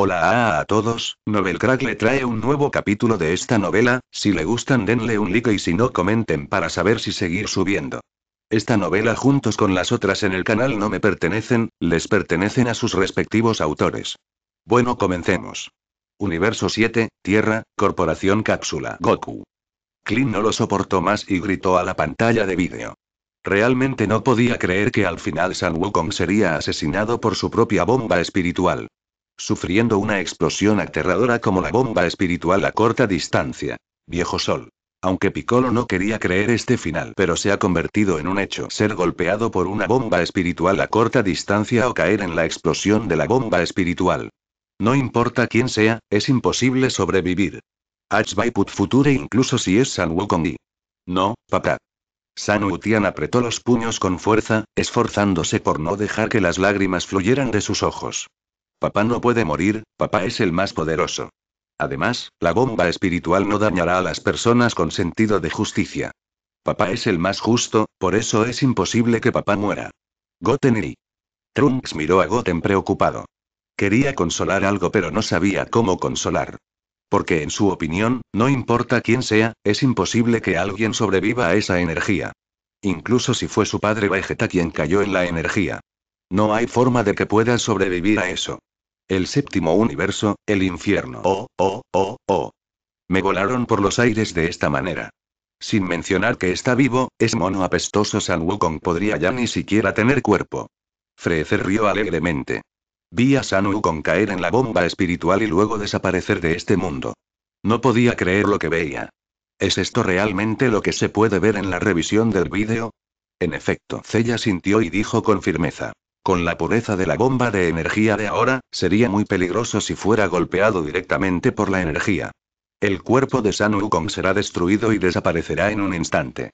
Hola a, todos, Novelcrack Crack le trae un nuevo capítulo de esta novela, si le gustan denle un like y si no comenten para saber si seguir subiendo. Esta novela juntos con las otras en el canal no me pertenecen, les pertenecen a sus respectivos autores. Bueno comencemos. Universo 7, Tierra, Corporación Cápsula Goku. Clint no lo soportó más y gritó a la pantalla de vídeo. Realmente no podía creer que al final San Wukong sería asesinado por su propia bomba espiritual sufriendo una explosión aterradora como la bomba espiritual a corta distancia. Viejo Sol. Aunque Piccolo no quería creer este final, pero se ha convertido en un hecho. Ser golpeado por una bomba espiritual a corta distancia o caer en la explosión de la bomba espiritual. No importa quién sea, es imposible sobrevivir. H. future incluso si es San Wukong No, papá. San Wutian apretó los puños con fuerza, esforzándose por no dejar que las lágrimas fluyeran de sus ojos. Papá no puede morir, papá es el más poderoso. Además, la bomba espiritual no dañará a las personas con sentido de justicia. Papá es el más justo, por eso es imposible que papá muera. Goten y... Trunks miró a Goten preocupado. Quería consolar algo pero no sabía cómo consolar. Porque en su opinión, no importa quién sea, es imposible que alguien sobreviva a esa energía. Incluso si fue su padre Vegeta quien cayó en la energía. No hay forma de que pueda sobrevivir a eso. El séptimo universo, el infierno. Oh, oh, oh, oh. Me volaron por los aires de esta manera. Sin mencionar que está vivo, es mono apestoso San Wukong podría ya ni siquiera tener cuerpo. Freezer rió alegremente. Vi a San Wukong caer en la bomba espiritual y luego desaparecer de este mundo. No podía creer lo que veía. ¿Es esto realmente lo que se puede ver en la revisión del vídeo? En efecto, Cella sintió y dijo con firmeza. Con la pureza de la bomba de energía de ahora, sería muy peligroso si fuera golpeado directamente por la energía. El cuerpo de San Wukong será destruido y desaparecerá en un instante.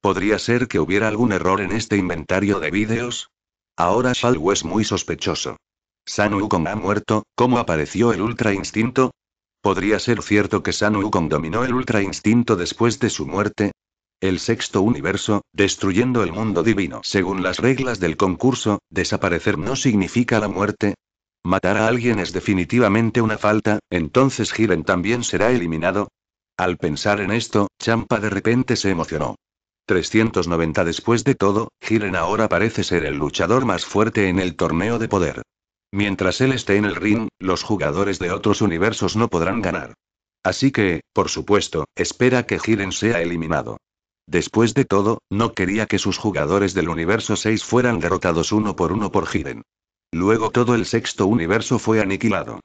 ¿Podría ser que hubiera algún error en este inventario de vídeos? Ahora algo es muy sospechoso. San Wukong ha muerto, ¿cómo apareció el Ultra Instinto? ¿Podría ser cierto que San Wukong dominó el Ultra Instinto después de su muerte? el sexto universo, destruyendo el mundo divino. Según las reglas del concurso, desaparecer no significa la muerte. Matar a alguien es definitivamente una falta, entonces Giren también será eliminado. Al pensar en esto, Champa de repente se emocionó. 390 después de todo, Giren ahora parece ser el luchador más fuerte en el torneo de poder. Mientras él esté en el ring, los jugadores de otros universos no podrán ganar. Así que, por supuesto, espera que Giren sea eliminado. Después de todo, no quería que sus jugadores del universo 6 fueran derrotados uno por uno por Jiren. Luego todo el sexto universo fue aniquilado.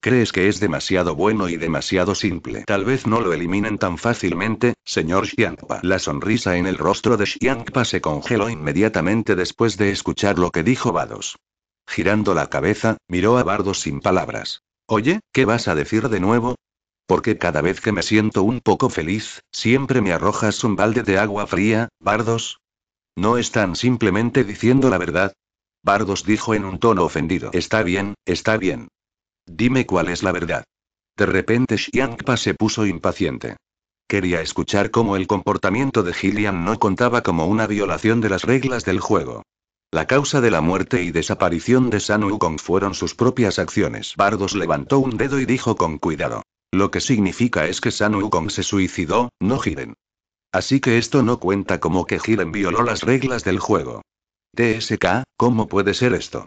¿Crees que es demasiado bueno y demasiado simple? Tal vez no lo eliminen tan fácilmente, señor Xiangpa. La sonrisa en el rostro de Xiangpa se congeló inmediatamente después de escuchar lo que dijo Bados. Girando la cabeza, miró a Bardos sin palabras. Oye, ¿qué vas a decir de nuevo? porque cada vez que me siento un poco feliz, siempre me arrojas un balde de agua fría, Bardos. No están simplemente diciendo la verdad. Bardos dijo en un tono ofendido. Está bien, está bien. Dime cuál es la verdad. De repente Xiangpa se puso impaciente. Quería escuchar cómo el comportamiento de Gillian no contaba como una violación de las reglas del juego. La causa de la muerte y desaparición de San Wukong fueron sus propias acciones. Bardos levantó un dedo y dijo con cuidado. Lo que significa es que San Wukong se suicidó, no Jiren. Así que esto no cuenta como que Jiren violó las reglas del juego. TSK, ¿cómo puede ser esto?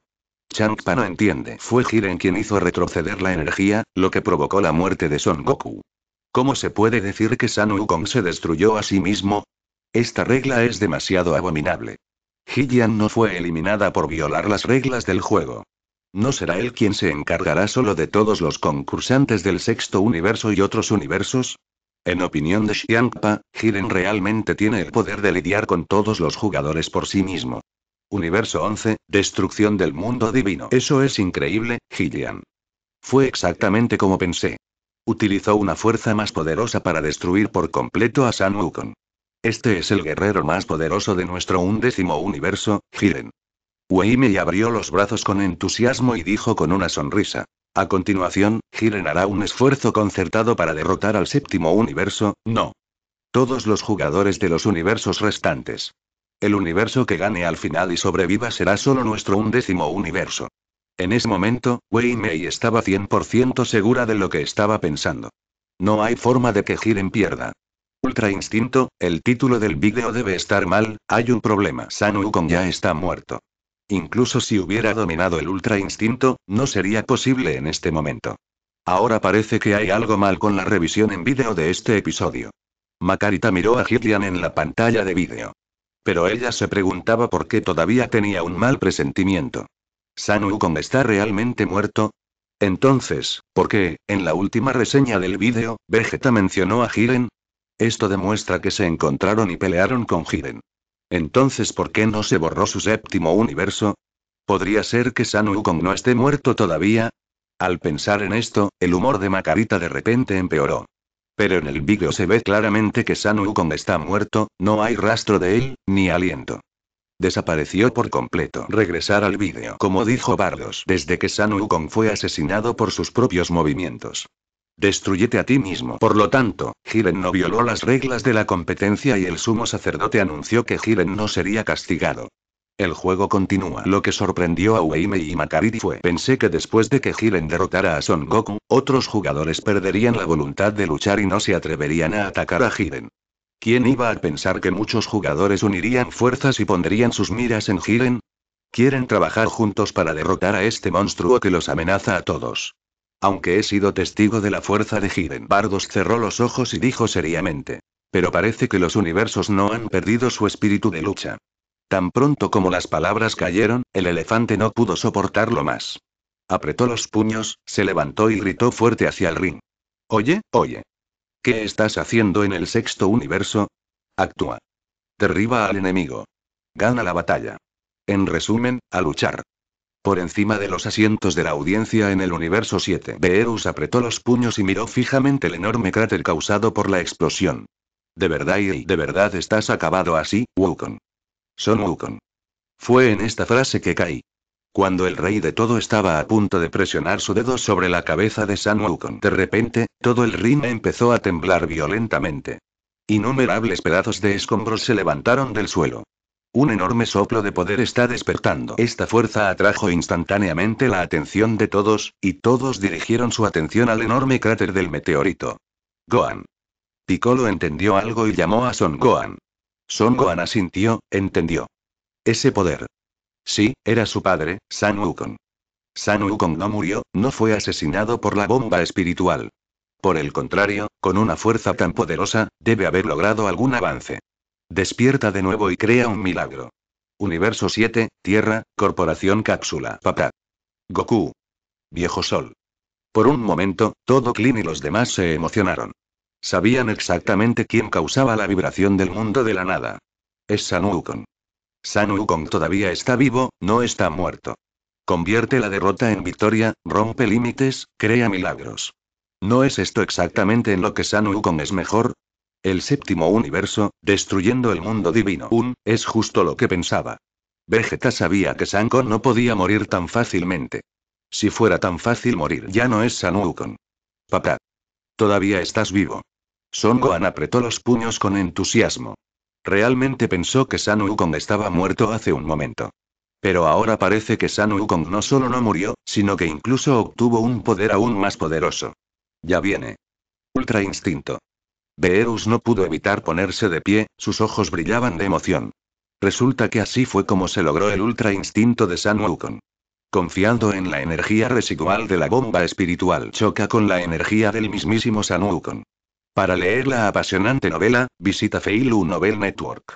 Changpa no entiende. Fue Jiren quien hizo retroceder la energía, lo que provocó la muerte de Son Goku. ¿Cómo se puede decir que San Wukong se destruyó a sí mismo? Esta regla es demasiado abominable. Hijian no fue eliminada por violar las reglas del juego. No será él quien se encargará solo de todos los concursantes del sexto universo y otros universos. En opinión de Xiangpa, Hiren realmente tiene el poder de lidiar con todos los jugadores por sí mismo. Universo 11, destrucción del mundo divino. Eso es increíble, Jillian. Fue exactamente como pensé. Utilizó una fuerza más poderosa para destruir por completo a San Wukong. Este es el guerrero más poderoso de nuestro undécimo universo, Hiren. Weimei abrió los brazos con entusiasmo y dijo con una sonrisa. A continuación, Jiren hará un esfuerzo concertado para derrotar al séptimo universo, no. Todos los jugadores de los universos restantes. El universo que gane al final y sobreviva será solo nuestro undécimo universo. En ese momento, Wei estaba 100% segura de lo que estaba pensando. No hay forma de que Jiren pierda. Ultra Instinto, el título del vídeo debe estar mal, hay un problema. San Wukong ya está muerto. Incluso si hubiera dominado el ultra instinto, no sería posible en este momento. Ahora parece que hay algo mal con la revisión en vídeo de este episodio. Macarita miró a Gillian en la pantalla de vídeo. Pero ella se preguntaba por qué todavía tenía un mal presentimiento. ¿San Wukong está realmente muerto? Entonces, ¿por qué, en la última reseña del vídeo, Vegeta mencionó a Jiren? Esto demuestra que se encontraron y pelearon con Jiren. Entonces, ¿por qué no se borró su séptimo universo? ¿Podría ser que San Kong no esté muerto todavía? Al pensar en esto, el humor de Macarita de repente empeoró. Pero en el vídeo se ve claramente que San Kong está muerto, no hay rastro de él, ni aliento. Desapareció por completo. Regresar al vídeo, como dijo Bardos, desde que San Wukong fue asesinado por sus propios movimientos. Destruyete a ti mismo. Por lo tanto, Hiren no violó las reglas de la competencia y el sumo sacerdote anunció que Giren no sería castigado. El juego continúa. Lo que sorprendió a Ueime y Makariri fue: pensé que después de que Giren derrotara a Son Goku, otros jugadores perderían la voluntad de luchar y no se atreverían a atacar a Hiren. ¿Quién iba a pensar que muchos jugadores unirían fuerzas y pondrían sus miras en Giren? Quieren trabajar juntos para derrotar a este monstruo que los amenaza a todos. Aunque he sido testigo de la fuerza de Gideon, Bardos cerró los ojos y dijo seriamente. Pero parece que los universos no han perdido su espíritu de lucha. Tan pronto como las palabras cayeron, el elefante no pudo soportarlo más. Apretó los puños, se levantó y gritó fuerte hacia el ring. Oye, oye. ¿Qué estás haciendo en el sexto universo? Actúa. Derriba al enemigo. Gana la batalla. En resumen, a luchar. Por encima de los asientos de la audiencia en el universo 7, Beerus apretó los puños y miró fijamente el enorme cráter causado por la explosión. De verdad y de verdad estás acabado así, Wukong. Son Wukong. Fue en esta frase que caí. Cuando el rey de todo estaba a punto de presionar su dedo sobre la cabeza de San Wukong, de repente, todo el ring empezó a temblar violentamente. Innumerables pedazos de escombros se levantaron del suelo. Un enorme soplo de poder está despertando. Esta fuerza atrajo instantáneamente la atención de todos, y todos dirigieron su atención al enorme cráter del meteorito. Gohan. Piccolo entendió algo y llamó a Son Gohan. Son Gohan asintió, entendió. Ese poder. Sí, era su padre, San Wukong. San Wukong no murió, no fue asesinado por la bomba espiritual. Por el contrario, con una fuerza tan poderosa, debe haber logrado algún avance. Despierta de nuevo y crea un milagro. Universo 7, Tierra, Corporación Cápsula. Papá. Goku. Viejo Sol. Por un momento, todo clean y los demás se emocionaron. Sabían exactamente quién causaba la vibración del mundo de la nada. Es San Wukong. todavía está vivo, no está muerto. Convierte la derrota en victoria, rompe límites, crea milagros. ¿No es esto exactamente en lo que San es mejor? el séptimo universo, destruyendo el mundo divino. Un, es justo lo que pensaba. Vegeta sabía que Sanko no podía morir tan fácilmente. Si fuera tan fácil morir, ya no es Sanuukon. Papá. Todavía estás vivo. Son Gohan apretó los puños con entusiasmo. Realmente pensó que San Wukong estaba muerto hace un momento. Pero ahora parece que San Wukong no solo no murió, sino que incluso obtuvo un poder aún más poderoso. Ya viene. Ultra Instinto. Beerus no pudo evitar ponerse de pie, sus ojos brillaban de emoción. Resulta que así fue como se logró el ultra instinto de San Wukong. Confiando en la energía residual de la bomba espiritual choca con la energía del mismísimo San Wukong. Para leer la apasionante novela, visita Feilu Novel Network.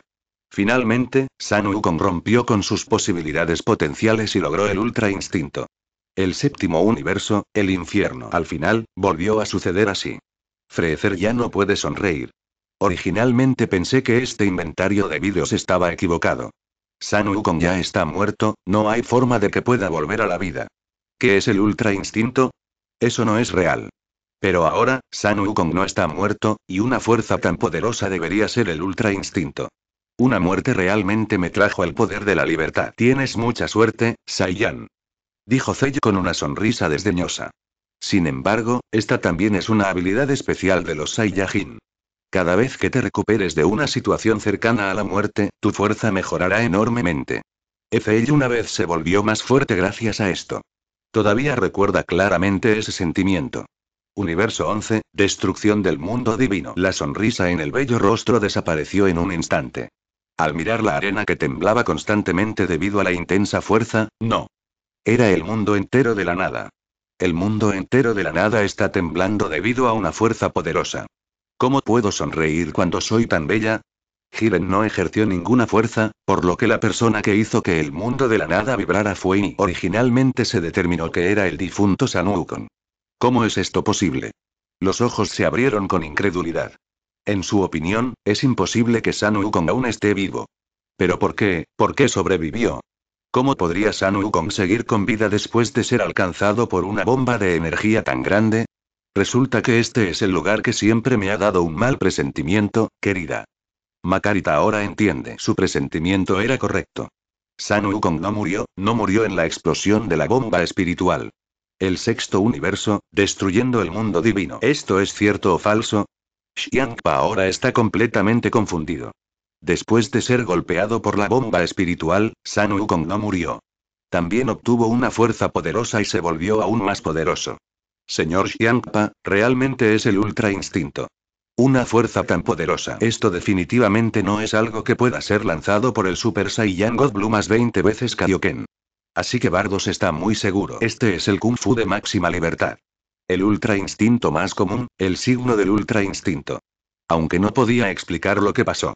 Finalmente, San Wukong rompió con sus posibilidades potenciales y logró el ultra instinto. El séptimo universo, el infierno, al final, volvió a suceder así. Freezer ya no puede sonreír. Originalmente pensé que este inventario de vídeos estaba equivocado. San Wukong ya está muerto, no hay forma de que pueda volver a la vida. ¿Qué es el ultra instinto? Eso no es real. Pero ahora, San Wukong no está muerto, y una fuerza tan poderosa debería ser el ultra instinto. Una muerte realmente me trajo al poder de la libertad. Tienes mucha suerte, Saiyan. Dijo Zell con una sonrisa desdeñosa. Sin embargo, esta también es una habilidad especial de los Saiyajin. Cada vez que te recuperes de una situación cercana a la muerte, tu fuerza mejorará enormemente. Efei una vez se volvió más fuerte gracias a esto. Todavía recuerda claramente ese sentimiento. Universo 11, destrucción del mundo divino. La sonrisa en el bello rostro desapareció en un instante. Al mirar la arena que temblaba constantemente debido a la intensa fuerza, no. Era el mundo entero de la nada. El mundo entero de la nada está temblando debido a una fuerza poderosa. ¿Cómo puedo sonreír cuando soy tan bella? Hiren no ejerció ninguna fuerza, por lo que la persona que hizo que el mundo de la nada vibrara fue y originalmente se determinó que era el difunto Sanuukon. ¿Cómo es esto posible? Los ojos se abrieron con incredulidad. En su opinión, es imposible que Sanuukon aún esté vivo. Pero ¿por qué? ¿Por qué sobrevivió? ¿Cómo podría Sanu seguir con vida después de ser alcanzado por una bomba de energía tan grande? Resulta que este es el lugar que siempre me ha dado un mal presentimiento, querida. Makarita ahora entiende, su presentimiento era correcto. San Wukong no murió, no murió en la explosión de la bomba espiritual. El sexto universo, destruyendo el mundo divino. ¿Esto es cierto o falso? Xiangpa ahora está completamente confundido. Después de ser golpeado por la bomba espiritual, San Wukong no murió. También obtuvo una fuerza poderosa y se volvió aún más poderoso. Señor Xiangpa, realmente es el ultra instinto. Una fuerza tan poderosa. Esto definitivamente no es algo que pueda ser lanzado por el Super Saiyan God Blue más 20 veces Kaioken. Así que Bardos está muy seguro. Este es el Kung Fu de máxima libertad. El ultra instinto más común, el signo del ultra instinto. Aunque no podía explicar lo que pasó.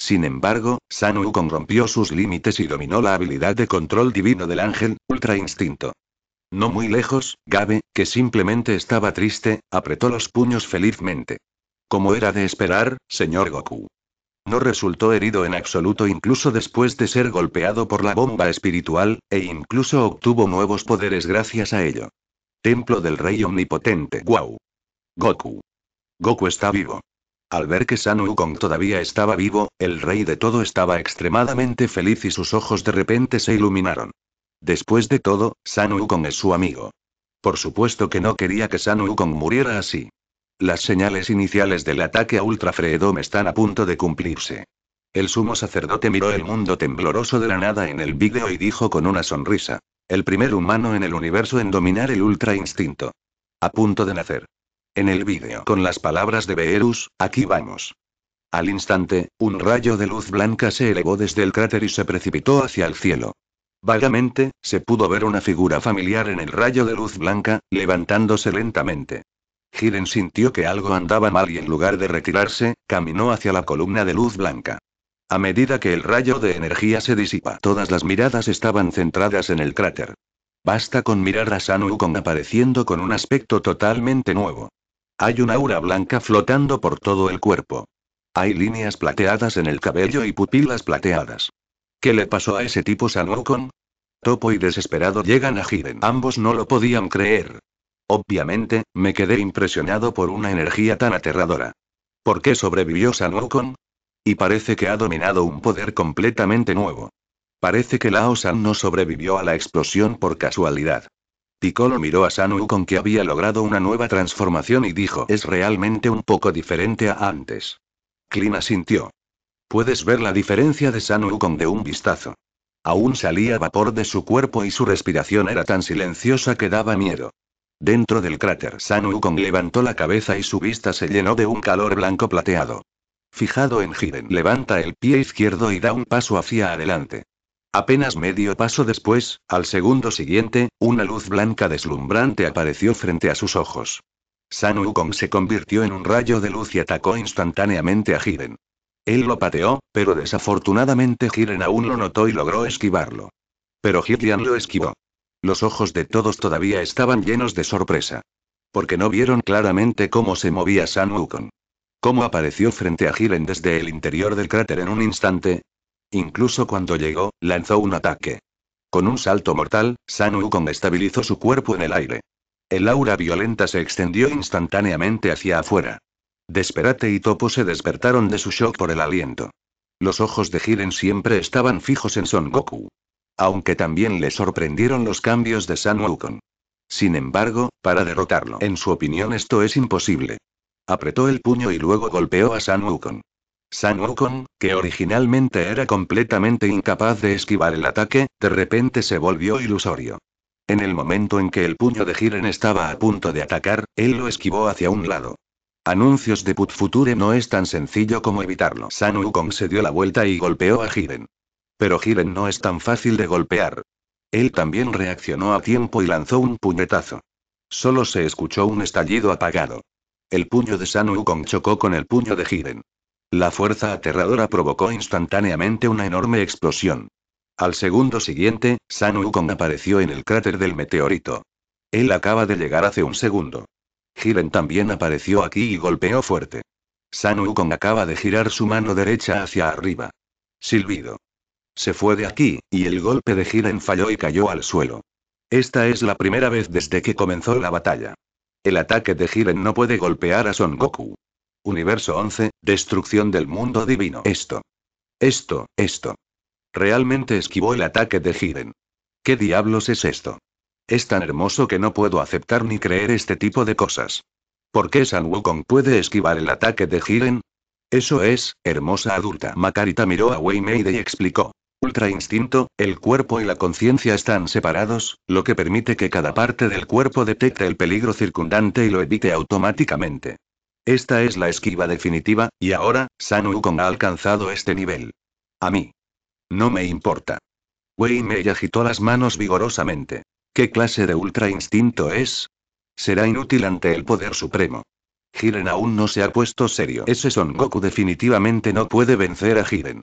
Sin embargo, San Wukong rompió sus límites y dominó la habilidad de control divino del ángel, Ultra Instinto. No muy lejos, Gabe, que simplemente estaba triste, apretó los puños felizmente. Como era de esperar, señor Goku. No resultó herido en absoluto incluso después de ser golpeado por la bomba espiritual, e incluso obtuvo nuevos poderes gracias a ello. Templo del Rey Omnipotente. Wow. Goku. Goku está vivo. Al ver que San Wukong todavía estaba vivo, el rey de todo estaba extremadamente feliz y sus ojos de repente se iluminaron. Después de todo, San Wukong es su amigo. Por supuesto que no quería que San Wukong muriera así. Las señales iniciales del ataque a Ultra Freedom están a punto de cumplirse. El sumo sacerdote miró el mundo tembloroso de la nada en el vídeo y dijo con una sonrisa. El primer humano en el universo en dominar el ultra instinto. A punto de nacer. En el vídeo con las palabras de Beerus, aquí vamos. Al instante, un rayo de luz blanca se elevó desde el cráter y se precipitó hacia el cielo. Vagamente, se pudo ver una figura familiar en el rayo de luz blanca, levantándose lentamente. Jiren sintió que algo andaba mal y en lugar de retirarse, caminó hacia la columna de luz blanca. A medida que el rayo de energía se disipa, todas las miradas estaban centradas en el cráter. Basta con mirar a San apareciendo con un aspecto totalmente nuevo. Hay una aura blanca flotando por todo el cuerpo. Hay líneas plateadas en el cabello y pupilas plateadas. ¿Qué le pasó a ese tipo San Topo y desesperado llegan a Jiren. Ambos no lo podían creer. Obviamente, me quedé impresionado por una energía tan aterradora. ¿Por qué sobrevivió San Y parece que ha dominado un poder completamente nuevo. Parece que Lao San no sobrevivió a la explosión por casualidad. Piccolo miró a San con que había logrado una nueva transformación y dijo: Es realmente un poco diferente a antes. Klina sintió. Puedes ver la diferencia de Sanu con de un vistazo. Aún salía vapor de su cuerpo y su respiración era tan silenciosa que daba miedo. Dentro del cráter, San Wukong levantó la cabeza y su vista se llenó de un calor blanco plateado. Fijado en Jiren, levanta el pie izquierdo y da un paso hacia adelante. Apenas medio paso después, al segundo siguiente, una luz blanca deslumbrante apareció frente a sus ojos. San Wukong se convirtió en un rayo de luz y atacó instantáneamente a Jiren. Él lo pateó, pero desafortunadamente Jiren aún lo notó y logró esquivarlo. Pero Hitlian lo esquivó. Los ojos de todos todavía estaban llenos de sorpresa. Porque no vieron claramente cómo se movía San Wukong. Cómo apareció frente a Jiren desde el interior del cráter en un instante, Incluso cuando llegó, lanzó un ataque. Con un salto mortal, San Wukong estabilizó su cuerpo en el aire. El aura violenta se extendió instantáneamente hacia afuera. Desperate y Topo se despertaron de su shock por el aliento. Los ojos de Jiren siempre estaban fijos en Son Goku. Aunque también le sorprendieron los cambios de San Wukong. Sin embargo, para derrotarlo, en su opinión esto es imposible. Apretó el puño y luego golpeó a San Wukong. San Wukong, que originalmente era completamente incapaz de esquivar el ataque, de repente se volvió ilusorio. En el momento en que el puño de Jiren estaba a punto de atacar, él lo esquivó hacia un lado. Anuncios de Put Future no es tan sencillo como evitarlo. San Wukong se dio la vuelta y golpeó a Jiren. Pero Jiren no es tan fácil de golpear. Él también reaccionó a tiempo y lanzó un puñetazo. Solo se escuchó un estallido apagado. El puño de San Wukong chocó con el puño de Jiren. La fuerza aterradora provocó instantáneamente una enorme explosión. Al segundo siguiente, San Wukong apareció en el cráter del meteorito. Él acaba de llegar hace un segundo. Jiren también apareció aquí y golpeó fuerte. San Wukong acaba de girar su mano derecha hacia arriba. Silbido. Se fue de aquí, y el golpe de Jiren falló y cayó al suelo. Esta es la primera vez desde que comenzó la batalla. El ataque de Jiren no puede golpear a Son Goku. Universo 11, Destrucción del Mundo Divino. Esto. Esto, esto. Realmente esquivó el ataque de Jiren. ¿Qué diablos es esto? Es tan hermoso que no puedo aceptar ni creer este tipo de cosas. ¿Por qué San Wukong puede esquivar el ataque de Jiren? Eso es, hermosa adulta. Makarita miró a Wei y explicó. Ultra instinto, el cuerpo y la conciencia están separados, lo que permite que cada parte del cuerpo detecte el peligro circundante y lo evite automáticamente. Esta es la esquiva definitiva, y ahora, San ha alcanzado este nivel. A mí. No me importa. Wei Mei agitó las manos vigorosamente. ¿Qué clase de ultra instinto es? Será inútil ante el poder supremo. Jiren aún no se ha puesto serio. Ese Son Goku definitivamente no puede vencer a Jiren.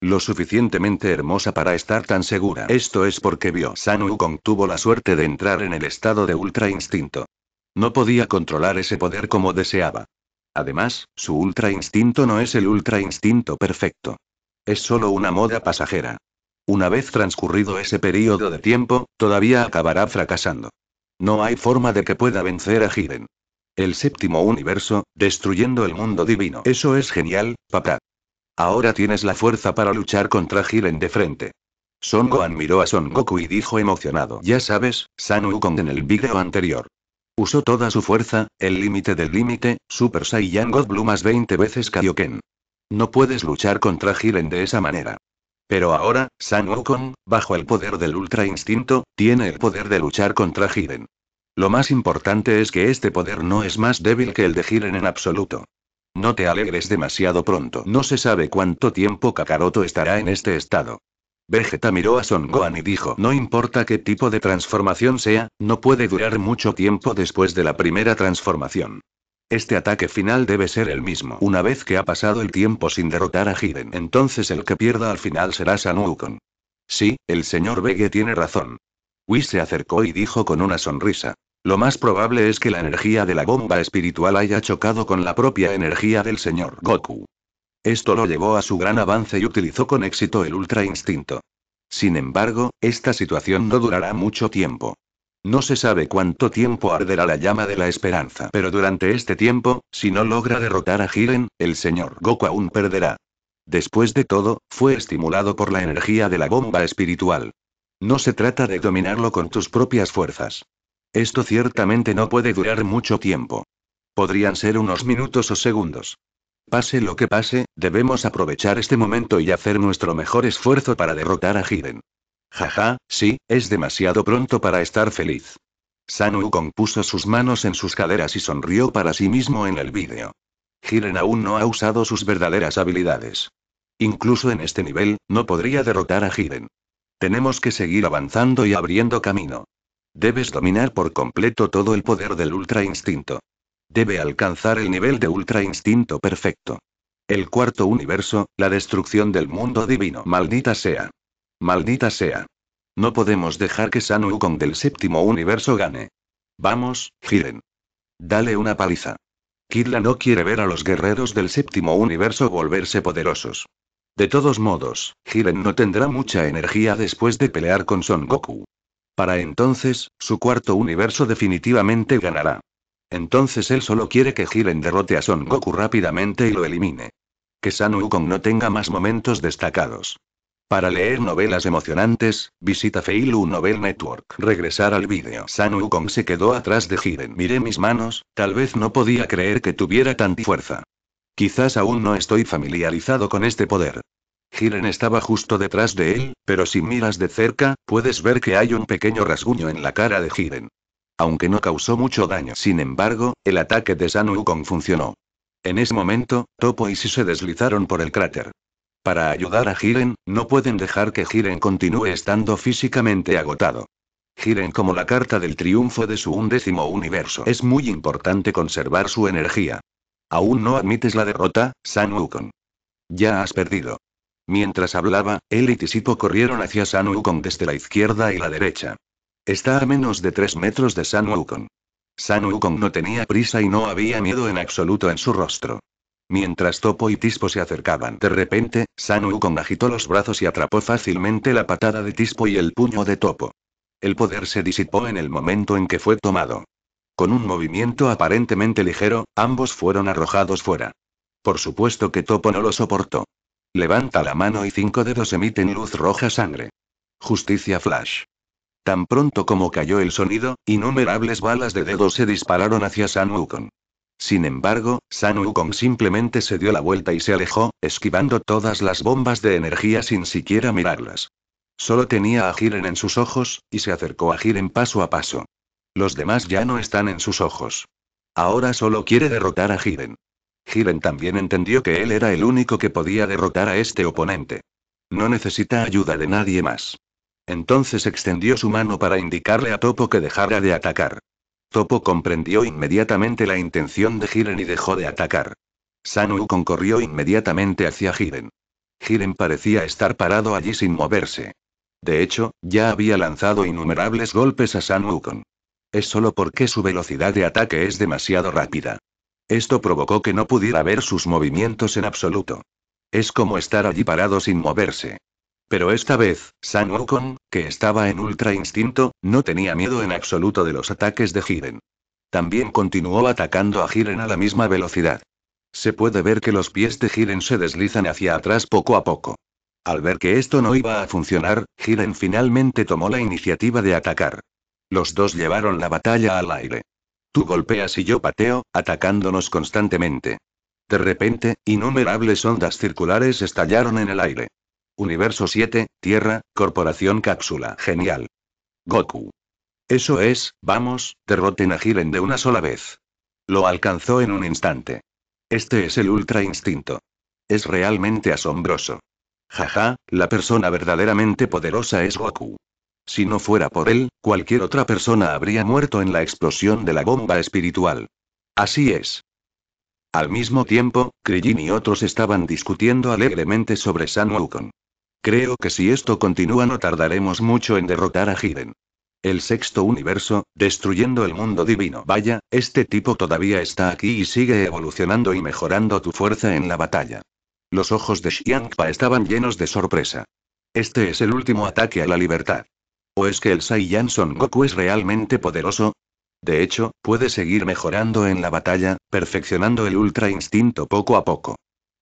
Lo suficientemente hermosa para estar tan segura. Esto es porque vio. San Wukong tuvo la suerte de entrar en el estado de ultra instinto. No podía controlar ese poder como deseaba. Además, su ultra instinto no es el ultra instinto perfecto. Es solo una moda pasajera. Una vez transcurrido ese periodo de tiempo, todavía acabará fracasando. No hay forma de que pueda vencer a Jiren. El séptimo universo, destruyendo el mundo divino. Eso es genial, papá. Ahora tienes la fuerza para luchar contra Jiren de frente. Son Gohan miró a Son Goku y dijo emocionado. Ya sabes, San Goku en el video anterior. Usó toda su fuerza, el límite del límite, Super Saiyan God Blue más 20 veces Kaioken. No puedes luchar contra Jiren de esa manera. Pero ahora, San Wukong, bajo el poder del Ultra Instinto, tiene el poder de luchar contra Jiren. Lo más importante es que este poder no es más débil que el de Jiren en absoluto. No te alegres demasiado pronto. No se sabe cuánto tiempo Kakaroto estará en este estado. Vegeta miró a Son Gohan y dijo, no importa qué tipo de transformación sea, no puede durar mucho tiempo después de la primera transformación. Este ataque final debe ser el mismo. Una vez que ha pasado el tiempo sin derrotar a Hiden, entonces el que pierda al final será San Sí, el señor Vegeta tiene razón. Whis se acercó y dijo con una sonrisa. Lo más probable es que la energía de la bomba espiritual haya chocado con la propia energía del señor Goku. Esto lo llevó a su gran avance y utilizó con éxito el ultra instinto. Sin embargo, esta situación no durará mucho tiempo. No se sabe cuánto tiempo arderá la llama de la esperanza, pero durante este tiempo, si no logra derrotar a Jiren, el señor Goku aún perderá. Después de todo, fue estimulado por la energía de la bomba espiritual. No se trata de dominarlo con tus propias fuerzas. Esto ciertamente no puede durar mucho tiempo. Podrían ser unos minutos o segundos. Pase lo que pase, debemos aprovechar este momento y hacer nuestro mejor esfuerzo para derrotar a Jiren. Jaja, sí, es demasiado pronto para estar feliz. Sanu compuso sus manos en sus caderas y sonrió para sí mismo en el vídeo. Jiren aún no ha usado sus verdaderas habilidades. Incluso en este nivel, no podría derrotar a Jiren. Tenemos que seguir avanzando y abriendo camino. Debes dominar por completo todo el poder del ultra instinto. Debe alcanzar el nivel de ultra instinto perfecto. El cuarto universo, la destrucción del mundo divino. Maldita sea. Maldita sea. No podemos dejar que San Wukong del séptimo universo gane. Vamos, giren. Dale una paliza. Kidla no quiere ver a los guerreros del séptimo universo volverse poderosos. De todos modos, Jiren no tendrá mucha energía después de pelear con Son Goku. Para entonces, su cuarto universo definitivamente ganará. Entonces él solo quiere que Jiren derrote a Son Goku rápidamente y lo elimine. Que San Wukong no tenga más momentos destacados. Para leer novelas emocionantes, visita Feilu Novel Network. Regresar al vídeo. San Wukong se quedó atrás de Jiren. Miré mis manos, tal vez no podía creer que tuviera tanta fuerza. Quizás aún no estoy familiarizado con este poder. Jiren estaba justo detrás de él, pero si miras de cerca, puedes ver que hay un pequeño rasguño en la cara de Jiren. Aunque no causó mucho daño. Sin embargo, el ataque de San Wukong funcionó. En ese momento, Topo y Si se deslizaron por el cráter. Para ayudar a Jiren, no pueden dejar que Jiren continúe estando físicamente agotado. Jiren como la carta del triunfo de su undécimo universo. Es muy importante conservar su energía. Aún no admites la derrota, San Wukong. Ya has perdido. Mientras hablaba, él y Tisipo corrieron hacia San Wukong desde la izquierda y la derecha. Está a menos de tres metros de San Wukong. San Wukong no tenía prisa y no había miedo en absoluto en su rostro. Mientras Topo y Tispo se acercaban, de repente, San Wukong agitó los brazos y atrapó fácilmente la patada de Tispo y el puño de Topo. El poder se disipó en el momento en que fue tomado. Con un movimiento aparentemente ligero, ambos fueron arrojados fuera. Por supuesto que Topo no lo soportó. Levanta la mano y cinco dedos emiten luz roja sangre. Justicia Flash. Tan pronto como cayó el sonido, innumerables balas de dedo se dispararon hacia San Wukong. Sin embargo, San Wukong simplemente se dio la vuelta y se alejó, esquivando todas las bombas de energía sin siquiera mirarlas. Solo tenía a Jiren en sus ojos, y se acercó a Jiren paso a paso. Los demás ya no están en sus ojos. Ahora solo quiere derrotar a Jiren. Jiren también entendió que él era el único que podía derrotar a este oponente. No necesita ayuda de nadie más. Entonces extendió su mano para indicarle a Topo que dejara de atacar. Topo comprendió inmediatamente la intención de Jiren y dejó de atacar. Sanu corrió inmediatamente hacia Jiren. Jiren parecía estar parado allí sin moverse. De hecho, ya había lanzado innumerables golpes a San Es solo porque su velocidad de ataque es demasiado rápida. Esto provocó que no pudiera ver sus movimientos en absoluto. Es como estar allí parado sin moverse. Pero esta vez, San Wukong, que estaba en ultra instinto, no tenía miedo en absoluto de los ataques de Jiren. También continuó atacando a Jiren a la misma velocidad. Se puede ver que los pies de Jiren se deslizan hacia atrás poco a poco. Al ver que esto no iba a funcionar, Jiren finalmente tomó la iniciativa de atacar. Los dos llevaron la batalla al aire. Tú golpeas y yo pateo, atacándonos constantemente. De repente, innumerables ondas circulares estallaron en el aire. Universo 7, Tierra, Corporación Cápsula. Genial. Goku. Eso es, vamos, derroten a Jiren de una sola vez. Lo alcanzó en un instante. Este es el ultra instinto. Es realmente asombroso. Jaja, la persona verdaderamente poderosa es Goku. Si no fuera por él, cualquier otra persona habría muerto en la explosión de la bomba espiritual. Así es. Al mismo tiempo, Krillin y otros estaban discutiendo alegremente sobre San Wukong. Creo que si esto continúa no tardaremos mucho en derrotar a Jiren. El sexto universo, destruyendo el mundo divino. Vaya, este tipo todavía está aquí y sigue evolucionando y mejorando tu fuerza en la batalla. Los ojos de Xiangpa estaban llenos de sorpresa. Este es el último ataque a la libertad. ¿O es que el Saiyan Son Goku es realmente poderoso? De hecho, puede seguir mejorando en la batalla, perfeccionando el Ultra Instinto poco a poco.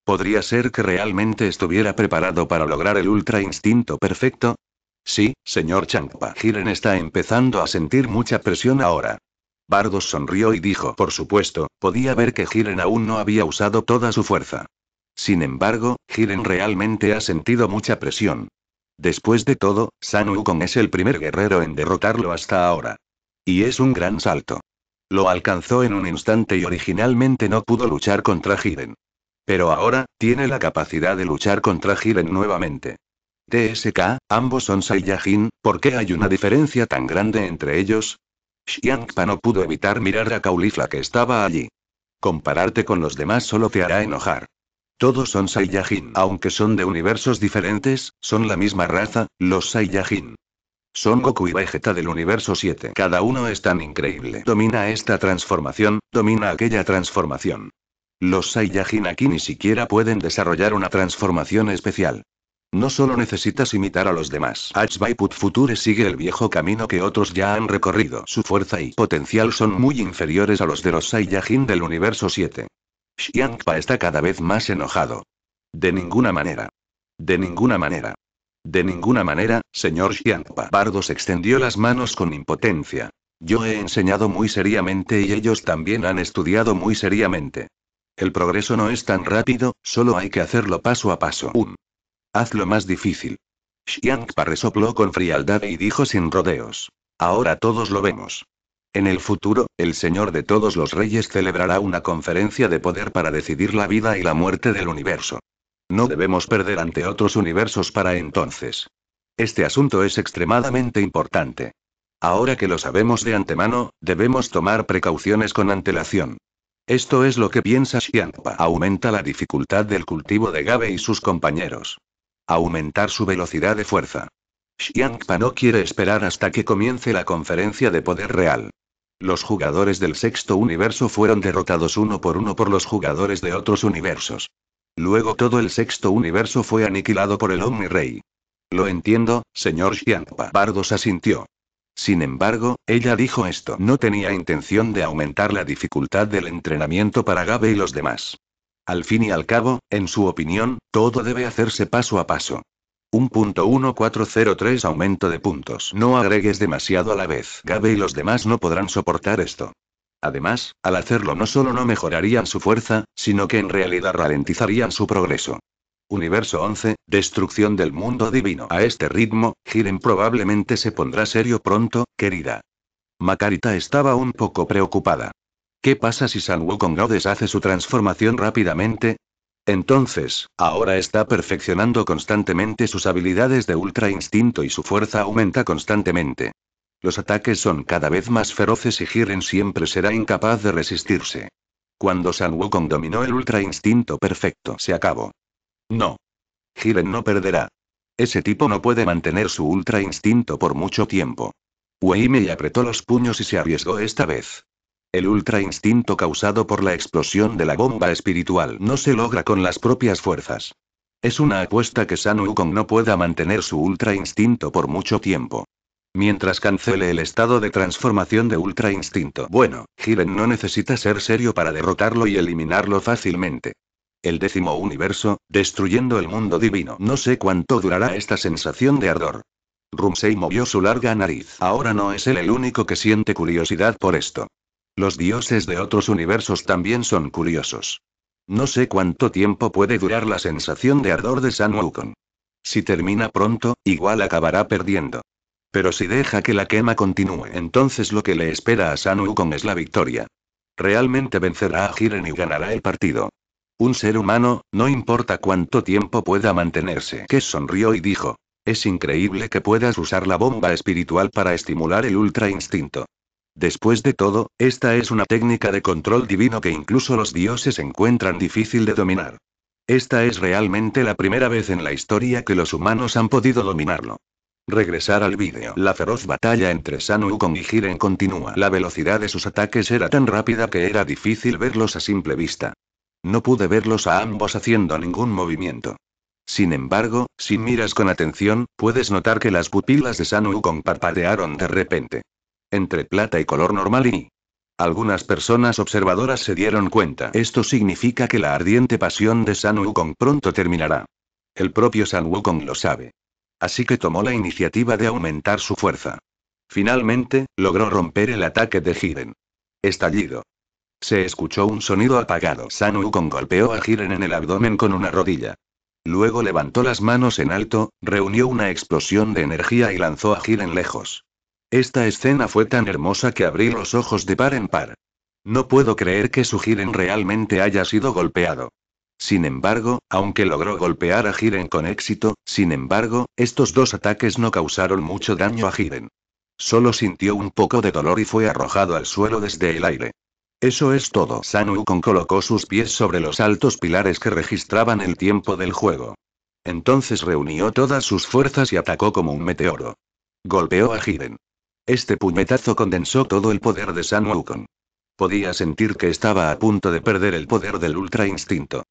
¿Podría ser que realmente estuviera preparado para lograr el ultra instinto perfecto? Sí, señor Changpa. Jiren está empezando a sentir mucha presión ahora. Bardos sonrió y dijo, por supuesto, podía ver que Jiren aún no había usado toda su fuerza. Sin embargo, Jiren realmente ha sentido mucha presión. Después de todo, San Wukong es el primer guerrero en derrotarlo hasta ahora. Y es un gran salto. Lo alcanzó en un instante y originalmente no pudo luchar contra Jiren. Pero ahora, tiene la capacidad de luchar contra Jiren nuevamente. TSK, ambos son Saiyajin, ¿por qué hay una diferencia tan grande entre ellos? Xiangpa no pudo evitar mirar a Caulifla que estaba allí. Compararte con los demás solo te hará enojar. Todos son Saiyajin, aunque son de universos diferentes, son la misma raza, los Saiyajin. Son Goku y Vegeta del universo 7. Cada uno es tan increíble. Domina esta transformación, domina aquella transformación. Los Saiyajin aquí ni siquiera pueden desarrollar una transformación especial. No solo necesitas imitar a los demás. Hachbaiput Future sigue el viejo camino que otros ya han recorrido. Su fuerza y potencial son muy inferiores a los de los Saiyajin del universo 7. Xiangpa está cada vez más enojado. De ninguna manera. De ninguna manera. De ninguna manera, señor Xiangpa. Bardos extendió las manos con impotencia. Yo he enseñado muy seriamente y ellos también han estudiado muy seriamente. El progreso no es tan rápido, solo hay que hacerlo paso a paso. haz Hazlo más difícil. Xiangpa resopló con frialdad y dijo sin rodeos. Ahora todos lo vemos. En el futuro, el Señor de todos los reyes celebrará una conferencia de poder para decidir la vida y la muerte del universo. No debemos perder ante otros universos para entonces. Este asunto es extremadamente importante. Ahora que lo sabemos de antemano, debemos tomar precauciones con antelación. Esto es lo que piensa Xiangpa. Aumenta la dificultad del cultivo de Gabe y sus compañeros. Aumentar su velocidad de fuerza. Xiangpa no quiere esperar hasta que comience la conferencia de poder real. Los jugadores del sexto universo fueron derrotados uno por uno por los jugadores de otros universos. Luego todo el sexto universo fue aniquilado por el Omni Rey. Lo entiendo, señor Xiangpa. Bardos asintió. Sin embargo, ella dijo esto. No tenía intención de aumentar la dificultad del entrenamiento para Gabe y los demás. Al fin y al cabo, en su opinión, todo debe hacerse paso a paso. 1.1403 Aumento de puntos. No agregues demasiado a la vez. Gabe y los demás no podrán soportar esto. Además, al hacerlo no solo no mejorarían su fuerza, sino que en realidad ralentizarían su progreso. Universo 11, destrucción del mundo divino. A este ritmo, Jiren probablemente se pondrá serio pronto, querida. Makarita estaba un poco preocupada. ¿Qué pasa si San Wukong no deshace su transformación rápidamente? Entonces, ahora está perfeccionando constantemente sus habilidades de ultra instinto y su fuerza aumenta constantemente. Los ataques son cada vez más feroces y Jiren siempre será incapaz de resistirse. Cuando San Wukong dominó el ultra instinto perfecto se acabó. No. Hiren no perderá. Ese tipo no puede mantener su ultra instinto por mucho tiempo. Weimei apretó los puños y se arriesgó esta vez. El ultra instinto causado por la explosión de la bomba espiritual no se logra con las propias fuerzas. Es una apuesta que San Wukong no pueda mantener su ultra instinto por mucho tiempo. Mientras cancele el estado de transformación de ultra instinto. Bueno, Giren no necesita ser serio para derrotarlo y eliminarlo fácilmente el décimo universo, destruyendo el mundo divino. No sé cuánto durará esta sensación de ardor. Rumsey movió su larga nariz. Ahora no es él el único que siente curiosidad por esto. Los dioses de otros universos también son curiosos. No sé cuánto tiempo puede durar la sensación de ardor de San Wukong. Si termina pronto, igual acabará perdiendo. Pero si deja que la quema continúe, entonces lo que le espera a San Wukong es la victoria. Realmente vencerá a Jiren y ganará el partido. Un ser humano, no importa cuánto tiempo pueda mantenerse. Que sonrió y dijo. Es increíble que puedas usar la bomba espiritual para estimular el ultra instinto. Después de todo, esta es una técnica de control divino que incluso los dioses encuentran difícil de dominar. Esta es realmente la primera vez en la historia que los humanos han podido dominarlo. Regresar al vídeo. La feroz batalla entre San Wukong y Jiren continúa. La velocidad de sus ataques era tan rápida que era difícil verlos a simple vista. No pude verlos a ambos haciendo ningún movimiento. Sin embargo, si miras con atención, puedes notar que las pupilas de San Wukong parpadearon de repente. Entre plata y color normal y... Algunas personas observadoras se dieron cuenta. Esto significa que la ardiente pasión de San Wukong pronto terminará. El propio San Wukong lo sabe. Así que tomó la iniciativa de aumentar su fuerza. Finalmente, logró romper el ataque de Hiden. Estallido. Se escuchó un sonido apagado. Sanu con golpeó a Jiren en el abdomen con una rodilla. Luego levantó las manos en alto, reunió una explosión de energía y lanzó a Jiren lejos. Esta escena fue tan hermosa que abrí los ojos de par en par. No puedo creer que su Jiren realmente haya sido golpeado. Sin embargo, aunque logró golpear a Jiren con éxito, sin embargo, estos dos ataques no causaron mucho daño a Jiren. Solo sintió un poco de dolor y fue arrojado al suelo desde el aire. Eso es todo. San colocó sus pies sobre los altos pilares que registraban el tiempo del juego. Entonces reunió todas sus fuerzas y atacó como un meteoro. Golpeó a Jiren. Este puñetazo condensó todo el poder de San Podía sentir que estaba a punto de perder el poder del ultra instinto.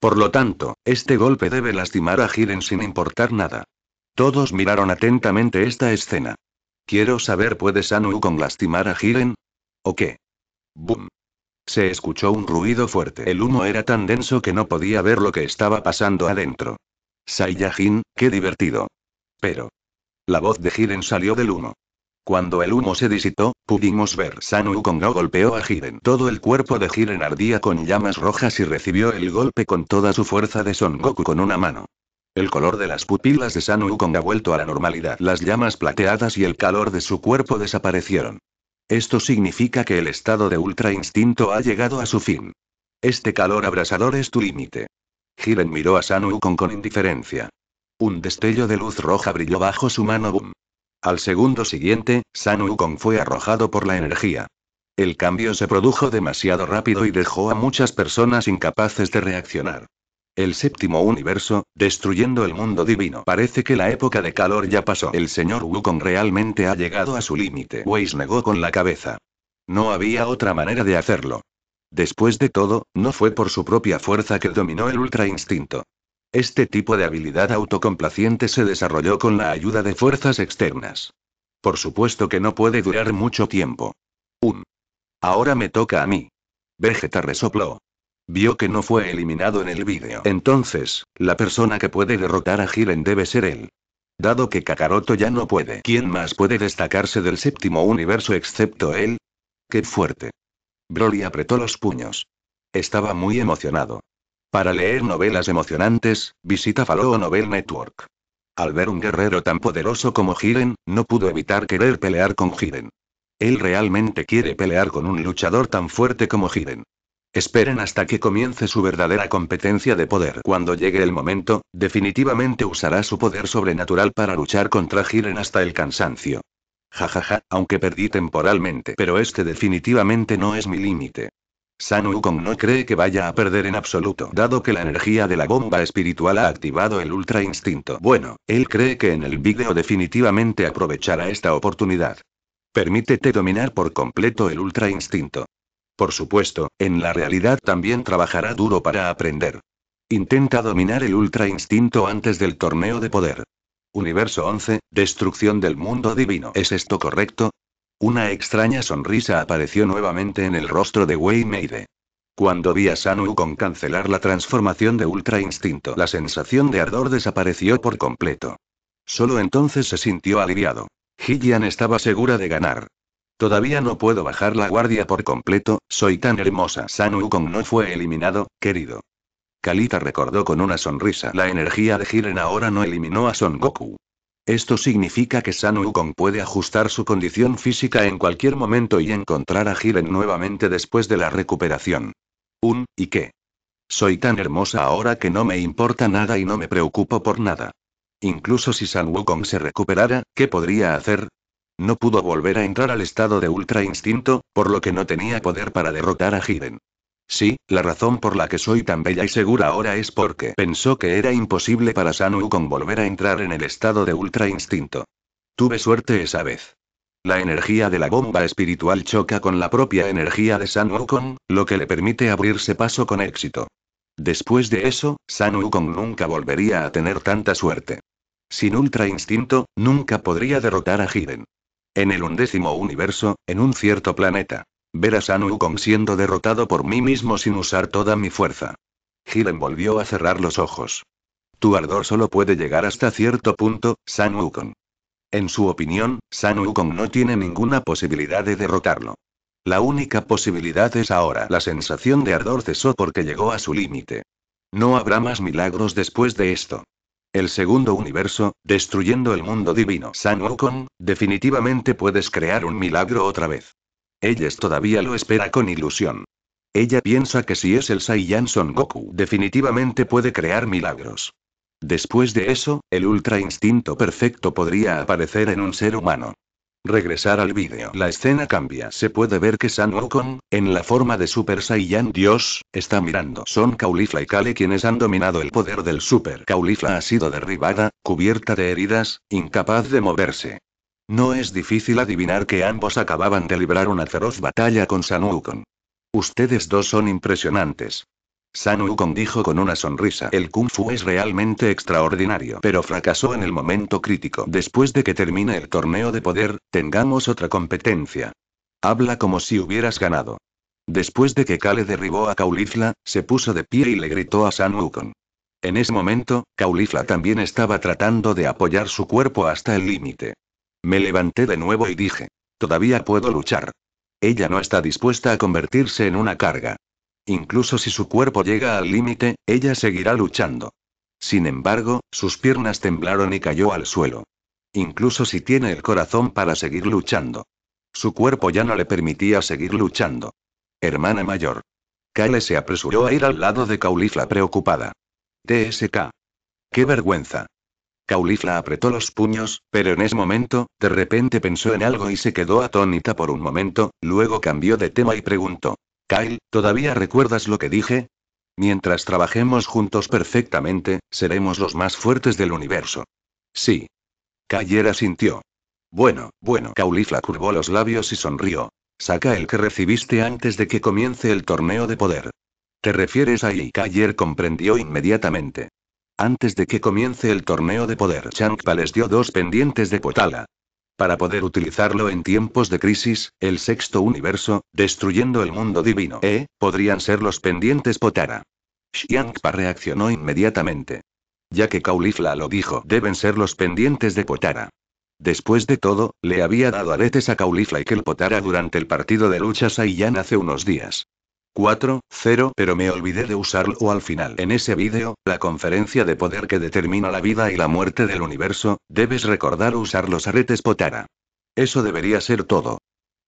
Por lo tanto, este golpe debe lastimar a Jiren sin importar nada. Todos miraron atentamente esta escena. Quiero saber, ¿puede San Wukong lastimar a Jiren? ¿O qué? Boom. Se escuchó un ruido fuerte. El humo era tan denso que no podía ver lo que estaba pasando adentro. Saiyajin, qué divertido. Pero. La voz de Jiren salió del humo. Cuando el humo se disipó, pudimos ver Sanu con golpeó a Jiren. Todo el cuerpo de Jiren ardía con llamas rojas y recibió el golpe con toda su fuerza de Son Goku con una mano. El color de las pupilas de Sanu Kong ha vuelto a la normalidad. Las llamas plateadas y el calor de su cuerpo desaparecieron. Esto significa que el estado de ultra instinto ha llegado a su fin. Este calor abrasador es tu límite. Hiren miró a San con indiferencia. Un destello de luz roja brilló bajo su mano Boom. Al segundo siguiente, San fue arrojado por la energía. El cambio se produjo demasiado rápido y dejó a muchas personas incapaces de reaccionar. El séptimo universo, destruyendo el mundo divino. Parece que la época de calor ya pasó. El señor Wukong realmente ha llegado a su límite. Weiss negó con la cabeza. No había otra manera de hacerlo. Después de todo, no fue por su propia fuerza que dominó el ultra instinto. Este tipo de habilidad autocomplaciente se desarrolló con la ayuda de fuerzas externas. Por supuesto que no puede durar mucho tiempo. Un. Ahora me toca a mí. Vegeta resopló. Vio que no fue eliminado en el vídeo. Entonces, la persona que puede derrotar a Jiren debe ser él. Dado que Kakaroto ya no puede. ¿Quién más puede destacarse del séptimo universo excepto él? ¡Qué fuerte! Broly apretó los puños. Estaba muy emocionado. Para leer novelas emocionantes, visita Faloo Novel Network. Al ver un guerrero tan poderoso como Jiren, no pudo evitar querer pelear con Jiren. Él realmente quiere pelear con un luchador tan fuerte como Jiren. Esperen hasta que comience su verdadera competencia de poder. Cuando llegue el momento, definitivamente usará su poder sobrenatural para luchar contra Giren hasta el cansancio. Jajaja, ja, ja, aunque perdí temporalmente, pero este definitivamente no es mi límite. San Wukong no cree que vaya a perder en absoluto, dado que la energía de la bomba espiritual ha activado el ultra instinto. Bueno, él cree que en el vídeo definitivamente aprovechará esta oportunidad. Permítete dominar por completo el ultra instinto. Por supuesto, en la realidad también trabajará duro para aprender. Intenta dominar el ultra instinto antes del torneo de poder. Universo 11, destrucción del mundo divino. ¿Es esto correcto? Una extraña sonrisa apareció nuevamente en el rostro de Wei De. Cuando vi a Sanu con cancelar la transformación de Ultra Instinto, la sensación de ardor desapareció por completo. Solo entonces se sintió aliviado. Hijian estaba segura de ganar. Todavía no puedo bajar la guardia por completo, soy tan hermosa. San Wukong no fue eliminado, querido. Kalita recordó con una sonrisa. La energía de Jiren ahora no eliminó a Son Goku. Esto significa que San Wukong puede ajustar su condición física en cualquier momento y encontrar a Jiren nuevamente después de la recuperación. Un, ¿y qué? Soy tan hermosa ahora que no me importa nada y no me preocupo por nada. Incluso si San Wukong se recuperara, ¿qué podría hacer? No pudo volver a entrar al estado de ultra instinto, por lo que no tenía poder para derrotar a Hiden. Sí, la razón por la que soy tan bella y segura ahora es porque pensó que era imposible para San Wukong volver a entrar en el estado de ultra instinto. Tuve suerte esa vez. La energía de la bomba espiritual choca con la propia energía de San Wukong, lo que le permite abrirse paso con éxito. Después de eso, San Wukong nunca volvería a tener tanta suerte. Sin Ultra Instinto, nunca podría derrotar a Hiden. En el undécimo universo, en un cierto planeta. Ver a San Wukong siendo derrotado por mí mismo sin usar toda mi fuerza. Hiren volvió a cerrar los ojos. Tu ardor solo puede llegar hasta cierto punto, San En su opinión, San Wukong no tiene ninguna posibilidad de derrotarlo. La única posibilidad es ahora. La sensación de ardor cesó porque llegó a su límite. No habrá más milagros después de esto el segundo universo, destruyendo el mundo divino. San Wukong, definitivamente puedes crear un milagro otra vez. Ellas todavía lo espera con ilusión. Ella piensa que si es el Saiyan Son Goku, definitivamente puede crear milagros. Después de eso, el ultra instinto perfecto podría aparecer en un ser humano. Regresar al vídeo. La escena cambia. Se puede ver que San Wukong, en la forma de Super Saiyan Dios, está mirando. Son Caulifla y Kale quienes han dominado el poder del Super. Caulifla ha sido derribada, cubierta de heridas, incapaz de moverse. No es difícil adivinar que ambos acababan de librar una feroz batalla con San Wukong. Ustedes dos son impresionantes. San Wukong dijo con una sonrisa. El kung fu es realmente extraordinario. Pero fracasó en el momento crítico. Después de que termine el torneo de poder, tengamos otra competencia. Habla como si hubieras ganado. Después de que Kale derribó a Caulifla, se puso de pie y le gritó a San Wukong. En ese momento, Caulifla también estaba tratando de apoyar su cuerpo hasta el límite. Me levanté de nuevo y dije, todavía puedo luchar. Ella no está dispuesta a convertirse en una carga. Incluso si su cuerpo llega al límite, ella seguirá luchando. Sin embargo, sus piernas temblaron y cayó al suelo. Incluso si tiene el corazón para seguir luchando. Su cuerpo ya no le permitía seguir luchando. Hermana mayor. Kale se apresuró a ir al lado de Caulifla preocupada. TSK. ¡Qué vergüenza! Caulifla apretó los puños, pero en ese momento, de repente pensó en algo y se quedó atónita por un momento, luego cambió de tema y preguntó. Kyle, ¿todavía recuerdas lo que dije? Mientras trabajemos juntos perfectamente, seremos los más fuertes del universo. Sí. Kyler asintió. Bueno, bueno. Caulifla curvó los labios y sonrió. Saca el que recibiste antes de que comience el torneo de poder. ¿Te refieres a Ikayer? comprendió inmediatamente. Antes de que comience el torneo de poder, Changpa les dio dos pendientes de potala para poder utilizarlo en tiempos de crisis, el sexto universo, destruyendo el mundo divino. Eh, podrían ser los pendientes Potara. Xiangpa reaccionó inmediatamente. Ya que Caulifla lo dijo, deben ser los pendientes de Potara. Después de todo, le había dado aretes a Caulifla y Potara durante el partido de lucha Saiyan hace unos días. 4, 0, pero me olvidé de usarlo al final. En ese vídeo, la conferencia de poder que determina la vida y la muerte del universo, debes recordar usar los aretes Potara. Eso debería ser todo.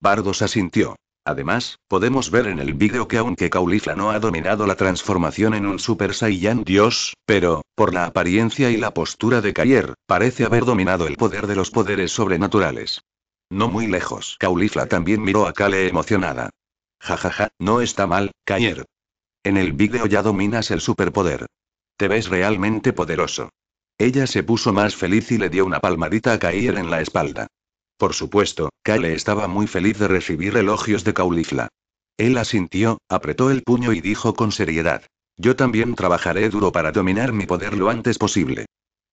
Bardos asintió. Además, podemos ver en el vídeo que aunque Caulifla no ha dominado la transformación en un Super Saiyan Dios, pero, por la apariencia y la postura de Kayer, parece haber dominado el poder de los poderes sobrenaturales. No muy lejos. Caulifla también miró a Kale emocionada. Jajaja, no está mal, Kair. En el vídeo ya dominas el superpoder. Te ves realmente poderoso. Ella se puso más feliz y le dio una palmadita a Kair en la espalda. Por supuesto, Kale estaba muy feliz de recibir elogios de Caulifla. Él asintió, apretó el puño y dijo con seriedad. Yo también trabajaré duro para dominar mi poder lo antes posible.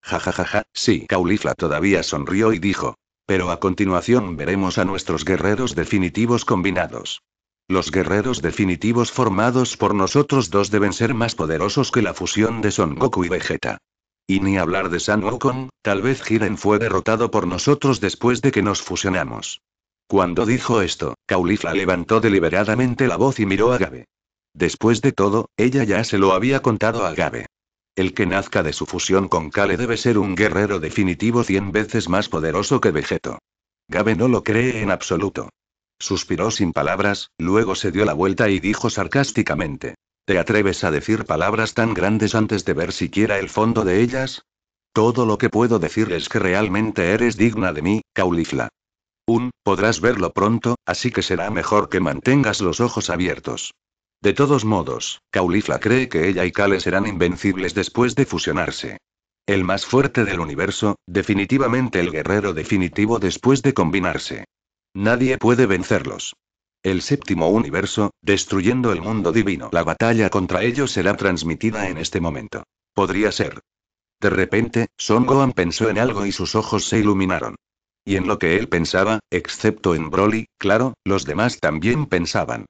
Jajajaja, ja, ja, ja, sí, Caulifla todavía sonrió y dijo. Pero a continuación veremos a nuestros guerreros definitivos combinados. Los guerreros definitivos formados por nosotros dos deben ser más poderosos que la fusión de Son Goku y Vegeta. Y ni hablar de San Wukong, tal vez Jiren fue derrotado por nosotros después de que nos fusionamos. Cuando dijo esto, Caulifla levantó deliberadamente la voz y miró a Gabe. Después de todo, ella ya se lo había contado a Gabe. El que nazca de su fusión con Kale debe ser un guerrero definitivo cien veces más poderoso que Vegeto. Gabe no lo cree en absoluto. Suspiró sin palabras, luego se dio la vuelta y dijo sarcásticamente. ¿Te atreves a decir palabras tan grandes antes de ver siquiera el fondo de ellas? Todo lo que puedo decir es que realmente eres digna de mí, caulifla. Un, podrás verlo pronto, así que será mejor que mantengas los ojos abiertos. De todos modos, Caulifla cree que ella y Kale serán invencibles después de fusionarse. El más fuerte del universo, definitivamente el guerrero definitivo después de combinarse. Nadie puede vencerlos. El séptimo universo, destruyendo el mundo divino. La batalla contra ellos será transmitida en este momento. Podría ser. De repente, Son Gohan pensó en algo y sus ojos se iluminaron. Y en lo que él pensaba, excepto en Broly, claro, los demás también pensaban.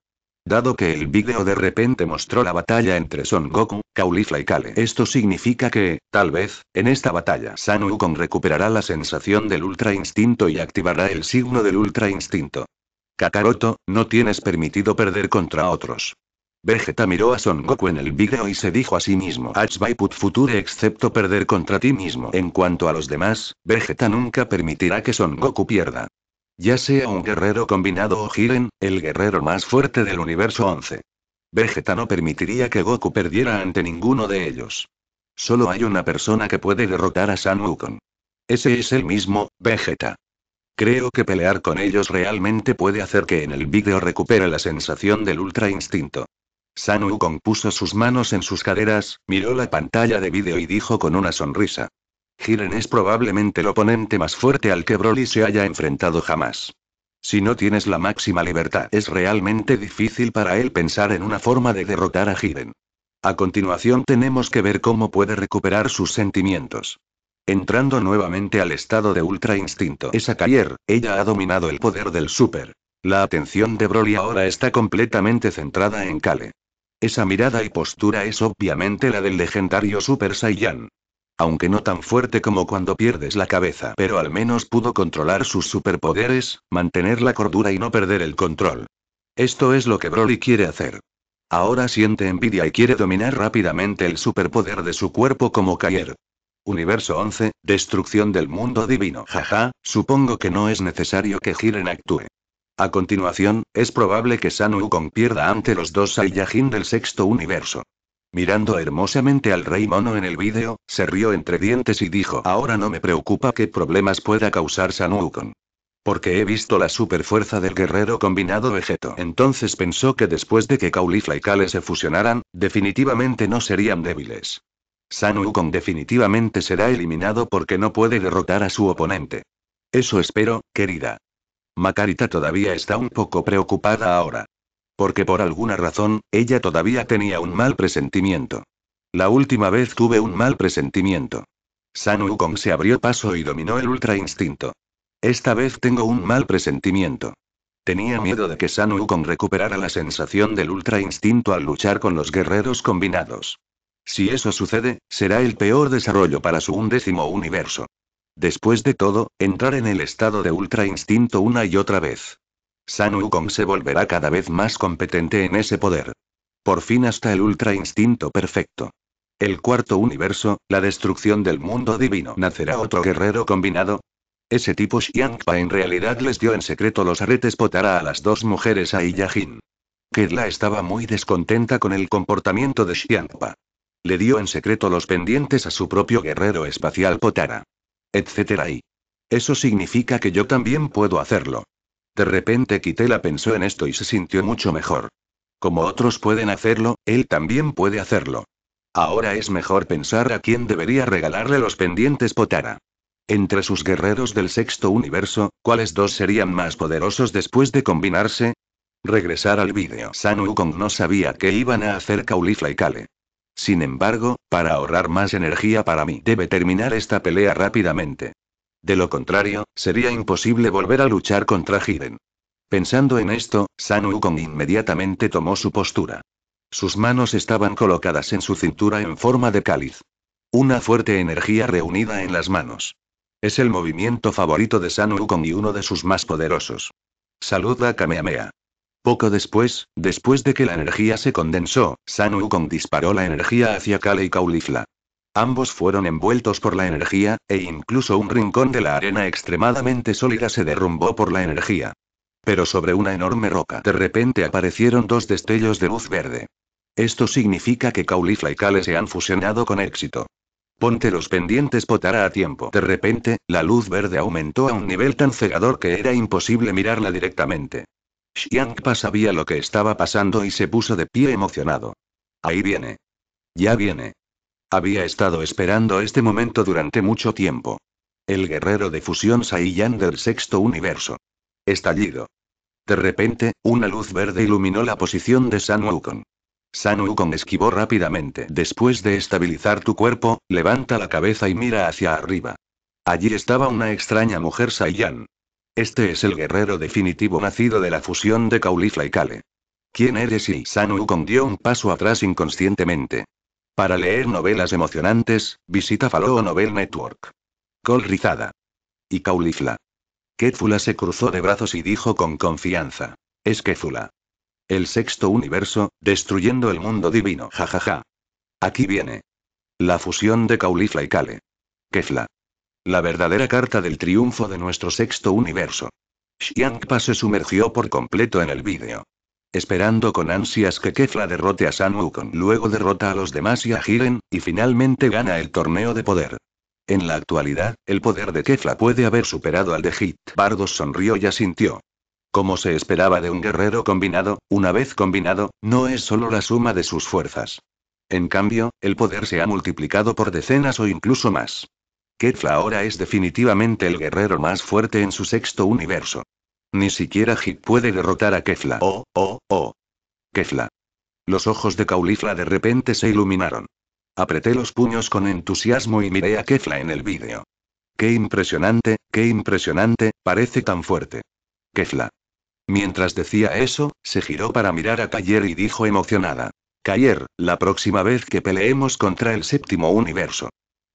Dado que el vídeo de repente mostró la batalla entre Son Goku, Caulifla y Kale, esto significa que, tal vez, en esta batalla San Wukong recuperará la sensación del Ultra Instinto y activará el signo del Ultra Instinto. Kakaroto, no tienes permitido perder contra otros. Vegeta miró a Son Goku en el vídeo y se dijo a sí mismo Hats by future excepto perder contra ti mismo. En cuanto a los demás, Vegeta nunca permitirá que Son Goku pierda. Ya sea un guerrero combinado o Jiren, el guerrero más fuerte del universo 11. Vegeta no permitiría que Goku perdiera ante ninguno de ellos. Solo hay una persona que puede derrotar a San Wukong. Ese es el mismo, Vegeta. Creo que pelear con ellos realmente puede hacer que en el vídeo recupere la sensación del ultra instinto. San Wukong puso sus manos en sus caderas, miró la pantalla de vídeo y dijo con una sonrisa. Giren es probablemente el oponente más fuerte al que Broly se haya enfrentado jamás. Si no tienes la máxima libertad, es realmente difícil para él pensar en una forma de derrotar a Giren. A continuación tenemos que ver cómo puede recuperar sus sentimientos. Entrando nuevamente al estado de ultra instinto, esa Carrier, ella ha dominado el poder del super. La atención de Broly ahora está completamente centrada en Kale. Esa mirada y postura es obviamente la del legendario Super Saiyan. Aunque no tan fuerte como cuando pierdes la cabeza, pero al menos pudo controlar sus superpoderes, mantener la cordura y no perder el control. Esto es lo que Broly quiere hacer. Ahora siente envidia y quiere dominar rápidamente el superpoder de su cuerpo como Kayer. Universo 11, destrucción del mundo divino. Jaja, supongo que no es necesario que Jiren actúe. A continuación, es probable que Sanu con pierda ante los dos Saiyajin del sexto universo. Mirando hermosamente al rey mono en el vídeo, se rió entre dientes y dijo, ahora no me preocupa qué problemas pueda causar San Porque he visto la superfuerza del guerrero combinado Vegeto. Entonces pensó que después de que Caulifla y Kale se fusionaran, definitivamente no serían débiles. San definitivamente será eliminado porque no puede derrotar a su oponente. Eso espero, querida. Makarita todavía está un poco preocupada ahora. Porque por alguna razón, ella todavía tenía un mal presentimiento. La última vez tuve un mal presentimiento. San se abrió paso y dominó el ultra instinto. Esta vez tengo un mal presentimiento. Tenía miedo de que San recuperara la sensación del ultra instinto al luchar con los guerreros combinados. Si eso sucede, será el peor desarrollo para su undécimo universo. Después de todo, entrar en el estado de ultra instinto una y otra vez. San Wukong se volverá cada vez más competente en ese poder. Por fin hasta el ultra instinto perfecto. El cuarto universo, la destrucción del mundo divino. ¿Nacerá otro guerrero combinado? Ese tipo Xiangpa en realidad les dio en secreto los aretes potara a las dos mujeres a Iyajin. Kedla estaba muy descontenta con el comportamiento de Xiangpa. Le dio en secreto los pendientes a su propio guerrero espacial potara. Etcétera y. Eso significa que yo también puedo hacerlo. De repente Kitela pensó en esto y se sintió mucho mejor. Como otros pueden hacerlo, él también puede hacerlo. Ahora es mejor pensar a quién debería regalarle los pendientes Potara. Entre sus guerreros del sexto universo, ¿cuáles dos serían más poderosos después de combinarse? Regresar al vídeo. San Wukong no sabía qué iban a hacer Caulifla y Kale. Sin embargo, para ahorrar más energía para mí, debe terminar esta pelea rápidamente. De lo contrario, sería imposible volver a luchar contra Jiren. Pensando en esto, San Wukong inmediatamente tomó su postura. Sus manos estaban colocadas en su cintura en forma de cáliz. Una fuerte energía reunida en las manos. Es el movimiento favorito de San Wukong y uno de sus más poderosos. Saluda Kamehameha. Poco después, después de que la energía se condensó, San Wukong disparó la energía hacia Kale y Caulifla. Ambos fueron envueltos por la energía, e incluso un rincón de la arena extremadamente sólida se derrumbó por la energía. Pero sobre una enorme roca de repente aparecieron dos destellos de luz verde. Esto significa que Caulifla y Kale se han fusionado con éxito. Ponte los pendientes potara a tiempo. De repente, la luz verde aumentó a un nivel tan cegador que era imposible mirarla directamente. Xiangpa sabía lo que estaba pasando y se puso de pie emocionado. Ahí viene. Ya viene. Había estado esperando este momento durante mucho tiempo. El guerrero de fusión Saiyan del sexto universo. Estallido. De repente, una luz verde iluminó la posición de San Wukong. San esquivó rápidamente. Después de estabilizar tu cuerpo, levanta la cabeza y mira hacia arriba. Allí estaba una extraña mujer Saiyan. Este es el guerrero definitivo nacido de la fusión de Caulifla y Kale. ¿Quién eres? Y San dio un paso atrás inconscientemente. Para leer novelas emocionantes, visita Faloo Novel Network. Col rizada. Y caulifla. Ketfula se cruzó de brazos y dijo con confianza. Es Ketfula. El sexto universo, destruyendo el mundo divino. Ja Ja, ja. Aquí viene. La fusión de Caulifla y Kale. Kefla. La verdadera carta del triunfo de nuestro sexto universo. Xiangpa se sumergió por completo en el vídeo esperando con ansias que Kefla derrote a San Wukong. Luego derrota a los demás y a Hiren, y finalmente gana el torneo de poder. En la actualidad, el poder de Kefla puede haber superado al de Hit. Bardos sonrió y asintió. Como se esperaba de un guerrero combinado, una vez combinado, no es solo la suma de sus fuerzas. En cambio, el poder se ha multiplicado por decenas o incluso más. Kefla ahora es definitivamente el guerrero más fuerte en su sexto universo. Ni siquiera Hit puede derrotar a Kefla. Oh, oh, oh. Kefla. Los ojos de Caulifla de repente se iluminaron. Apreté los puños con entusiasmo y miré a Kefla en el vídeo. Qué impresionante, qué impresionante, parece tan fuerte. Kefla. Mientras decía eso, se giró para mirar a Cayer y dijo emocionada. Cayer, la próxima vez que peleemos contra el séptimo universo.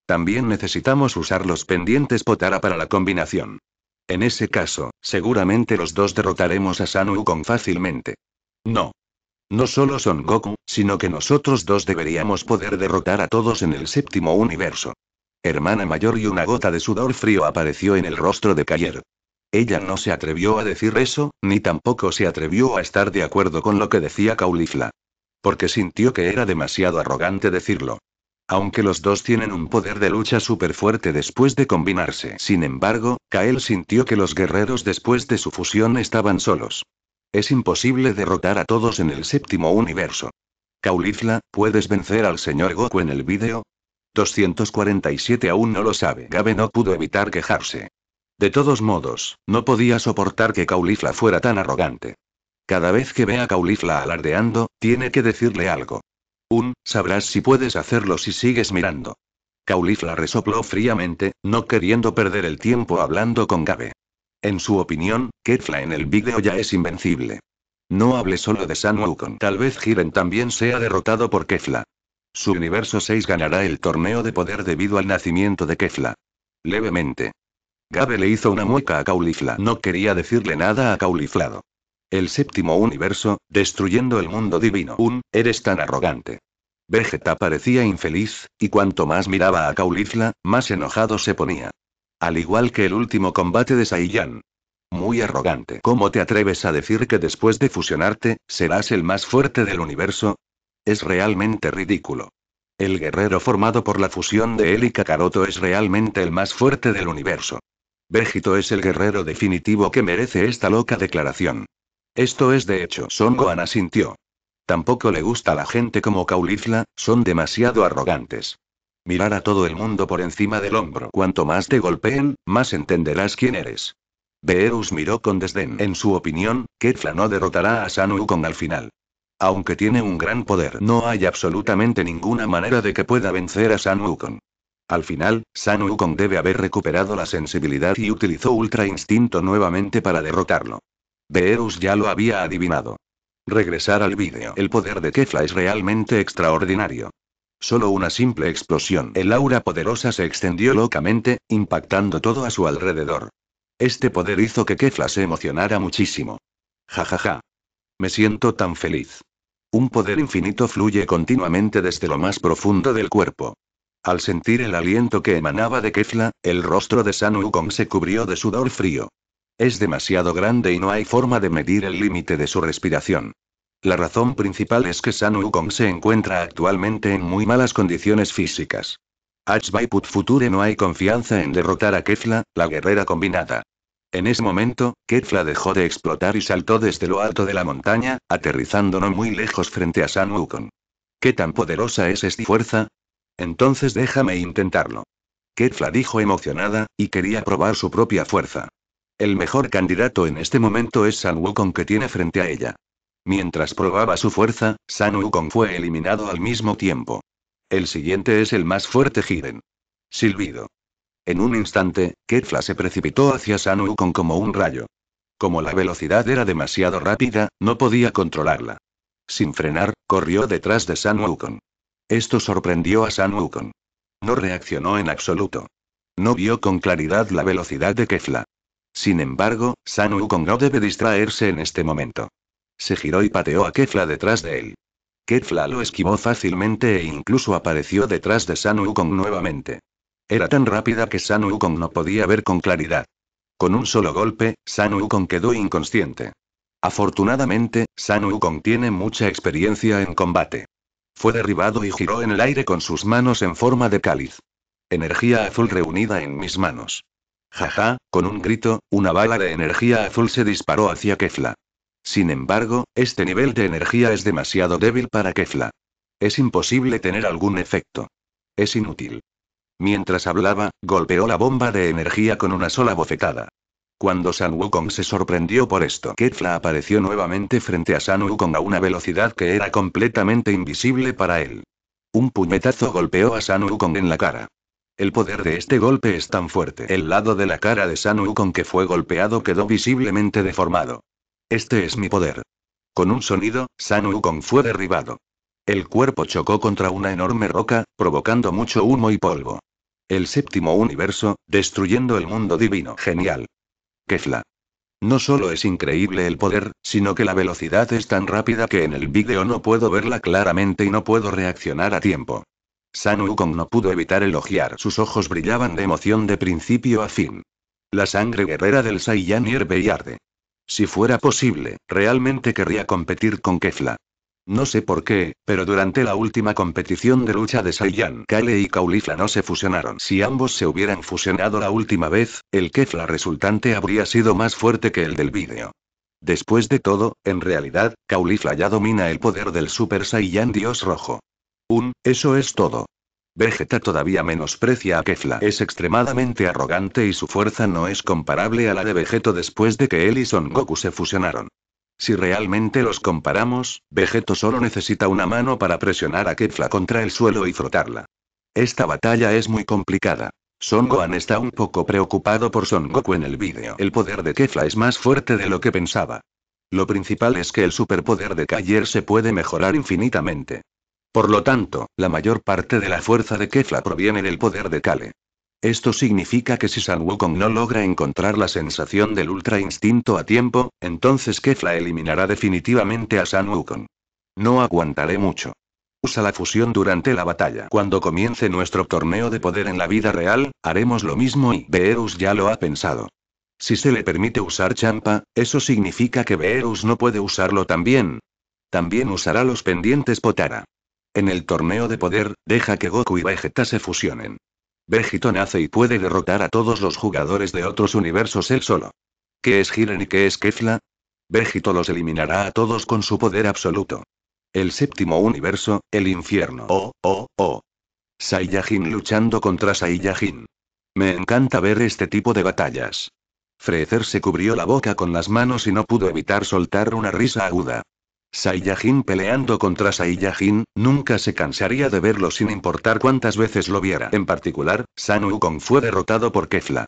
También necesitamos usar los pendientes Potara para la combinación. En ese caso, seguramente los dos derrotaremos a Sanu con fácilmente. No. No solo Son Goku, sino que nosotros dos deberíamos poder derrotar a todos en el séptimo universo. Hermana mayor y una gota de sudor frío apareció en el rostro de Cayer. Ella no se atrevió a decir eso, ni tampoco se atrevió a estar de acuerdo con lo que decía Caulifla. Porque sintió que era demasiado arrogante decirlo. Aunque los dos tienen un poder de lucha súper fuerte después de combinarse. Sin embargo, Kael sintió que los guerreros después de su fusión estaban solos. Es imposible derrotar a todos en el séptimo universo. Caulifla, ¿puedes vencer al señor Goku en el vídeo? 247 aún no lo sabe. Gabe no pudo evitar quejarse. De todos modos, no podía soportar que Caulifla fuera tan arrogante. Cada vez que ve a Caulifla alardeando, tiene que decirle algo. Un, sabrás si puedes hacerlo si sigues mirando. Caulifla resopló fríamente, no queriendo perder el tiempo hablando con Gabe. En su opinión, Kefla en el vídeo ya es invencible. No hable solo de San Wukong. Tal vez Jiren también sea derrotado por Kefla. Su universo 6 ganará el torneo de poder debido al nacimiento de Kefla. Levemente. Gabe le hizo una mueca a Caulifla. No quería decirle nada a Cauliflado el séptimo universo, destruyendo el mundo divino. Un, eres tan arrogante. Vegeta parecía infeliz, y cuanto más miraba a Caulifla, más enojado se ponía. Al igual que el último combate de Saiyan. Muy arrogante. ¿Cómo te atreves a decir que después de fusionarte, serás el más fuerte del universo? Es realmente ridículo. El guerrero formado por la fusión de él y Kakaroto es realmente el más fuerte del universo. Vegito es el guerrero definitivo que merece esta loca declaración. Esto es de hecho. Son Gohan asintió. Tampoco le gusta a la gente como Caulifla, son demasiado arrogantes. Mirar a todo el mundo por encima del hombro. Cuanto más te golpeen, más entenderás quién eres. Beerus miró con desdén. En su opinión, Ketfla no derrotará a San al final. Aunque tiene un gran poder, no hay absolutamente ninguna manera de que pueda vencer a San Al final, San debe haber recuperado la sensibilidad y utilizó Ultra Instinto nuevamente para derrotarlo. Beerus ya lo había adivinado. Regresar al vídeo. El poder de Kefla es realmente extraordinario. Solo una simple explosión. El aura poderosa se extendió locamente, impactando todo a su alrededor. Este poder hizo que Kefla se emocionara muchísimo. Ja ja ja. Me siento tan feliz. Un poder infinito fluye continuamente desde lo más profundo del cuerpo. Al sentir el aliento que emanaba de Kefla, el rostro de San Wukong se cubrió de sudor frío. Es demasiado grande y no hay forma de medir el límite de su respiración. La razón principal es que San Wukong se encuentra actualmente en muy malas condiciones físicas. Put Future no hay confianza en derrotar a Kefla, la guerrera combinada. En ese momento, Kefla dejó de explotar y saltó desde lo alto de la montaña, aterrizando no muy lejos frente a San Wukong. ¿Qué tan poderosa es esta fuerza? Entonces déjame intentarlo. Kefla dijo emocionada, y quería probar su propia fuerza. El mejor candidato en este momento es San Wukong que tiene frente a ella. Mientras probaba su fuerza, San Wukong fue eliminado al mismo tiempo. El siguiente es el más fuerte Jiren. Silbido. En un instante, Kefla se precipitó hacia San Wukong como un rayo. Como la velocidad era demasiado rápida, no podía controlarla. Sin frenar, corrió detrás de San Wukong. Esto sorprendió a San Wukong. No reaccionó en absoluto. No vio con claridad la velocidad de Kefla. Sin embargo, San Wukong no debe distraerse en este momento. Se giró y pateó a Kefla detrás de él. Kefla lo esquivó fácilmente e incluso apareció detrás de San Wukong nuevamente. Era tan rápida que San Wukong no podía ver con claridad. Con un solo golpe, San Wukong quedó inconsciente. Afortunadamente, San Wukong tiene mucha experiencia en combate. Fue derribado y giró en el aire con sus manos en forma de cáliz. Energía azul reunida en mis manos. Jaja, con un grito, una bala de energía azul se disparó hacia Kefla. Sin embargo, este nivel de energía es demasiado débil para Kefla. Es imposible tener algún efecto. Es inútil. Mientras hablaba, golpeó la bomba de energía con una sola bofetada. Cuando San Wukong se sorprendió por esto, Kefla apareció nuevamente frente a San Wukong a una velocidad que era completamente invisible para él. Un puñetazo golpeó a San Wukong en la cara. El poder de este golpe es tan fuerte. El lado de la cara de Sanu con que fue golpeado quedó visiblemente deformado. Este es mi poder. Con un sonido, Sanu con fue derribado. El cuerpo chocó contra una enorme roca, provocando mucho humo y polvo. El séptimo universo, destruyendo el mundo divino. Genial. Kefla. No solo es increíble el poder, sino que la velocidad es tan rápida que en el vídeo no puedo verla claramente y no puedo reaccionar a tiempo. San Wukong no pudo evitar elogiar. Sus ojos brillaban de emoción de principio a fin. La sangre guerrera del Saiyan hierve y arde. Si fuera posible, realmente querría competir con Kefla. No sé por qué, pero durante la última competición de lucha de Saiyan, Kale y Caulifla no se fusionaron. Si ambos se hubieran fusionado la última vez, el Kefla resultante habría sido más fuerte que el del vídeo. Después de todo, en realidad, Caulifla ya domina el poder del Super Saiyan Dios Rojo. Un, eso es todo. Vegeta todavía menosprecia a Kefla. Es extremadamente arrogante y su fuerza no es comparable a la de Vegeto después de que él y Son Goku se fusionaron. Si realmente los comparamos, Vegeto solo necesita una mano para presionar a Kefla contra el suelo y frotarla. Esta batalla es muy complicada. Son Gohan está un poco preocupado por Son Goku en el vídeo. El poder de Kefla es más fuerte de lo que pensaba. Lo principal es que el superpoder de Kayer se puede mejorar infinitamente. Por lo tanto, la mayor parte de la fuerza de Kefla proviene del poder de Kale. Esto significa que si San Wukong no logra encontrar la sensación del ultra instinto a tiempo, entonces Kefla eliminará definitivamente a San Wukong. No aguantaré mucho. Usa la fusión durante la batalla. Cuando comience nuestro torneo de poder en la vida real, haremos lo mismo y Beerus ya lo ha pensado. Si se le permite usar champa, eso significa que Beerus no puede usarlo también. También usará los pendientes Potara. En el torneo de poder, deja que Goku y Vegeta se fusionen. Vegito nace y puede derrotar a todos los jugadores de otros universos él solo. ¿Qué es Jiren y qué es Kefla? Vegito los eliminará a todos con su poder absoluto. El séptimo universo, el infierno. Oh, oh, oh. Saiyajin luchando contra Saiyajin. Me encanta ver este tipo de batallas. Freezer se cubrió la boca con las manos y no pudo evitar soltar una risa aguda. Saiyajin peleando contra Saiyajin, nunca se cansaría de verlo sin importar cuántas veces lo viera. En particular, San Wukong fue derrotado por Kefla.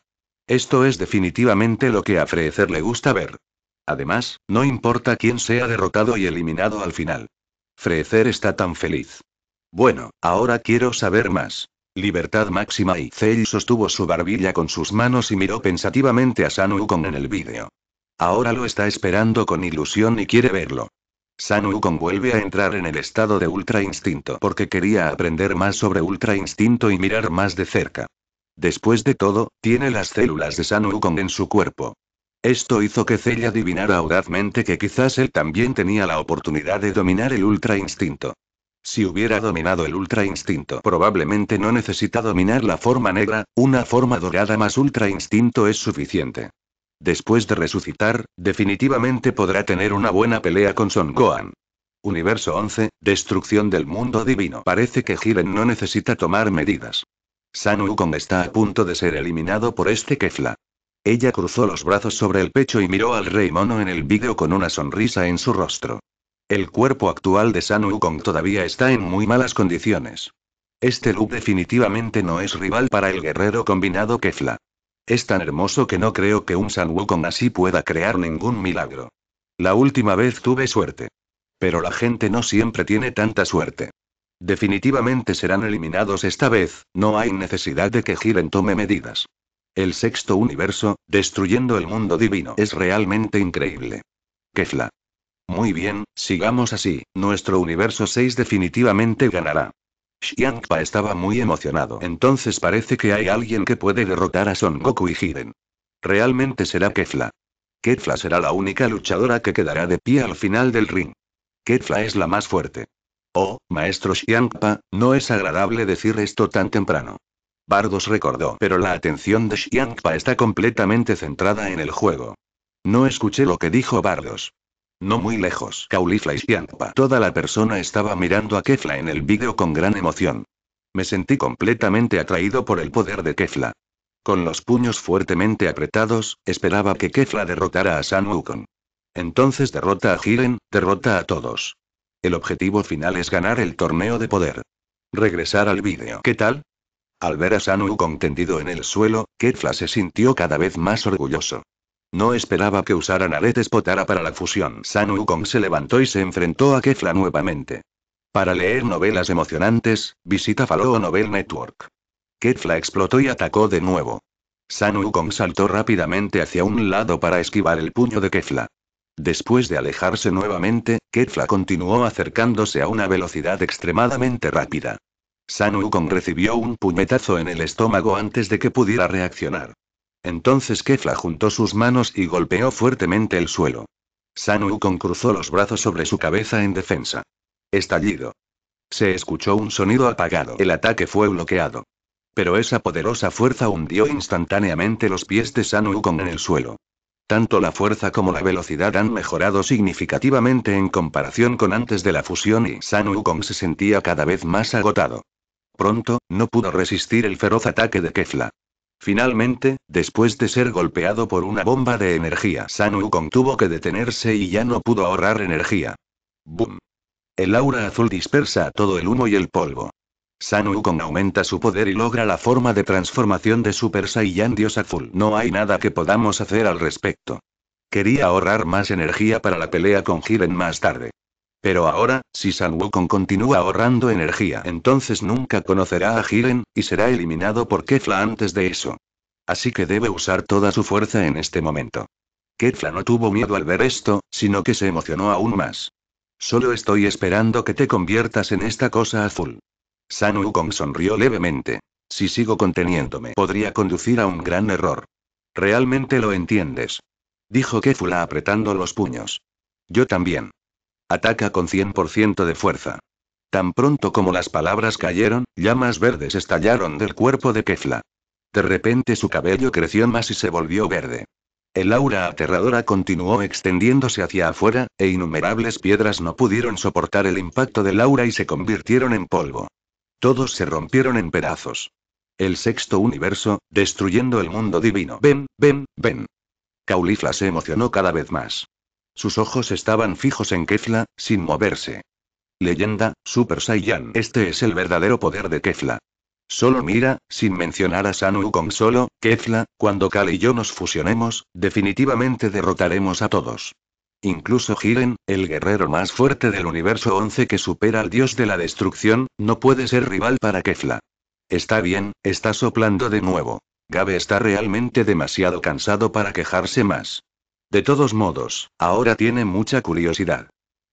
Esto es definitivamente lo que a Freezer le gusta ver. Además, no importa quién sea derrotado y eliminado al final. Freezer está tan feliz. Bueno, ahora quiero saber más. Libertad máxima y Cell sostuvo su barbilla con sus manos y miró pensativamente a San Wukong en el vídeo. Ahora lo está esperando con ilusión y quiere verlo. San vuelve a entrar en el estado de Ultra Instinto porque quería aprender más sobre Ultra Instinto y mirar más de cerca. Después de todo, tiene las células de San Wukong en su cuerpo. Esto hizo que Zella adivinara audazmente que quizás él también tenía la oportunidad de dominar el Ultra Instinto. Si hubiera dominado el Ultra Instinto, probablemente no necesita dominar la forma negra, una forma dorada más Ultra Instinto es suficiente. Después de resucitar, definitivamente podrá tener una buena pelea con Son Gohan. Universo 11, Destrucción del Mundo Divino. Parece que Jiren no necesita tomar medidas. San Wukong está a punto de ser eliminado por este Kefla. Ella cruzó los brazos sobre el pecho y miró al rey mono en el vídeo con una sonrisa en su rostro. El cuerpo actual de San Wukong todavía está en muy malas condiciones. Este look definitivamente no es rival para el guerrero combinado Kefla. Es tan hermoso que no creo que un San Wukong así pueda crear ningún milagro. La última vez tuve suerte. Pero la gente no siempre tiene tanta suerte. Definitivamente serán eliminados esta vez, no hay necesidad de que Giren tome medidas. El sexto universo, destruyendo el mundo divino, es realmente increíble. Kefla. Muy bien, sigamos así, nuestro universo 6 definitivamente ganará. Xiangpa estaba muy emocionado. Entonces parece que hay alguien que puede derrotar a Son Goku y Hiden. Realmente será Kefla. Kefla será la única luchadora que quedará de pie al final del ring. Kefla es la más fuerte. Oh, maestro Xiangpa, no es agradable decir esto tan temprano. Bardos recordó, pero la atención de Xiangpa está completamente centrada en el juego. No escuché lo que dijo Bardos. No muy lejos. Caulifla y Ciampa. Toda la persona estaba mirando a Kefla en el vídeo con gran emoción. Me sentí completamente atraído por el poder de Kefla. Con los puños fuertemente apretados, esperaba que Kefla derrotara a San Entonces derrota a Jiren, derrota a todos. El objetivo final es ganar el torneo de poder. Regresar al vídeo. ¿Qué tal? Al ver a San Wukong tendido en el suelo, Kefla se sintió cada vez más orgulloso. No esperaba que usaran Red potara para la fusión. San Wukong se levantó y se enfrentó a Kefla nuevamente. Para leer novelas emocionantes, visita Faloo Novel Network. Kefla explotó y atacó de nuevo. San Wukong saltó rápidamente hacia un lado para esquivar el puño de Kefla. Después de alejarse nuevamente, Kefla continuó acercándose a una velocidad extremadamente rápida. San Wukong recibió un puñetazo en el estómago antes de que pudiera reaccionar. Entonces Kefla juntó sus manos y golpeó fuertemente el suelo. San cruzó los brazos sobre su cabeza en defensa. Estallido. Se escuchó un sonido apagado. El ataque fue bloqueado. Pero esa poderosa fuerza hundió instantáneamente los pies de San Wukong en el suelo. Tanto la fuerza como la velocidad han mejorado significativamente en comparación con antes de la fusión y San Wukong se sentía cada vez más agotado. Pronto, no pudo resistir el feroz ataque de Kefla. Finalmente, después de ser golpeado por una bomba de energía, San Wukong tuvo que detenerse y ya no pudo ahorrar energía. ¡Bum! El aura azul dispersa todo el humo y el polvo. San Wukong aumenta su poder y logra la forma de transformación de Super Saiyan Dios Azul. No hay nada que podamos hacer al respecto. Quería ahorrar más energía para la pelea con Jiren más tarde. Pero ahora, si San Wukong continúa ahorrando energía, entonces nunca conocerá a Jiren, y será eliminado por Kefla antes de eso. Así que debe usar toda su fuerza en este momento. Kefla no tuvo miedo al ver esto, sino que se emocionó aún más. Solo estoy esperando que te conviertas en esta cosa azul. San Wukong sonrió levemente. Si sigo conteniéndome, podría conducir a un gran error. Realmente lo entiendes. Dijo Kefla apretando los puños. Yo también. Ataca con 100% de fuerza. Tan pronto como las palabras cayeron, llamas verdes estallaron del cuerpo de Kefla. De repente su cabello creció más y se volvió verde. El aura aterradora continuó extendiéndose hacia afuera, e innumerables piedras no pudieron soportar el impacto del aura y se convirtieron en polvo. Todos se rompieron en pedazos. El sexto universo, destruyendo el mundo divino. Ven, ven, ven. Caulifla se emocionó cada vez más. Sus ojos estaban fijos en Kefla, sin moverse. Leyenda, Super Saiyan. Este es el verdadero poder de Kefla. Solo mira, sin mencionar a Sanu con solo, Kefla, cuando Kale y yo nos fusionemos, definitivamente derrotaremos a todos. Incluso Jiren, el guerrero más fuerte del universo 11 que supera al dios de la destrucción, no puede ser rival para Kefla. Está bien, está soplando de nuevo. Gabe está realmente demasiado cansado para quejarse más. De todos modos, ahora tiene mucha curiosidad.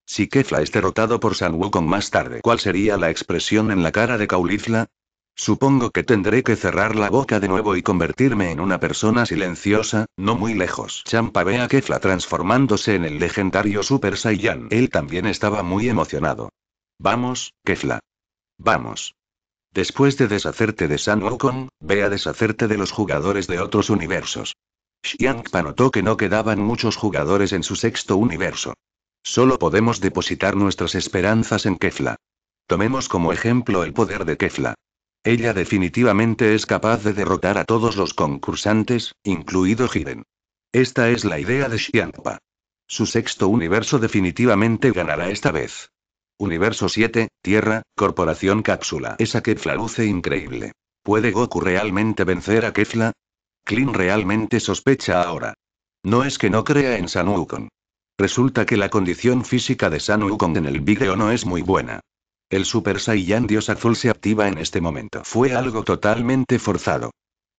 Si Kefla es derrotado por San Wukong más tarde, ¿cuál sería la expresión en la cara de Caulifla? Supongo que tendré que cerrar la boca de nuevo y convertirme en una persona silenciosa, no muy lejos. Champa ve a Kefla transformándose en el legendario Super Saiyan. Él también estaba muy emocionado. Vamos, Kefla. Vamos. Después de deshacerte de San Wukong, ve a deshacerte de los jugadores de otros universos. Xiangpa notó que no quedaban muchos jugadores en su sexto universo. Solo podemos depositar nuestras esperanzas en Kefla. Tomemos como ejemplo el poder de Kefla. Ella definitivamente es capaz de derrotar a todos los concursantes, incluido Jiren. Esta es la idea de Xiangpa. Su sexto universo definitivamente ganará esta vez. Universo 7, Tierra, Corporación Cápsula. Esa Kefla luce increíble. ¿Puede Goku realmente vencer a Kefla? Clint realmente sospecha ahora. No es que no crea en San Resulta que la condición física de San en el vídeo no es muy buena. El Super Saiyan Dios Azul se activa en este momento. Fue algo totalmente forzado.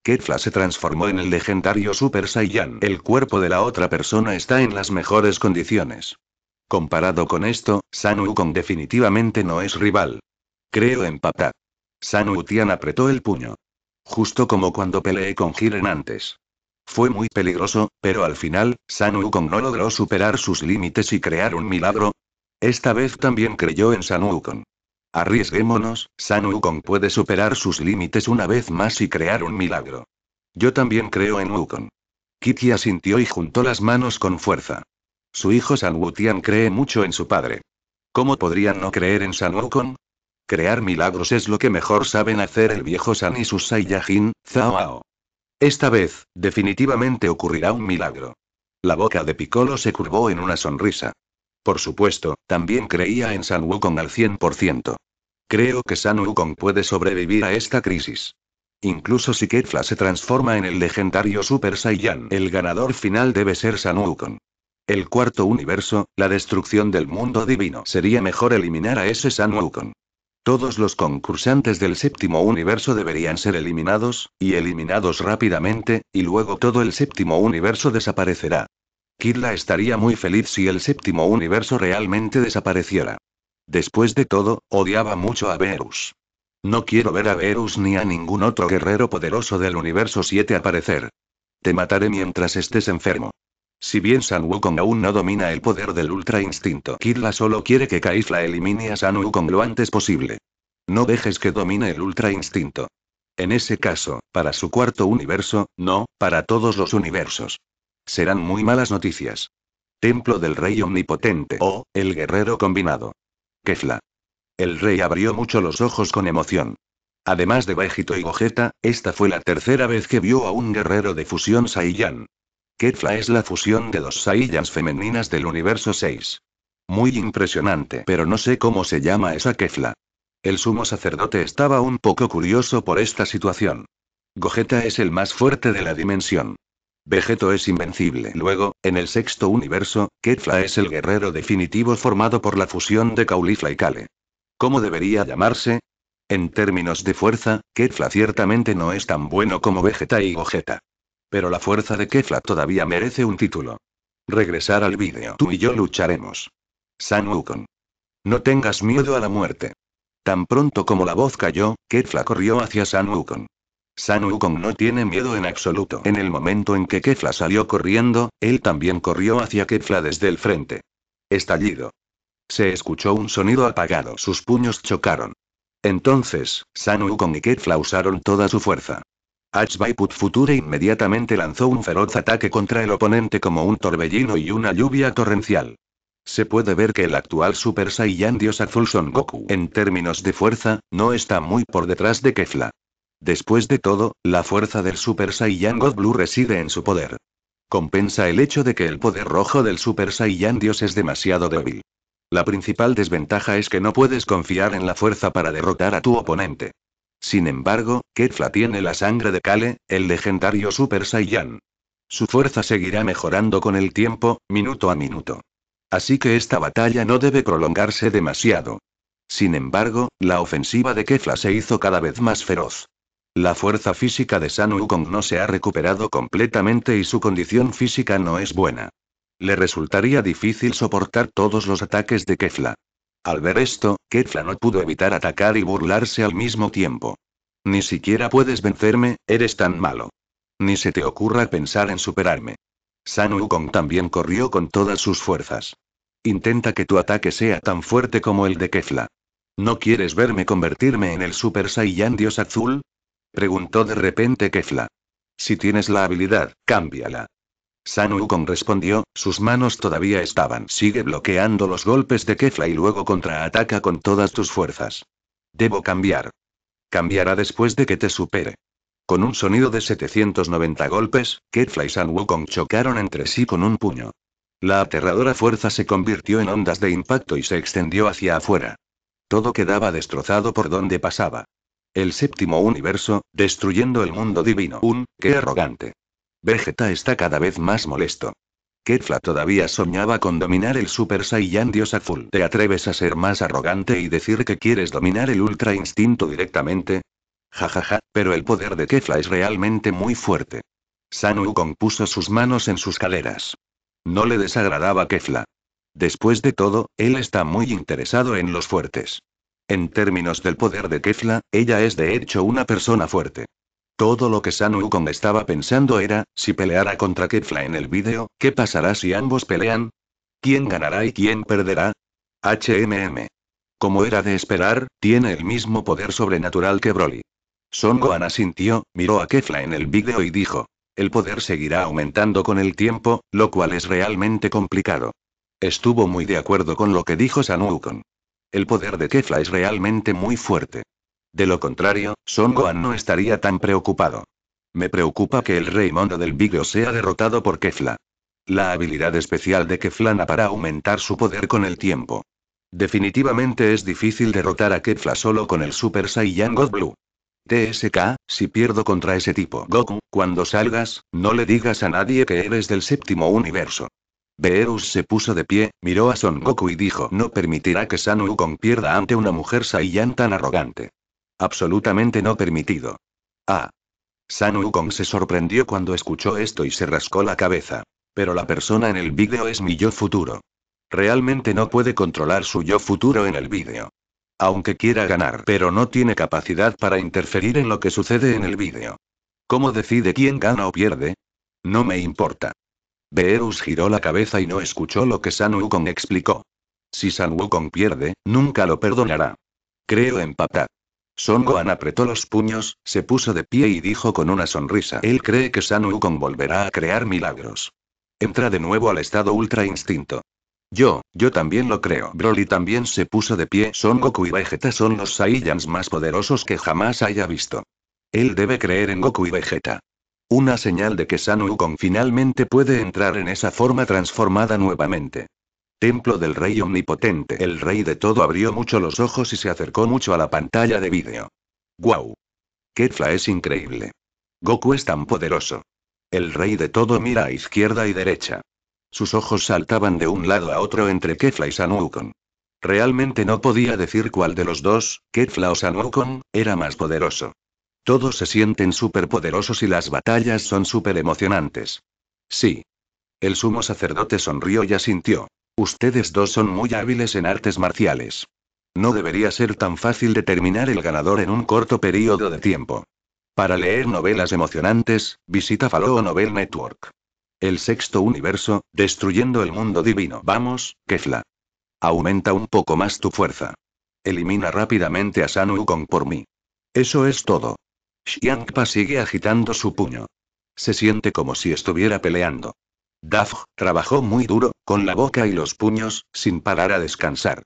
Kefla se transformó en el legendario Super Saiyan. El cuerpo de la otra persona está en las mejores condiciones. Comparado con esto, San Wukong definitivamente no es rival. Creo en San Wutian apretó el puño. Justo como cuando peleé con Jiren antes. Fue muy peligroso, pero al final, San Wukong no logró superar sus límites y crear un milagro. Esta vez también creyó en San Wukong. Arriesguémonos, San Wukong puede superar sus límites una vez más y crear un milagro. Yo también creo en Wukong. Kiki asintió y juntó las manos con fuerza. Su hijo San Wutian cree mucho en su padre. ¿Cómo podrían no creer en San Wukong? Crear milagros es lo que mejor saben hacer el viejo San y sus Saiyajin, Zao. Esta vez, definitivamente ocurrirá un milagro. La boca de Piccolo se curvó en una sonrisa. Por supuesto, también creía en San Wukong al 100%. Creo que San Wukong puede sobrevivir a esta crisis. Incluso si Kefla se transforma en el legendario Super Saiyan, el ganador final debe ser San Wukong. El cuarto universo, la destrucción del mundo divino. Sería mejor eliminar a ese San Wukong. Todos los concursantes del séptimo universo deberían ser eliminados, y eliminados rápidamente, y luego todo el séptimo universo desaparecerá. Kidla estaría muy feliz si el séptimo universo realmente desapareciera. Después de todo, odiaba mucho a Verus. No quiero ver a Verus ni a ningún otro guerrero poderoso del universo 7 aparecer. Te mataré mientras estés enfermo. Si bien San Wukong aún no domina el poder del Ultra Instinto, Kidla solo quiere que Kaifla elimine a San Wukong lo antes posible. No dejes que domine el Ultra Instinto. En ese caso, para su cuarto universo, no, para todos los universos. Serán muy malas noticias. Templo del Rey Omnipotente o, el Guerrero Combinado. Kefla. El rey abrió mucho los ojos con emoción. Además de Vegito y Gogeta, esta fue la tercera vez que vio a un guerrero de fusión Saiyan. Kefla es la fusión de dos Saiyans femeninas del universo 6. Muy impresionante, pero no sé cómo se llama esa Kefla. El sumo sacerdote estaba un poco curioso por esta situación. Gogeta es el más fuerte de la dimensión. Vegeto es invencible. Luego, en el sexto universo, Kefla es el guerrero definitivo formado por la fusión de Caulifla y Kale. ¿Cómo debería llamarse? En términos de fuerza, Kefla ciertamente no es tan bueno como Vegeta y Gogeta. Pero la fuerza de Kefla todavía merece un título. Regresar al vídeo. Tú y yo lucharemos. San Wukong. No tengas miedo a la muerte. Tan pronto como la voz cayó, Kefla corrió hacia San Wukong. San Wukong no tiene miedo en absoluto. En el momento en que Kefla salió corriendo, él también corrió hacia Kefla desde el frente. Estallido. Se escuchó un sonido apagado. Sus puños chocaron. Entonces, San Wukong y Kefla usaron toda su fuerza. Ash Future inmediatamente lanzó un feroz ataque contra el oponente como un torbellino y una lluvia torrencial. Se puede ver que el actual Super Saiyan Dios Azul Son Goku, en términos de fuerza, no está muy por detrás de Kefla. Después de todo, la fuerza del Super Saiyan God Blue reside en su poder. Compensa el hecho de que el poder rojo del Super Saiyan Dios es demasiado débil. La principal desventaja es que no puedes confiar en la fuerza para derrotar a tu oponente. Sin embargo, Kefla tiene la sangre de Kale, el legendario Super Saiyan. Su fuerza seguirá mejorando con el tiempo, minuto a minuto. Así que esta batalla no debe prolongarse demasiado. Sin embargo, la ofensiva de Kefla se hizo cada vez más feroz. La fuerza física de San Wukong no se ha recuperado completamente y su condición física no es buena. Le resultaría difícil soportar todos los ataques de Kefla. Al ver esto, Kefla no pudo evitar atacar y burlarse al mismo tiempo. Ni siquiera puedes vencerme, eres tan malo. Ni se te ocurra pensar en superarme. San Wukong también corrió con todas sus fuerzas. Intenta que tu ataque sea tan fuerte como el de Kefla. ¿No quieres verme convertirme en el Super Saiyan Dios Azul? Preguntó de repente Kefla. Si tienes la habilidad, cámbiala. San Wukong respondió, sus manos todavía estaban. Sigue bloqueando los golpes de Kefla y luego contraataca con todas tus fuerzas. Debo cambiar. Cambiará después de que te supere. Con un sonido de 790 golpes, Kefla y San Wukong chocaron entre sí con un puño. La aterradora fuerza se convirtió en ondas de impacto y se extendió hacia afuera. Todo quedaba destrozado por donde pasaba. El séptimo universo, destruyendo el mundo divino. Un, qué arrogante. Vegeta está cada vez más molesto. Kefla todavía soñaba con dominar el Super Saiyan Dios Azul. ¿Te atreves a ser más arrogante y decir que quieres dominar el Ultra Instinto directamente? Jajaja, ja, ja, pero el poder de Kefla es realmente muy fuerte. Sanu compuso sus manos en sus caleras. No le desagradaba Kefla. Después de todo, él está muy interesado en los fuertes. En términos del poder de Kefla, ella es de hecho una persona fuerte. Todo lo que San estaba pensando era, si peleara contra Kefla en el vídeo, ¿qué pasará si ambos pelean? ¿Quién ganará y quién perderá? HMM. Como era de esperar, tiene el mismo poder sobrenatural que Broly. Son Gohan asintió, miró a Kefla en el vídeo y dijo. El poder seguirá aumentando con el tiempo, lo cual es realmente complicado. Estuvo muy de acuerdo con lo que dijo San El poder de Kefla es realmente muy fuerte. De lo contrario, Son Gohan no estaría tan preocupado. Me preocupa que el rey mono del vídeo sea derrotado por Kefla. La habilidad especial de Keflana para aumentar su poder con el tiempo. Definitivamente es difícil derrotar a Kefla solo con el Super Saiyan God Blue. TSK, si pierdo contra ese tipo Goku, cuando salgas, no le digas a nadie que eres del séptimo universo. Beerus se puso de pie, miró a Son Goku y dijo no permitirá que San Wukong pierda ante una mujer Saiyan tan arrogante. Absolutamente no permitido. Ah. San Wukong se sorprendió cuando escuchó esto y se rascó la cabeza. Pero la persona en el vídeo es mi yo futuro. Realmente no puede controlar su yo futuro en el vídeo. Aunque quiera ganar, pero no tiene capacidad para interferir en lo que sucede en el vídeo. ¿Cómo decide quién gana o pierde? No me importa. Beerus giró la cabeza y no escuchó lo que San Wukong explicó. Si San Wukong pierde, nunca lo perdonará. Creo en papá. Son Gohan apretó los puños, se puso de pie y dijo con una sonrisa. Él cree que San Wukong volverá a crear milagros. Entra de nuevo al estado ultra instinto. Yo, yo también lo creo. Broly también se puso de pie. Son Goku y Vegeta son los Saiyans más poderosos que jamás haya visto. Él debe creer en Goku y Vegeta. Una señal de que San Wukong finalmente puede entrar en esa forma transformada nuevamente. Templo del Rey Omnipotente. El Rey de todo abrió mucho los ojos y se acercó mucho a la pantalla de vídeo. ¡Guau! Kefla es increíble. Goku es tan poderoso. El Rey de todo mira a izquierda y derecha. Sus ojos saltaban de un lado a otro entre Kefla y San Realmente no podía decir cuál de los dos, Kefla o San era más poderoso. Todos se sienten súper poderosos y las batallas son súper emocionantes. Sí. El sumo sacerdote sonrió y asintió. Ustedes dos son muy hábiles en artes marciales. No debería ser tan fácil determinar el ganador en un corto periodo de tiempo. Para leer novelas emocionantes, visita Faloo Novel Network. El sexto universo, destruyendo el mundo divino. Vamos, Kefla. Aumenta un poco más tu fuerza. Elimina rápidamente a San Wukong por mí. Eso es todo. Xiangpa sigue agitando su puño. Se siente como si estuviera peleando. Duff trabajó muy duro, con la boca y los puños, sin parar a descansar.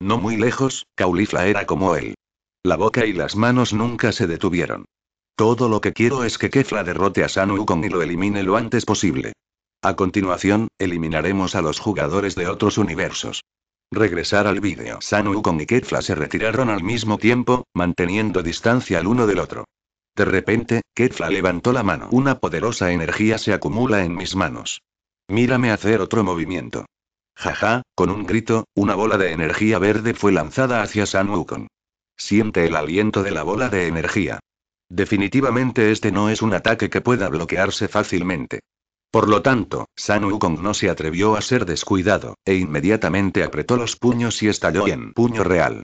No muy lejos, Caulifla era como él. La boca y las manos nunca se detuvieron. Todo lo que quiero es que Kefla derrote a San y lo elimine lo antes posible. A continuación, eliminaremos a los jugadores de otros universos. Regresar al vídeo. San y Kefla se retiraron al mismo tiempo, manteniendo distancia el uno del otro. De repente, Kefla levantó la mano. Una poderosa energía se acumula en mis manos. Mírame hacer otro movimiento. Jaja, con un grito, una bola de energía verde fue lanzada hacia San Wukong. Siente el aliento de la bola de energía. Definitivamente este no es un ataque que pueda bloquearse fácilmente. Por lo tanto, San Wukong no se atrevió a ser descuidado, e inmediatamente apretó los puños y estalló en puño real.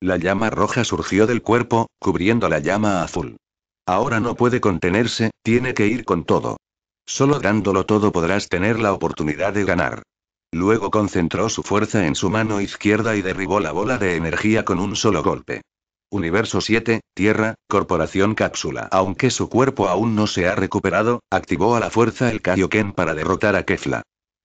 La llama roja surgió del cuerpo, cubriendo la llama azul. Ahora no puede contenerse, tiene que ir con todo. Solo dándolo todo podrás tener la oportunidad de ganar. Luego concentró su fuerza en su mano izquierda y derribó la bola de energía con un solo golpe. Universo 7, Tierra, Corporación Cápsula. Aunque su cuerpo aún no se ha recuperado, activó a la fuerza el Kaioken para derrotar a Kefla.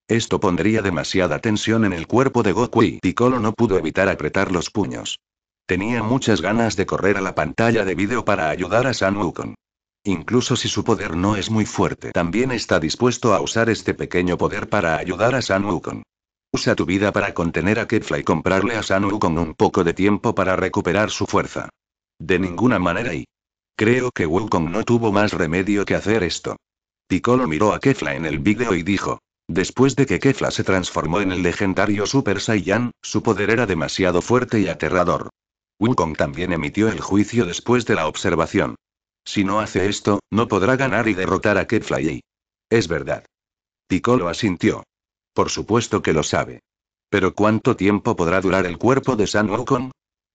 Esto pondría demasiada tensión en el cuerpo de Goku y Piccolo no pudo evitar apretar los puños. Tenía muchas ganas de correr a la pantalla de vídeo para ayudar a San Wukong. Incluso si su poder no es muy fuerte, también está dispuesto a usar este pequeño poder para ayudar a San Wukong. Usa tu vida para contener a Kefla y comprarle a San Wukong un poco de tiempo para recuperar su fuerza. De ninguna manera y... Creo que Wukong no tuvo más remedio que hacer esto. Piccolo miró a Kefla en el vídeo y dijo. Después de que Kefla se transformó en el legendario Super Saiyan, su poder era demasiado fuerte y aterrador. Wukong también emitió el juicio después de la observación. Si no hace esto, no podrá ganar y derrotar a kefla Es verdad. Piccolo asintió. Por supuesto que lo sabe. Pero ¿cuánto tiempo podrá durar el cuerpo de San Wukong?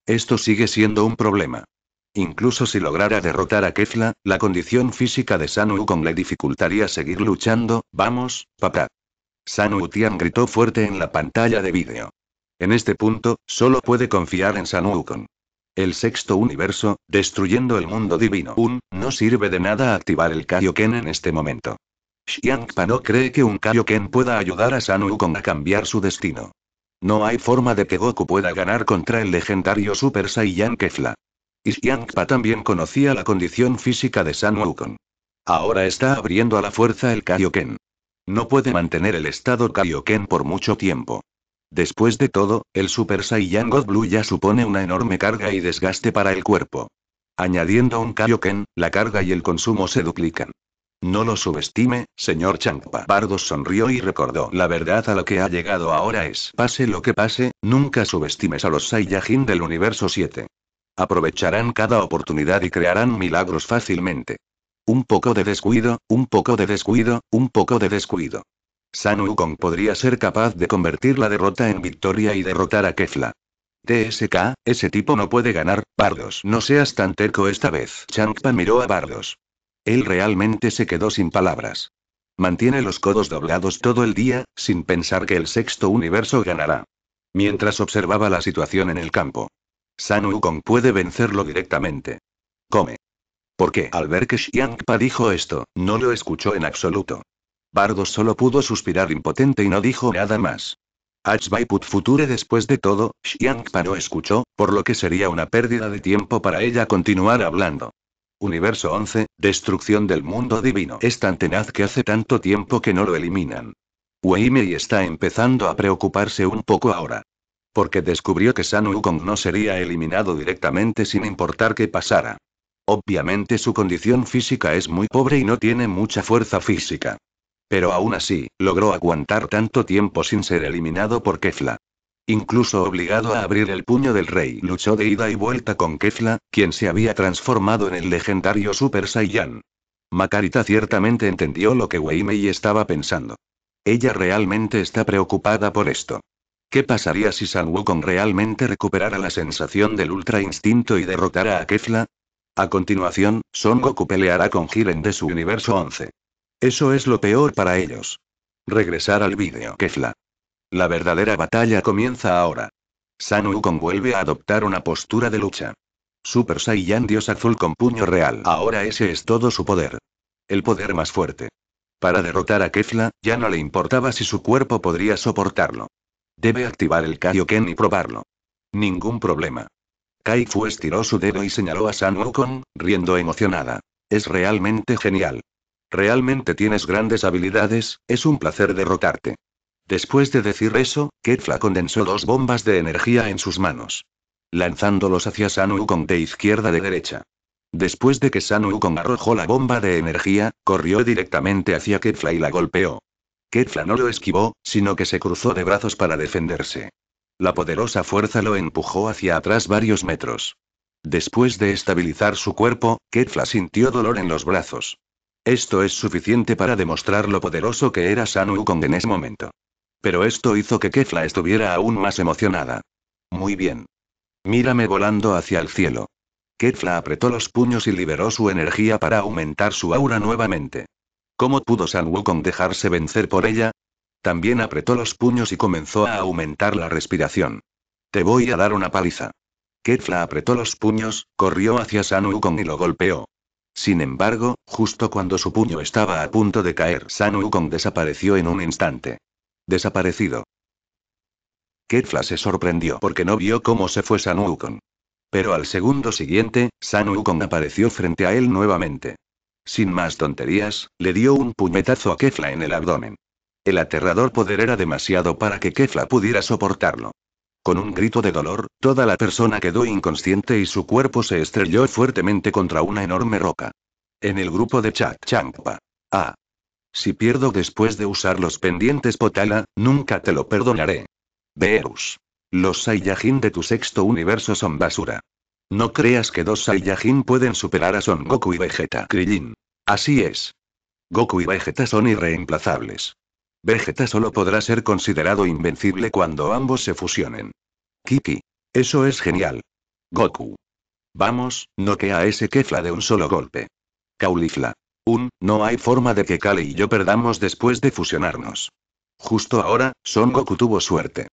Esto sigue siendo un problema. Incluso si lograra derrotar a Kefla, la condición física de San Wukong le dificultaría seguir luchando, vamos, papá. San Tian gritó fuerte en la pantalla de vídeo. En este punto, solo puede confiar en San Wukong el sexto universo, destruyendo el mundo divino. Un, no sirve de nada activar el Kaioken en este momento. Xiangpa no cree que un Kaioken pueda ayudar a San Wukong a cambiar su destino. No hay forma de que Goku pueda ganar contra el legendario Super Saiyan Kefla. Y Xiangpa también conocía la condición física de San Wukong. Ahora está abriendo a la fuerza el Kaioken. No puede mantener el estado Kaioken por mucho tiempo. Después de todo, el Super Saiyan God Blue ya supone una enorme carga y desgaste para el cuerpo. Añadiendo un Kaioken, la carga y el consumo se duplican. No lo subestime, señor Changpa. Bardos sonrió y recordó. La verdad a lo que ha llegado ahora es, pase lo que pase, nunca subestimes a los Saiyajin del universo 7. Aprovecharán cada oportunidad y crearán milagros fácilmente. Un poco de descuido, un poco de descuido, un poco de descuido. San podría ser capaz de convertir la derrota en victoria y derrotar a Kefla. TSK, ese tipo no puede ganar, Bardos. No seas tan terco esta vez. Changpa miró a Bardos. Él realmente se quedó sin palabras. Mantiene los codos doblados todo el día, sin pensar que el sexto universo ganará. Mientras observaba la situación en el campo. San Wukong puede vencerlo directamente. Come. Porque al ver que Xiangpa dijo esto, no lo escuchó en absoluto. Bardo solo pudo suspirar impotente y no dijo nada más. Put Future después de todo, Xiang paró escuchó, por lo que sería una pérdida de tiempo para ella continuar hablando. Universo 11, destrucción del mundo divino. Es tan tenaz que hace tanto tiempo que no lo eliminan. Mei está empezando a preocuparse un poco ahora. Porque descubrió que San Wukong no sería eliminado directamente sin importar qué pasara. Obviamente su condición física es muy pobre y no tiene mucha fuerza física. Pero aún así, logró aguantar tanto tiempo sin ser eliminado por Kefla. Incluso obligado a abrir el puño del rey, luchó de ida y vuelta con Kefla, quien se había transformado en el legendario Super Saiyan. Makarita ciertamente entendió lo que Weimei estaba pensando. Ella realmente está preocupada por esto. ¿Qué pasaría si San Wukong realmente recuperara la sensación del ultra instinto y derrotara a Kefla? A continuación, Son Goku peleará con Jiren de su universo 11. Eso es lo peor para ellos. Regresar al vídeo Kefla. La verdadera batalla comienza ahora. San Wukong vuelve a adoptar una postura de lucha. Super Saiyan Dios Azul con puño real. Ahora ese es todo su poder. El poder más fuerte. Para derrotar a Kefla, ya no le importaba si su cuerpo podría soportarlo. Debe activar el Kaioken y probarlo. Ningún problema. Kai Fu estiró su dedo y señaló a San Wukong, riendo emocionada. Es realmente genial. Realmente tienes grandes habilidades, es un placer derrotarte. Después de decir eso, Ketfla condensó dos bombas de energía en sus manos. Lanzándolos hacia San Wukong de izquierda de derecha. Después de que San Wukong arrojó la bomba de energía, corrió directamente hacia Ketfla y la golpeó. Ketfla no lo esquivó, sino que se cruzó de brazos para defenderse. La poderosa fuerza lo empujó hacia atrás varios metros. Después de estabilizar su cuerpo, Ketfla sintió dolor en los brazos. Esto es suficiente para demostrar lo poderoso que era San Wukong en ese momento. Pero esto hizo que Kefla estuviera aún más emocionada. Muy bien. Mírame volando hacia el cielo. Kefla apretó los puños y liberó su energía para aumentar su aura nuevamente. ¿Cómo pudo San Wukong dejarse vencer por ella? También apretó los puños y comenzó a aumentar la respiración. Te voy a dar una paliza. Kefla apretó los puños, corrió hacia San Wukong y lo golpeó. Sin embargo, justo cuando su puño estaba a punto de caer, San Wukong desapareció en un instante. Desaparecido. Kefla se sorprendió porque no vio cómo se fue San Pero al segundo siguiente, San Wukong apareció frente a él nuevamente. Sin más tonterías, le dio un puñetazo a Kefla en el abdomen. El aterrador poder era demasiado para que Kefla pudiera soportarlo. Con un grito de dolor, toda la persona quedó inconsciente y su cuerpo se estrelló fuertemente contra una enorme roca. En el grupo de Chak Changpa. Ah. Si pierdo después de usar los pendientes Potala, nunca te lo perdonaré. Beerus. Los Saiyajin de tu sexto universo son basura. No creas que dos Saiyajin pueden superar a Son Goku y Vegeta. Krillin. Así es. Goku y Vegeta son irreemplazables. Vegeta solo podrá ser considerado invencible cuando ambos se fusionen. Kiki. Eso es genial. Goku. Vamos, noquea a ese Kefla de un solo golpe. Caulifla. Un, no hay forma de que Kale y yo perdamos después de fusionarnos. Justo ahora, Son Goku tuvo suerte.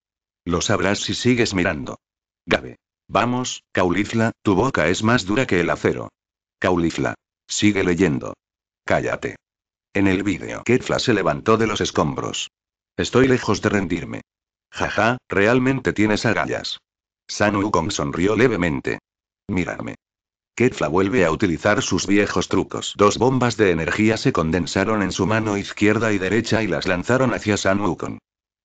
Lo sabrás si sigues mirando. Gabe. Vamos, Caulifla, tu boca es más dura que el acero. Caulifla. Sigue leyendo. Cállate. En el vídeo, Ketfla se levantó de los escombros. Estoy lejos de rendirme. Jaja, realmente tienes agallas. San Wukong sonrió levemente. Mírame. Ketfla vuelve a utilizar sus viejos trucos. Dos bombas de energía se condensaron en su mano izquierda y derecha y las lanzaron hacia San Wukong.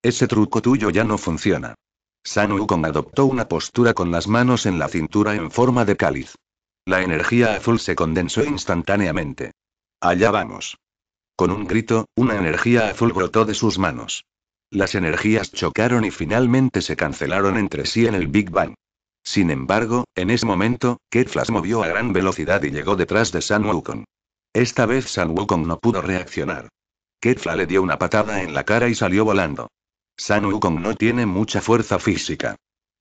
Ese truco tuyo ya no funciona. San Wukong adoptó una postura con las manos en la cintura en forma de cáliz. La energía azul se condensó instantáneamente. Allá vamos. Con un grito, una energía azul brotó de sus manos. Las energías chocaron y finalmente se cancelaron entre sí en el Big Bang. Sin embargo, en ese momento, se movió a gran velocidad y llegó detrás de San Wukong. Esta vez San Wukong no pudo reaccionar. Kefla le dio una patada en la cara y salió volando. San Wukong no tiene mucha fuerza física.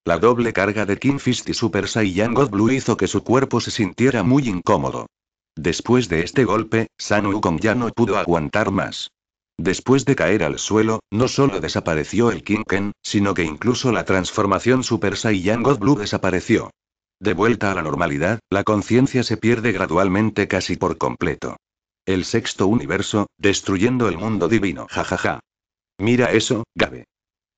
La doble carga de King Fist y Super Saiyan God Blue hizo que su cuerpo se sintiera muy incómodo. Después de este golpe, San Wukong ya no pudo aguantar más. Después de caer al suelo, no solo desapareció el Kinken, sino que incluso la transformación Super Saiyan God Blue desapareció. De vuelta a la normalidad, la conciencia se pierde gradualmente casi por completo. El sexto universo, destruyendo el mundo divino. Jajaja. Mira eso, Gabe.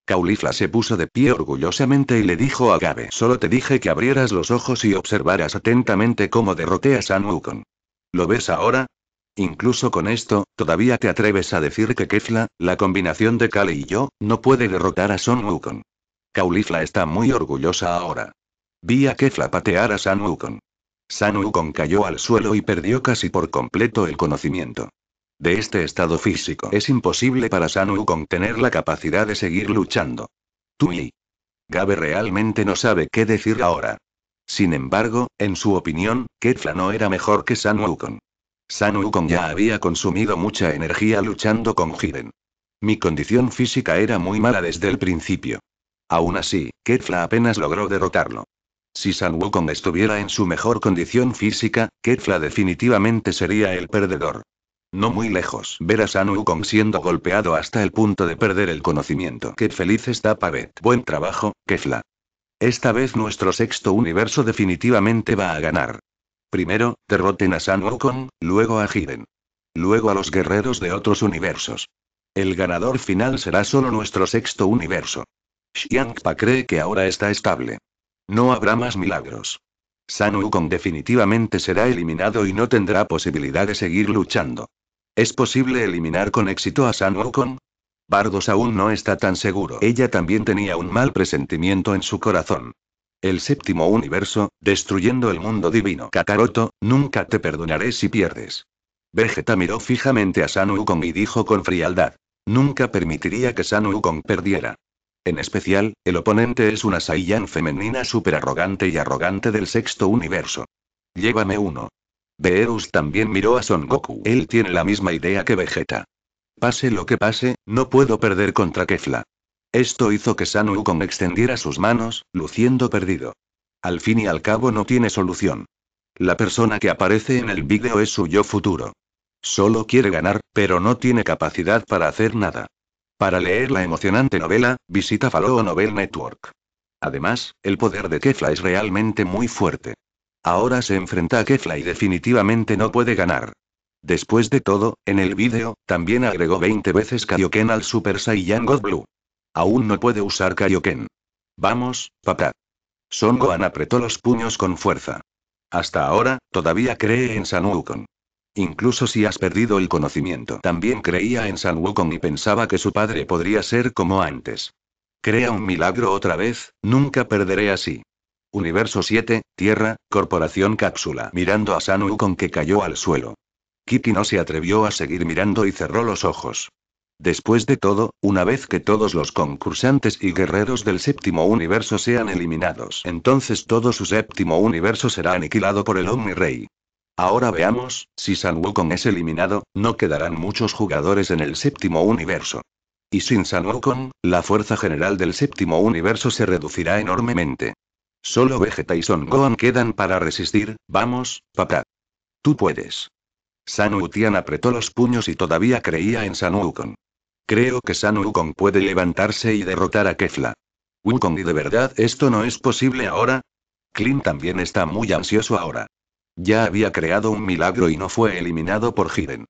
Caulifla se puso de pie orgullosamente y le dijo a Gabe: Solo te dije que abrieras los ojos y observaras atentamente cómo derroté a San Wukong. ¿Lo ves ahora? Incluso con esto, todavía te atreves a decir que Kefla, la combinación de Kale y yo, no puede derrotar a Son Wukong. Kaulifla está muy orgullosa ahora. Vi a Kefla patear a San Wukong. San Wukong cayó al suelo y perdió casi por completo el conocimiento. De este estado físico es imposible para San Wukong tener la capacidad de seguir luchando. Tui. Gabe realmente no sabe qué decir ahora. Sin embargo, en su opinión, Kefla no era mejor que San Wukong. San Wukong ya había consumido mucha energía luchando con Jiren. Mi condición física era muy mala desde el principio. Aún así, Kefla apenas logró derrotarlo. Si San Wukong estuviera en su mejor condición física, Kefla definitivamente sería el perdedor. No muy lejos ver a San Wukong siendo golpeado hasta el punto de perder el conocimiento. Qué feliz está Pavet. Buen trabajo, Kefla. Esta vez nuestro sexto universo definitivamente va a ganar. Primero, derroten a San Wukong, luego a Hiden. Luego a los guerreros de otros universos. El ganador final será solo nuestro sexto universo. Xiangpa cree que ahora está estable. No habrá más milagros. San Wukong definitivamente será eliminado y no tendrá posibilidad de seguir luchando. ¿Es posible eliminar con éxito a San Wukong? Bardos aún no está tan seguro. Ella también tenía un mal presentimiento en su corazón. El séptimo universo, destruyendo el mundo divino. Kakaroto, nunca te perdonaré si pierdes. Vegeta miró fijamente a San y dijo con frialdad. Nunca permitiría que San perdiera. En especial, el oponente es una Saiyan femenina superarrogante y arrogante del sexto universo. Llévame uno. Beerus también miró a Son Goku. Él tiene la misma idea que Vegeta. Pase lo que pase, no puedo perder contra Kefla. Esto hizo que San con extendiera sus manos, luciendo perdido. Al fin y al cabo no tiene solución. La persona que aparece en el vídeo es su yo futuro. Solo quiere ganar, pero no tiene capacidad para hacer nada. Para leer la emocionante novela, visita Faloo Novel Network. Además, el poder de Kefla es realmente muy fuerte. Ahora se enfrenta a Kefla y definitivamente no puede ganar. Después de todo, en el vídeo, también agregó 20 veces Kaioken al Super Saiyan God Blue. Aún no puede usar Kaioken. Vamos, papá. Son Gohan apretó los puños con fuerza. Hasta ahora, todavía cree en San Wukong. Incluso si has perdido el conocimiento, también creía en San Wukong y pensaba que su padre podría ser como antes. Crea un milagro otra vez, nunca perderé así. Universo 7, Tierra, Corporación Cápsula. Mirando a San Wukong que cayó al suelo. Kiki no se atrevió a seguir mirando y cerró los ojos. Después de todo, una vez que todos los concursantes y guerreros del séptimo universo sean eliminados, entonces todo su séptimo universo será aniquilado por el Omni Rey. Ahora veamos, si San Wukong es eliminado, no quedarán muchos jugadores en el séptimo universo. Y sin San Wukong, la fuerza general del séptimo universo se reducirá enormemente. Solo Vegeta y Son Gohan quedan para resistir, vamos, papá. Tú puedes. San Utian apretó los puños y todavía creía en San Wukong. Creo que San Wukong puede levantarse y derrotar a Kefla. Wukong, ¿y de verdad esto no es posible ahora? Clint también está muy ansioso ahora. Ya había creado un milagro y no fue eliminado por Hiren.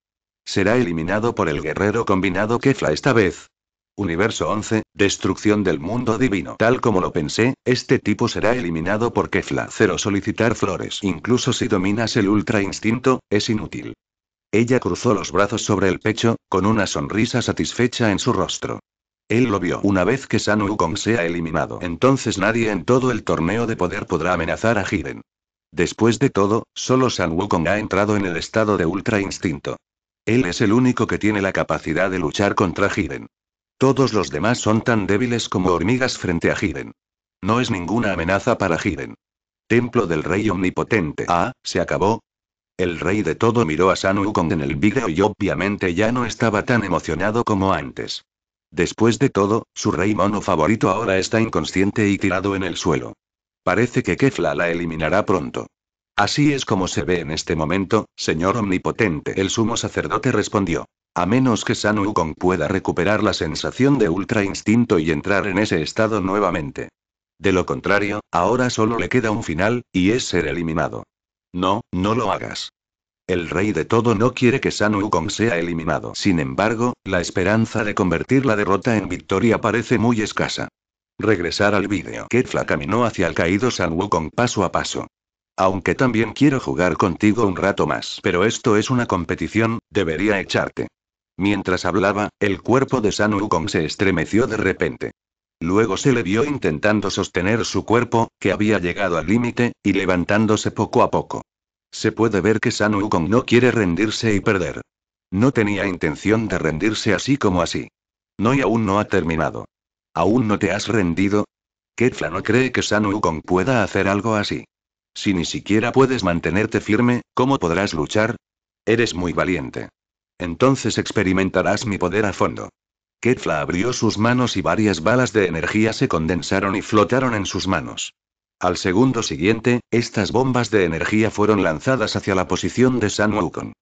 Será eliminado por el guerrero combinado Kefla esta vez, Universo 11, destrucción del mundo divino. Tal como lo pensé, este tipo será eliminado por porque Cero solicitar flores. Incluso si dominas el ultra instinto, es inútil. Ella cruzó los brazos sobre el pecho, con una sonrisa satisfecha en su rostro. Él lo vio. Una vez que San Wukong sea eliminado, entonces nadie en todo el torneo de poder podrá amenazar a Jiren. Después de todo, solo San Wukong ha entrado en el estado de ultra instinto. Él es el único que tiene la capacidad de luchar contra Jiren. Todos los demás son tan débiles como hormigas frente a Jiren. No es ninguna amenaza para Jiren. Templo del Rey Omnipotente. Ah, se acabó. El rey de todo miró a San con en el vídeo y obviamente ya no estaba tan emocionado como antes. Después de todo, su rey mono favorito ahora está inconsciente y tirado en el suelo. Parece que Kefla la eliminará pronto. Así es como se ve en este momento, señor omnipotente. El sumo sacerdote respondió. A menos que San Wukong pueda recuperar la sensación de ultra instinto y entrar en ese estado nuevamente. De lo contrario, ahora solo le queda un final, y es ser eliminado. No, no lo hagas. El rey de todo no quiere que San Wukong sea eliminado. Sin embargo, la esperanza de convertir la derrota en victoria parece muy escasa. Regresar al vídeo. Ketfla caminó hacia el caído San Wukong paso a paso. Aunque también quiero jugar contigo un rato más. Pero esto es una competición, debería echarte. Mientras hablaba, el cuerpo de San Wukong se estremeció de repente. Luego se le vio intentando sostener su cuerpo, que había llegado al límite, y levantándose poco a poco. Se puede ver que San Wukong no quiere rendirse y perder. No tenía intención de rendirse así como así. No y aún no ha terminado. ¿Aún no te has rendido? Kefla no cree que San Wukong pueda hacer algo así. Si ni siquiera puedes mantenerte firme, ¿cómo podrás luchar? Eres muy valiente. Entonces experimentarás mi poder a fondo. Kefla abrió sus manos y varias balas de energía se condensaron y flotaron en sus manos. Al segundo siguiente, estas bombas de energía fueron lanzadas hacia la posición de San Wukong.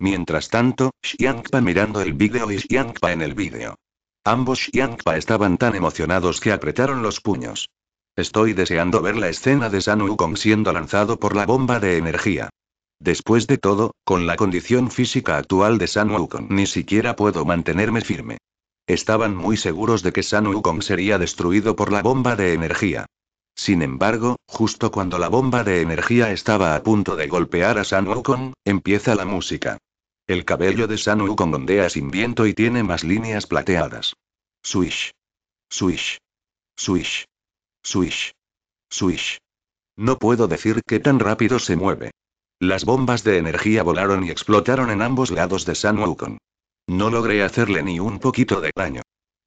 Mientras tanto, Xiangpa mirando el vídeo y Xiangpa en el vídeo. Ambos Xiangpa estaban tan emocionados que apretaron los puños. Estoy deseando ver la escena de San Wukong siendo lanzado por la bomba de energía. Después de todo, con la condición física actual de San Wukong ni siquiera puedo mantenerme firme. Estaban muy seguros de que San Wukong sería destruido por la bomba de energía. Sin embargo, justo cuando la bomba de energía estaba a punto de golpear a San Wukong, empieza la música. El cabello de San Wukong ondea sin viento y tiene más líneas plateadas. Swish. Swish. Swish. Swish. Swish. No puedo decir qué tan rápido se mueve. Las bombas de energía volaron y explotaron en ambos lados de San Wukong. No logré hacerle ni un poquito de daño.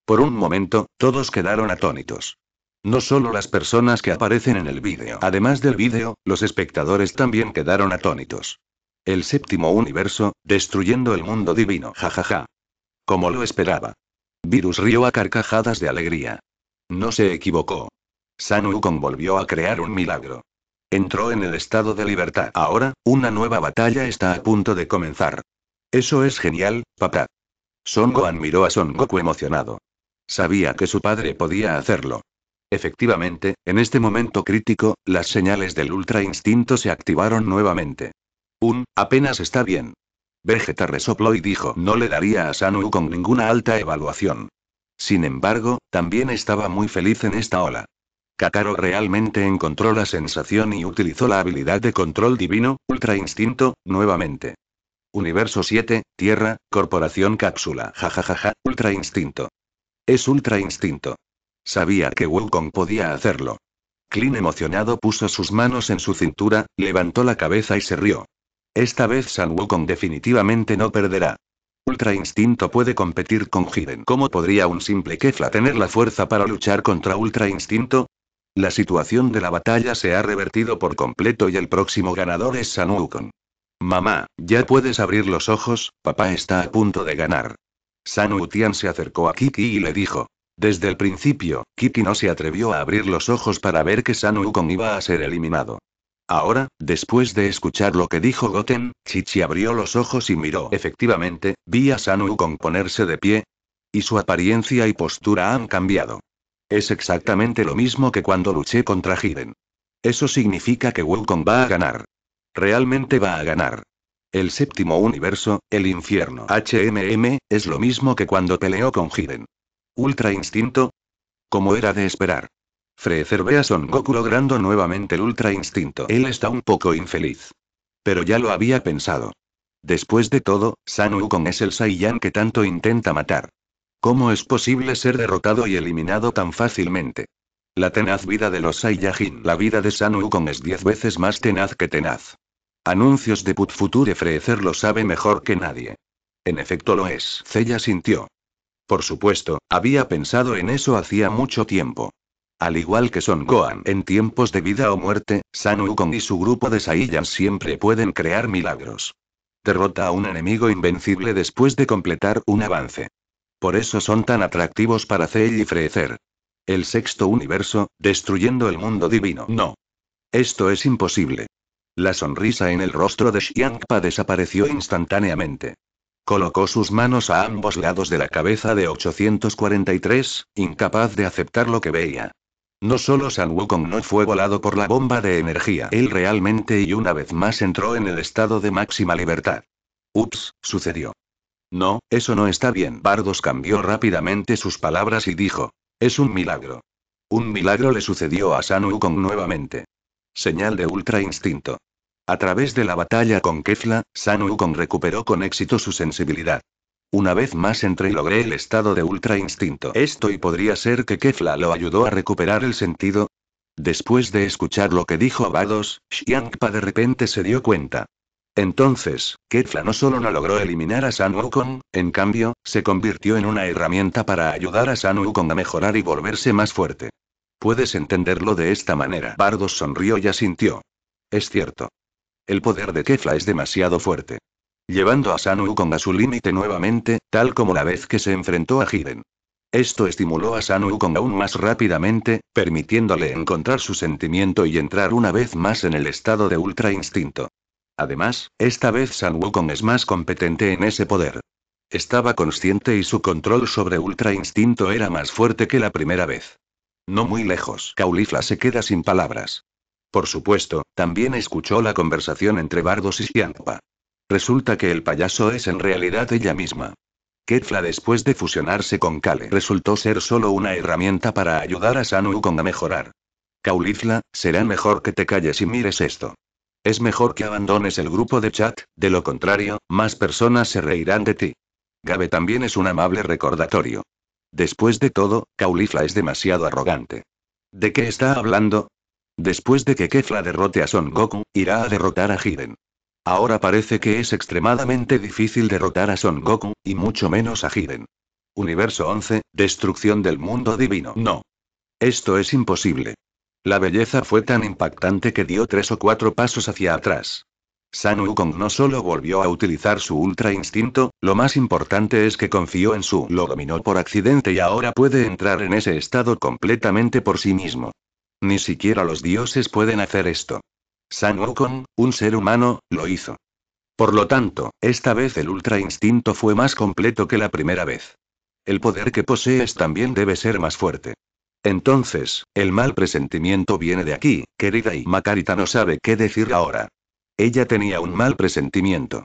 Por un momento, todos quedaron atónitos. No solo las personas que aparecen en el vídeo. Además del vídeo, los espectadores también quedaron atónitos. El séptimo universo, destruyendo el mundo divino. Jajaja. Ja, ja. Como lo esperaba. Virus rió a carcajadas de alegría. No se equivocó. San Wukong volvió a crear un milagro. Entró en el estado de libertad. Ahora, una nueva batalla está a punto de comenzar. Eso es genial, papá. Son Gohan miró a Son Goku emocionado. Sabía que su padre podía hacerlo. Efectivamente, en este momento crítico, las señales del ultra instinto se activaron nuevamente. Un, apenas está bien. Vegeta resopló y dijo no le daría a Sanu con ninguna alta evaluación. Sin embargo, también estaba muy feliz en esta ola. Kakaro realmente encontró la sensación y utilizó la habilidad de control divino, Ultra Instinto, nuevamente. Universo 7, Tierra, Corporación Cápsula, jajajaja, Ultra Instinto. Es Ultra Instinto. Sabía que Wukong podía hacerlo. Clean emocionado puso sus manos en su cintura, levantó la cabeza y se rió. Esta vez San Wukong definitivamente no perderá. Ultra Instinto puede competir con Jiren. ¿Cómo podría un simple Kefla tener la fuerza para luchar contra Ultra Instinto? La situación de la batalla se ha revertido por completo y el próximo ganador es Sanuukon. Mamá, ya puedes abrir los ojos, papá está a punto de ganar. Tian se acercó a Kiki y le dijo. Desde el principio, Kiki no se atrevió a abrir los ojos para ver que Sanuukon iba a ser eliminado. Ahora, después de escuchar lo que dijo Goten, Chichi abrió los ojos y miró. Efectivamente, vi a Sanuukon ponerse de pie. Y su apariencia y postura han cambiado. Es exactamente lo mismo que cuando luché contra Hiden. Eso significa que Wukong va a ganar. Realmente va a ganar. El séptimo universo, el infierno HMM, es lo mismo que cuando peleó con Hiden. Ultra Instinto. Como era de esperar. Frezer ve a Son Goku logrando nuevamente el Ultra Instinto. Él está un poco infeliz. Pero ya lo había pensado. Después de todo, San Wukong es el Saiyan que tanto intenta matar. ¿Cómo es posible ser derrotado y eliminado tan fácilmente? La tenaz vida de los Saiyajin. La vida de San Wukong es diez veces más tenaz que tenaz. Anuncios de Put Future Freezer lo sabe mejor que nadie. En efecto lo es. Cella sintió. Por supuesto, había pensado en eso hacía mucho tiempo. Al igual que Son Gohan en tiempos de vida o muerte, San Wukong y su grupo de Saiyans siempre pueden crear milagros. Derrota a un enemigo invencible después de completar un avance. Por eso son tan atractivos para hacer y frecer. El sexto universo, destruyendo el mundo divino. No. Esto es imposible. La sonrisa en el rostro de Xiangpa desapareció instantáneamente. Colocó sus manos a ambos lados de la cabeza de 843, incapaz de aceptar lo que veía. No solo San Wukong no fue volado por la bomba de energía, él realmente y una vez más entró en el estado de máxima libertad. Ups, sucedió. No, eso no está bien. Bardos cambió rápidamente sus palabras y dijo. Es un milagro. Un milagro le sucedió a San nuevamente. Señal de ultra instinto. A través de la batalla con Kefla, San recuperó con éxito su sensibilidad. Una vez más entré y logré el estado de ultra instinto. Esto y podría ser que Kefla lo ayudó a recuperar el sentido. Después de escuchar lo que dijo Bardos, Xiangpa de repente se dio cuenta. Entonces, Kefla no solo no logró eliminar a San en cambio, se convirtió en una herramienta para ayudar a San Wukong a mejorar y volverse más fuerte. Puedes entenderlo de esta manera. Bardos sonrió y asintió. Es cierto. El poder de Kefla es demasiado fuerte. Llevando a San Wukong a su límite nuevamente, tal como la vez que se enfrentó a Hiden. Esto estimuló a San Wukong aún más rápidamente, permitiéndole encontrar su sentimiento y entrar una vez más en el estado de ultra instinto. Además, esta vez San Wukong es más competente en ese poder. Estaba consciente y su control sobre Ultra Instinto era más fuerte que la primera vez. No muy lejos, Caulifla se queda sin palabras. Por supuesto, también escuchó la conversación entre Bardos y Xiangpa. Resulta que el payaso es en realidad ella misma. Kefla después de fusionarse con Kale resultó ser solo una herramienta para ayudar a San Wukong a mejorar. Caulifla, será mejor que te calles y mires esto. Es mejor que abandones el grupo de chat, de lo contrario, más personas se reirán de ti. Gabe también es un amable recordatorio. Después de todo, Caulifla es demasiado arrogante. ¿De qué está hablando? Después de que Kefla derrote a Son Goku, irá a derrotar a Jiren. Ahora parece que es extremadamente difícil derrotar a Son Goku, y mucho menos a Jiren. Universo 11, destrucción del mundo divino. No. Esto es imposible. La belleza fue tan impactante que dio tres o cuatro pasos hacia atrás. San Wukong no solo volvió a utilizar su ultra instinto, lo más importante es que confió en su lo dominó por accidente y ahora puede entrar en ese estado completamente por sí mismo. Ni siquiera los dioses pueden hacer esto. San Wukong, un ser humano, lo hizo. Por lo tanto, esta vez el ultra instinto fue más completo que la primera vez. El poder que posees también debe ser más fuerte. Entonces, el mal presentimiento viene de aquí, querida y Macarita no sabe qué decir ahora. Ella tenía un mal presentimiento.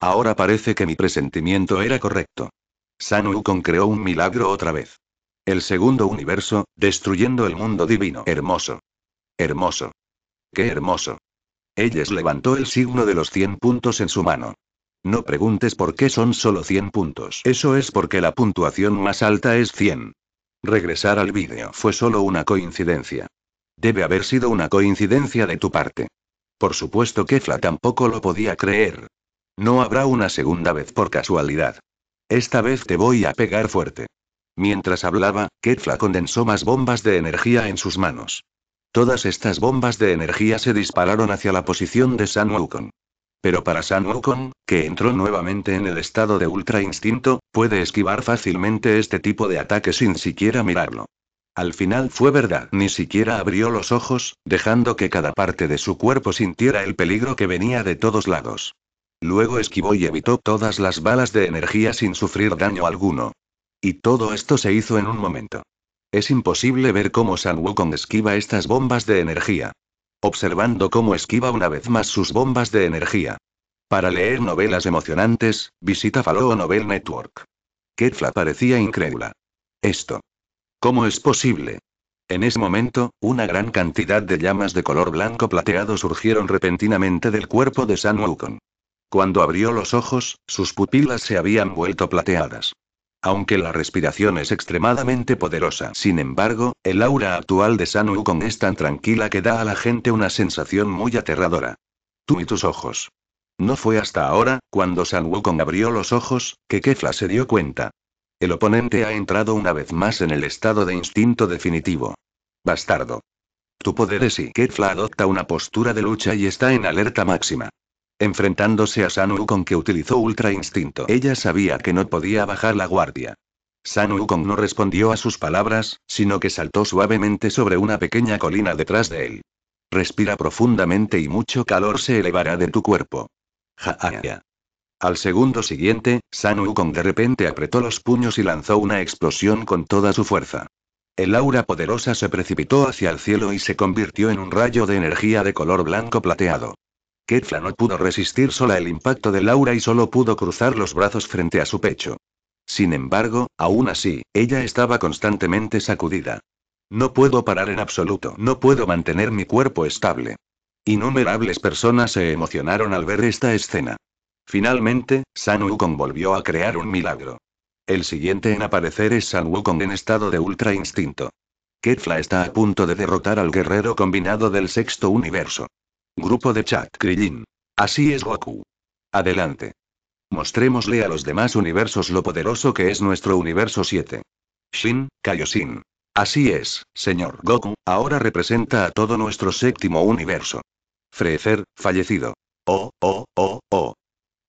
Ahora parece que mi presentimiento era correcto. Sanuukon creó un milagro otra vez. El segundo universo, destruyendo el mundo divino. Hermoso. Hermoso. Qué hermoso. Elles levantó el signo de los 100 puntos en su mano. No preguntes por qué son solo 100 puntos. Eso es porque la puntuación más alta es 100. Regresar al vídeo fue solo una coincidencia. Debe haber sido una coincidencia de tu parte. Por supuesto que tampoco lo podía creer. No habrá una segunda vez por casualidad. Esta vez te voy a pegar fuerte. Mientras hablaba, Kefla condensó más bombas de energía en sus manos. Todas estas bombas de energía se dispararon hacia la posición de San Wukong. Pero para San Wukong, que entró nuevamente en el estado de ultra instinto, puede esquivar fácilmente este tipo de ataque sin siquiera mirarlo. Al final fue verdad, ni siquiera abrió los ojos, dejando que cada parte de su cuerpo sintiera el peligro que venía de todos lados. Luego esquivó y evitó todas las balas de energía sin sufrir daño alguno. Y todo esto se hizo en un momento. Es imposible ver cómo San Wukong esquiva estas bombas de energía observando cómo esquiva una vez más sus bombas de energía. Para leer novelas emocionantes, visita Faloo Novel Network. Ketfla parecía incrédula. Esto. ¿Cómo es posible? En ese momento, una gran cantidad de llamas de color blanco plateado surgieron repentinamente del cuerpo de San Wukong. Cuando abrió los ojos, sus pupilas se habían vuelto plateadas. Aunque la respiración es extremadamente poderosa. Sin embargo, el aura actual de San Wukong es tan tranquila que da a la gente una sensación muy aterradora. Tú y tus ojos. No fue hasta ahora, cuando San Wukong abrió los ojos, que Kefla se dio cuenta. El oponente ha entrado una vez más en el estado de instinto definitivo. Bastardo. Tu poder es y Kefla adopta una postura de lucha y está en alerta máxima. Enfrentándose a San Wukong que utilizó Ultra Instinto. Ella sabía que no podía bajar la guardia. San Wukong no respondió a sus palabras, sino que saltó suavemente sobre una pequeña colina detrás de él. Respira profundamente y mucho calor se elevará de tu cuerpo. Ja, ah, Al segundo siguiente, San Wukong de repente apretó los puños y lanzó una explosión con toda su fuerza. El aura poderosa se precipitó hacia el cielo y se convirtió en un rayo de energía de color blanco plateado. Ketfla no pudo resistir sola el impacto de Laura y solo pudo cruzar los brazos frente a su pecho. Sin embargo, aún así, ella estaba constantemente sacudida. No puedo parar en absoluto, no puedo mantener mi cuerpo estable. Innumerables personas se emocionaron al ver esta escena. Finalmente, San Wukong volvió a crear un milagro. El siguiente en aparecer es San Wukong en estado de ultra instinto. Ketla está a punto de derrotar al guerrero combinado del sexto universo. Grupo de chat Krillin. Así es Goku. Adelante. Mostrémosle a los demás universos lo poderoso que es nuestro universo 7. Shin, Kaioshin. Así es, señor Goku, ahora representa a todo nuestro séptimo universo. Freezer, fallecido. Oh, oh, oh, oh.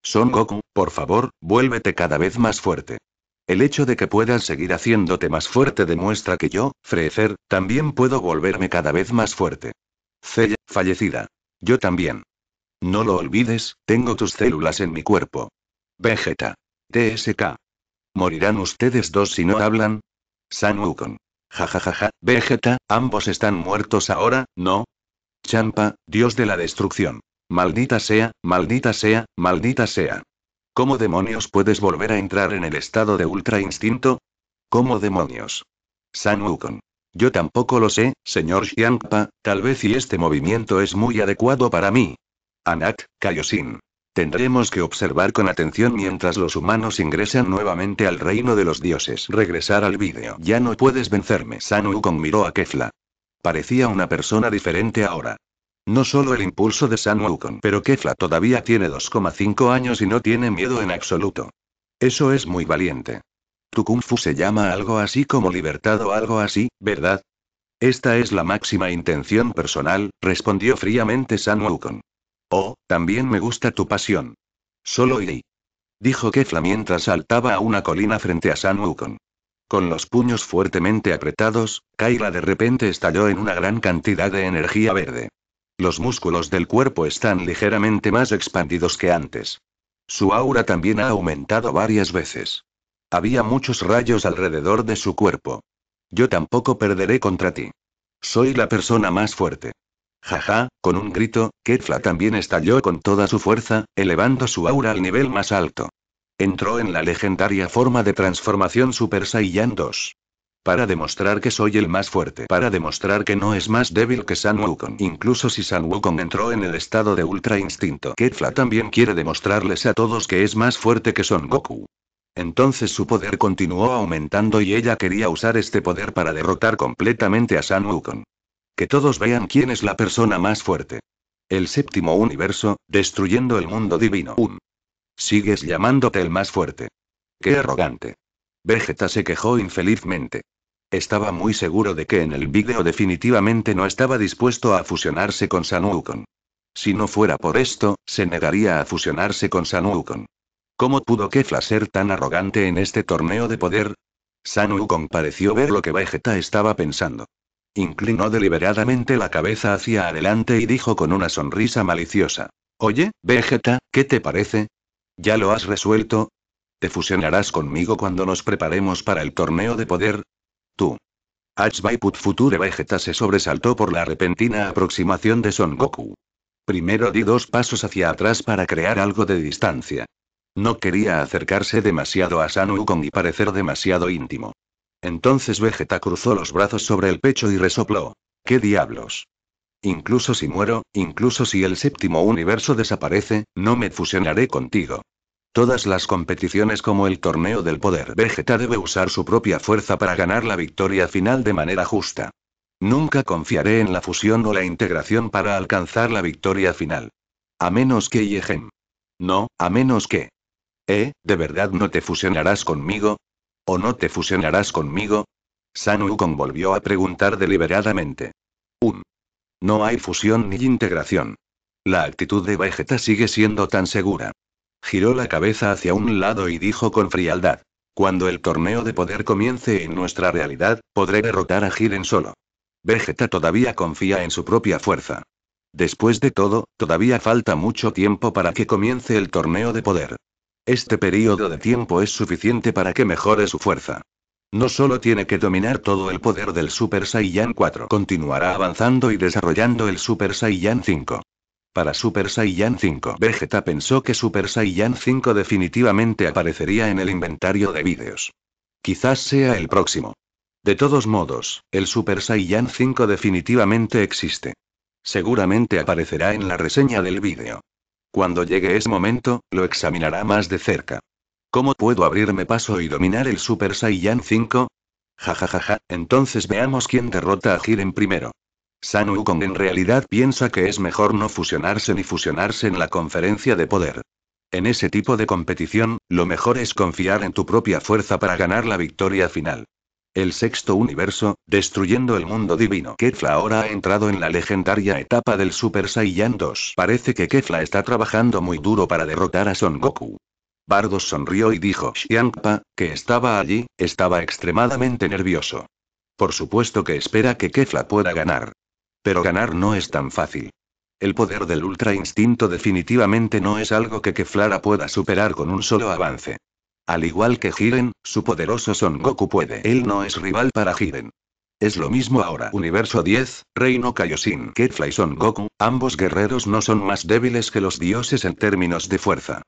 Son Goku, por favor, vuélvete cada vez más fuerte. El hecho de que puedas seguir haciéndote más fuerte demuestra que yo, Freezer, también puedo volverme cada vez más fuerte. Cella, fallecida. Yo también. No lo olvides, tengo tus células en mi cuerpo. Vegeta. TSK. ¿Morirán ustedes dos si no hablan? San Wukong. Jajajaja, Vegeta, ambos están muertos ahora, ¿no? Champa, dios de la destrucción. Maldita sea, maldita sea, maldita sea. ¿Cómo demonios puedes volver a entrar en el estado de ultra instinto? ¿Cómo demonios? San Wukong. Yo tampoco lo sé, señor Xiangpa, tal vez y este movimiento es muy adecuado para mí. Anat, Kaiosin. Tendremos que observar con atención mientras los humanos ingresan nuevamente al reino de los dioses. Regresar al vídeo. Ya no puedes vencerme. San Wukong miró a Kefla. Parecía una persona diferente ahora. No solo el impulso de San Wukong, pero Kefla todavía tiene 2,5 años y no tiene miedo en absoluto. Eso es muy valiente. Tu kung fu se llama algo así como libertad o algo así, ¿verdad? Esta es la máxima intención personal, respondió fríamente San Wukong. Oh, también me gusta tu pasión. Solo y, Dijo Kefla mientras saltaba a una colina frente a San Wukong. Con los puños fuertemente apretados, Kaira de repente estalló en una gran cantidad de energía verde. Los músculos del cuerpo están ligeramente más expandidos que antes. Su aura también ha aumentado varias veces. Había muchos rayos alrededor de su cuerpo. Yo tampoco perderé contra ti. Soy la persona más fuerte. Jaja, con un grito, Kefla también estalló con toda su fuerza, elevando su aura al nivel más alto. Entró en la legendaria forma de transformación Super Saiyan 2. Para demostrar que soy el más fuerte. Para demostrar que no es más débil que San Wukong. Incluso si San Wukong entró en el estado de ultra instinto. Kefla también quiere demostrarles a todos que es más fuerte que Son Goku. Entonces su poder continuó aumentando y ella quería usar este poder para derrotar completamente a San Que todos vean quién es la persona más fuerte. El séptimo universo, destruyendo el mundo divino. Sigues llamándote el más fuerte. Qué arrogante. Vegeta se quejó infelizmente. Estaba muy seguro de que en el vídeo definitivamente no estaba dispuesto a fusionarse con San Si no fuera por esto, se negaría a fusionarse con San ¿Cómo pudo Kefla ser tan arrogante en este torneo de poder? Sanu Wukong pareció ver lo que Vegeta estaba pensando. Inclinó deliberadamente la cabeza hacia adelante y dijo con una sonrisa maliciosa. Oye, Vegeta, ¿qué te parece? ¿Ya lo has resuelto? ¿Te fusionarás conmigo cuando nos preparemos para el torneo de poder? Tú. Put Future Vegeta se sobresaltó por la repentina aproximación de Son Goku. Primero di dos pasos hacia atrás para crear algo de distancia. No quería acercarse demasiado a San Wukong y parecer demasiado íntimo. Entonces Vegeta cruzó los brazos sobre el pecho y resopló. ¿Qué diablos? Incluso si muero, incluso si el séptimo universo desaparece, no me fusionaré contigo. Todas las competiciones como el torneo del poder Vegeta debe usar su propia fuerza para ganar la victoria final de manera justa. Nunca confiaré en la fusión o la integración para alcanzar la victoria final. A menos que Yehem. No, a menos que. ¿Eh? ¿De verdad no te fusionarás conmigo? ¿O no te fusionarás conmigo? Sanu Wukong volvió a preguntar deliberadamente. Un. No hay fusión ni integración. La actitud de Vegeta sigue siendo tan segura. Giró la cabeza hacia un lado y dijo con frialdad. Cuando el torneo de poder comience en nuestra realidad, podré derrotar a Jiren solo. Vegeta todavía confía en su propia fuerza. Después de todo, todavía falta mucho tiempo para que comience el torneo de poder. Este periodo de tiempo es suficiente para que mejore su fuerza. No solo tiene que dominar todo el poder del Super Saiyan 4, continuará avanzando y desarrollando el Super Saiyan 5. Para Super Saiyan 5, Vegeta pensó que Super Saiyan 5 definitivamente aparecería en el inventario de vídeos. Quizás sea el próximo. De todos modos, el Super Saiyan 5 definitivamente existe. Seguramente aparecerá en la reseña del vídeo. Cuando llegue ese momento, lo examinará más de cerca. ¿Cómo puedo abrirme paso y dominar el Super Saiyan 5? Jajajaja, entonces veamos quién derrota a Jiren primero. San Wukong en realidad piensa que es mejor no fusionarse ni fusionarse en la conferencia de poder. En ese tipo de competición, lo mejor es confiar en tu propia fuerza para ganar la victoria final el sexto universo, destruyendo el mundo divino. Kefla ahora ha entrado en la legendaria etapa del Super Saiyan 2. Parece que Kefla está trabajando muy duro para derrotar a Son Goku. Bardos sonrió y dijo, Xiangpa, que estaba allí, estaba extremadamente nervioso. Por supuesto que espera que Kefla pueda ganar. Pero ganar no es tan fácil. El poder del ultra instinto definitivamente no es algo que Keflara pueda superar con un solo avance. Al igual que Jiren, su poderoso Son Goku puede. Él no es rival para Jiren. Es lo mismo ahora. Universo 10, Reino Kaioshin. Kefla y Son Goku, ambos guerreros no son más débiles que los dioses en términos de fuerza.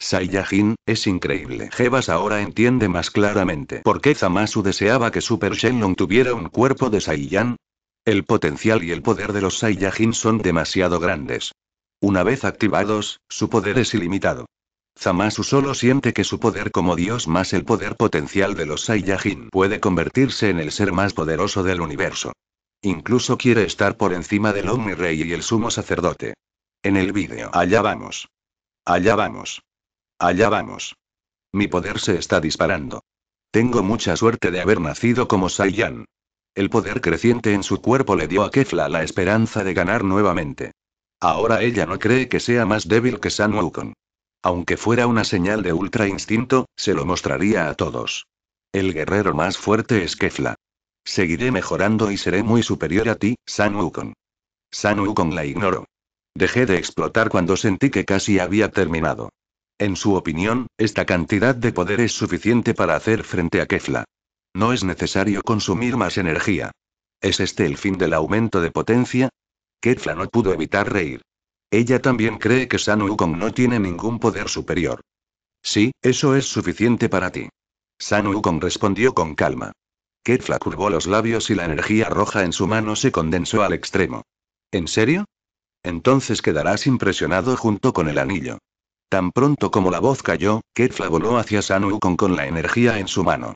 Saiyajin, es increíble. Jebas ahora entiende más claramente por qué Zamasu deseaba que Super Shenlong tuviera un cuerpo de Saiyan. El potencial y el poder de los Saiyajin son demasiado grandes. Una vez activados, su poder es ilimitado. Zamasu solo siente que su poder como dios más el poder potencial de los Saiyajin puede convertirse en el ser más poderoso del universo. Incluso quiere estar por encima del Omni Rey y el sumo sacerdote. En el vídeo. Allá vamos. Allá vamos. Allá vamos. Mi poder se está disparando. Tengo mucha suerte de haber nacido como Saiyan. El poder creciente en su cuerpo le dio a Kefla la esperanza de ganar nuevamente. Ahora ella no cree que sea más débil que San Wukong aunque fuera una señal de ultra instinto, se lo mostraría a todos. El guerrero más fuerte es Kefla. Seguiré mejorando y seré muy superior a ti, San Wukong. San Wukong la ignoró. Dejé de explotar cuando sentí que casi había terminado. En su opinión, esta cantidad de poder es suficiente para hacer frente a Kefla. No es necesario consumir más energía. ¿Es este el fin del aumento de potencia? Kefla no pudo evitar reír. Ella también cree que San Wukong no tiene ningún poder superior. Sí, eso es suficiente para ti. San Wukong respondió con calma. Ketfla curvó los labios y la energía roja en su mano se condensó al extremo. ¿En serio? Entonces quedarás impresionado junto con el anillo. Tan pronto como la voz cayó, Ketfla voló hacia San Wukong con la energía en su mano.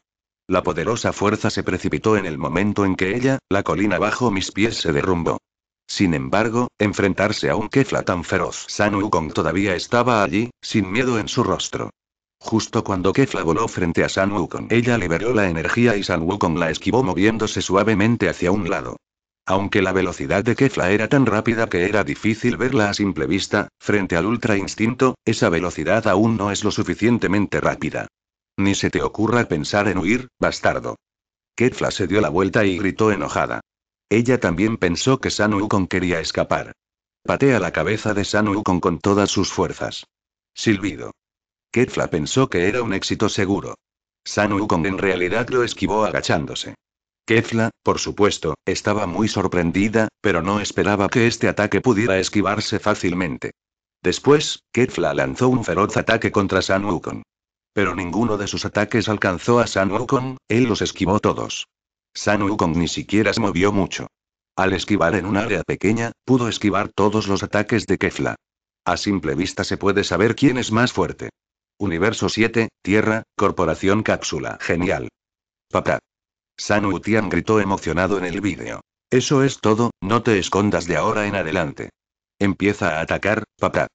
La poderosa fuerza se precipitó en el momento en que ella, la colina bajo mis pies se derrumbó. Sin embargo, enfrentarse a un Kefla tan feroz. San Wukong todavía estaba allí, sin miedo en su rostro. Justo cuando Kefla voló frente a San Wukong, ella liberó la energía y San Wukong la esquivó moviéndose suavemente hacia un lado. Aunque la velocidad de Kefla era tan rápida que era difícil verla a simple vista, frente al Ultra Instinto, esa velocidad aún no es lo suficientemente rápida. Ni se te ocurra pensar en huir, bastardo. Kefla se dio la vuelta y gritó enojada. Ella también pensó que San Wukong quería escapar. Patea la cabeza de San Wukong con todas sus fuerzas. Silbido. Ketfla pensó que era un éxito seguro. San Wukong en realidad lo esquivó agachándose. Kefla, por supuesto, estaba muy sorprendida, pero no esperaba que este ataque pudiera esquivarse fácilmente. Después, Kefla lanzó un feroz ataque contra San Pero ninguno de sus ataques alcanzó a San Wukong, él los esquivó todos. San Wukong ni siquiera se movió mucho. Al esquivar en un área pequeña, pudo esquivar todos los ataques de Kefla. A simple vista se puede saber quién es más fuerte. Universo 7, Tierra, Corporación Cápsula. Genial. Papá. San Tian gritó emocionado en el vídeo. Eso es todo, no te escondas de ahora en adelante. Empieza a atacar, papá.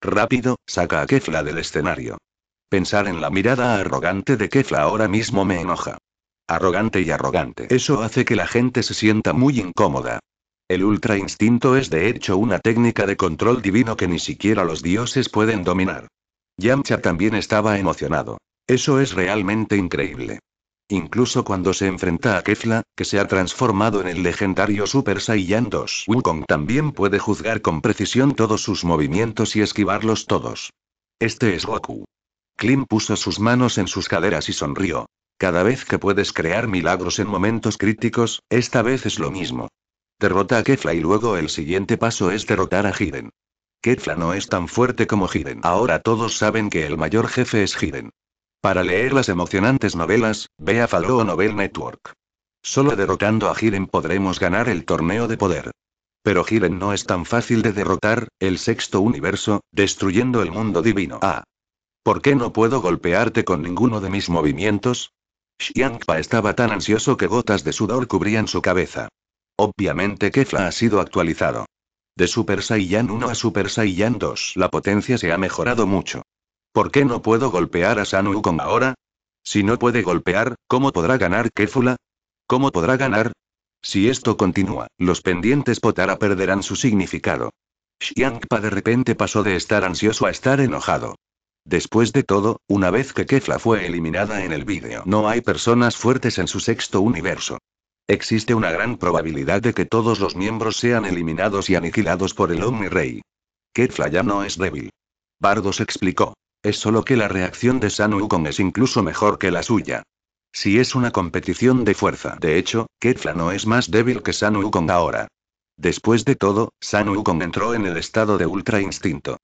Rápido, saca a Kefla del escenario. Pensar en la mirada arrogante de Kefla ahora mismo me enoja. Arrogante y arrogante. Eso hace que la gente se sienta muy incómoda. El ultra instinto es de hecho una técnica de control divino que ni siquiera los dioses pueden dominar. Yamcha también estaba emocionado. Eso es realmente increíble. Incluso cuando se enfrenta a Kefla, que se ha transformado en el legendario Super Saiyan 2, Wukong también puede juzgar con precisión todos sus movimientos y esquivarlos todos. Este es Goku. Klim puso sus manos en sus caderas y sonrió. Cada vez que puedes crear milagros en momentos críticos, esta vez es lo mismo. Derrota a Kefla y luego el siguiente paso es derrotar a Jiren. Kefla no es tan fuerte como Jiren. Ahora todos saben que el mayor jefe es Jiren. Para leer las emocionantes novelas, ve a Faloo Novel Network. Solo derrotando a Jiren podremos ganar el torneo de poder. Pero Jiren no es tan fácil de derrotar, el sexto universo, destruyendo el mundo divino. Ah. ¿Por qué no puedo golpearte con ninguno de mis movimientos? Xiangpa estaba tan ansioso que gotas de sudor cubrían su cabeza. Obviamente Kefla ha sido actualizado. De Super Saiyan 1 a Super Saiyan 2 la potencia se ha mejorado mucho. ¿Por qué no puedo golpear a Sanu con ahora? Si no puede golpear, ¿cómo podrá ganar Kefla? ¿Cómo podrá ganar? Si esto continúa, los pendientes Potara perderán su significado. Xiangpa de repente pasó de estar ansioso a estar enojado. Después de todo, una vez que Kefla fue eliminada en el vídeo, no hay personas fuertes en su sexto universo. Existe una gran probabilidad de que todos los miembros sean eliminados y aniquilados por el Omni Rey. Kefla ya no es débil. Bardos explicó. Es solo que la reacción de San Wukong es incluso mejor que la suya. Si es una competición de fuerza. De hecho, Kefla no es más débil que San Wukong ahora. Después de todo, San Wukong entró en el estado de ultra instinto.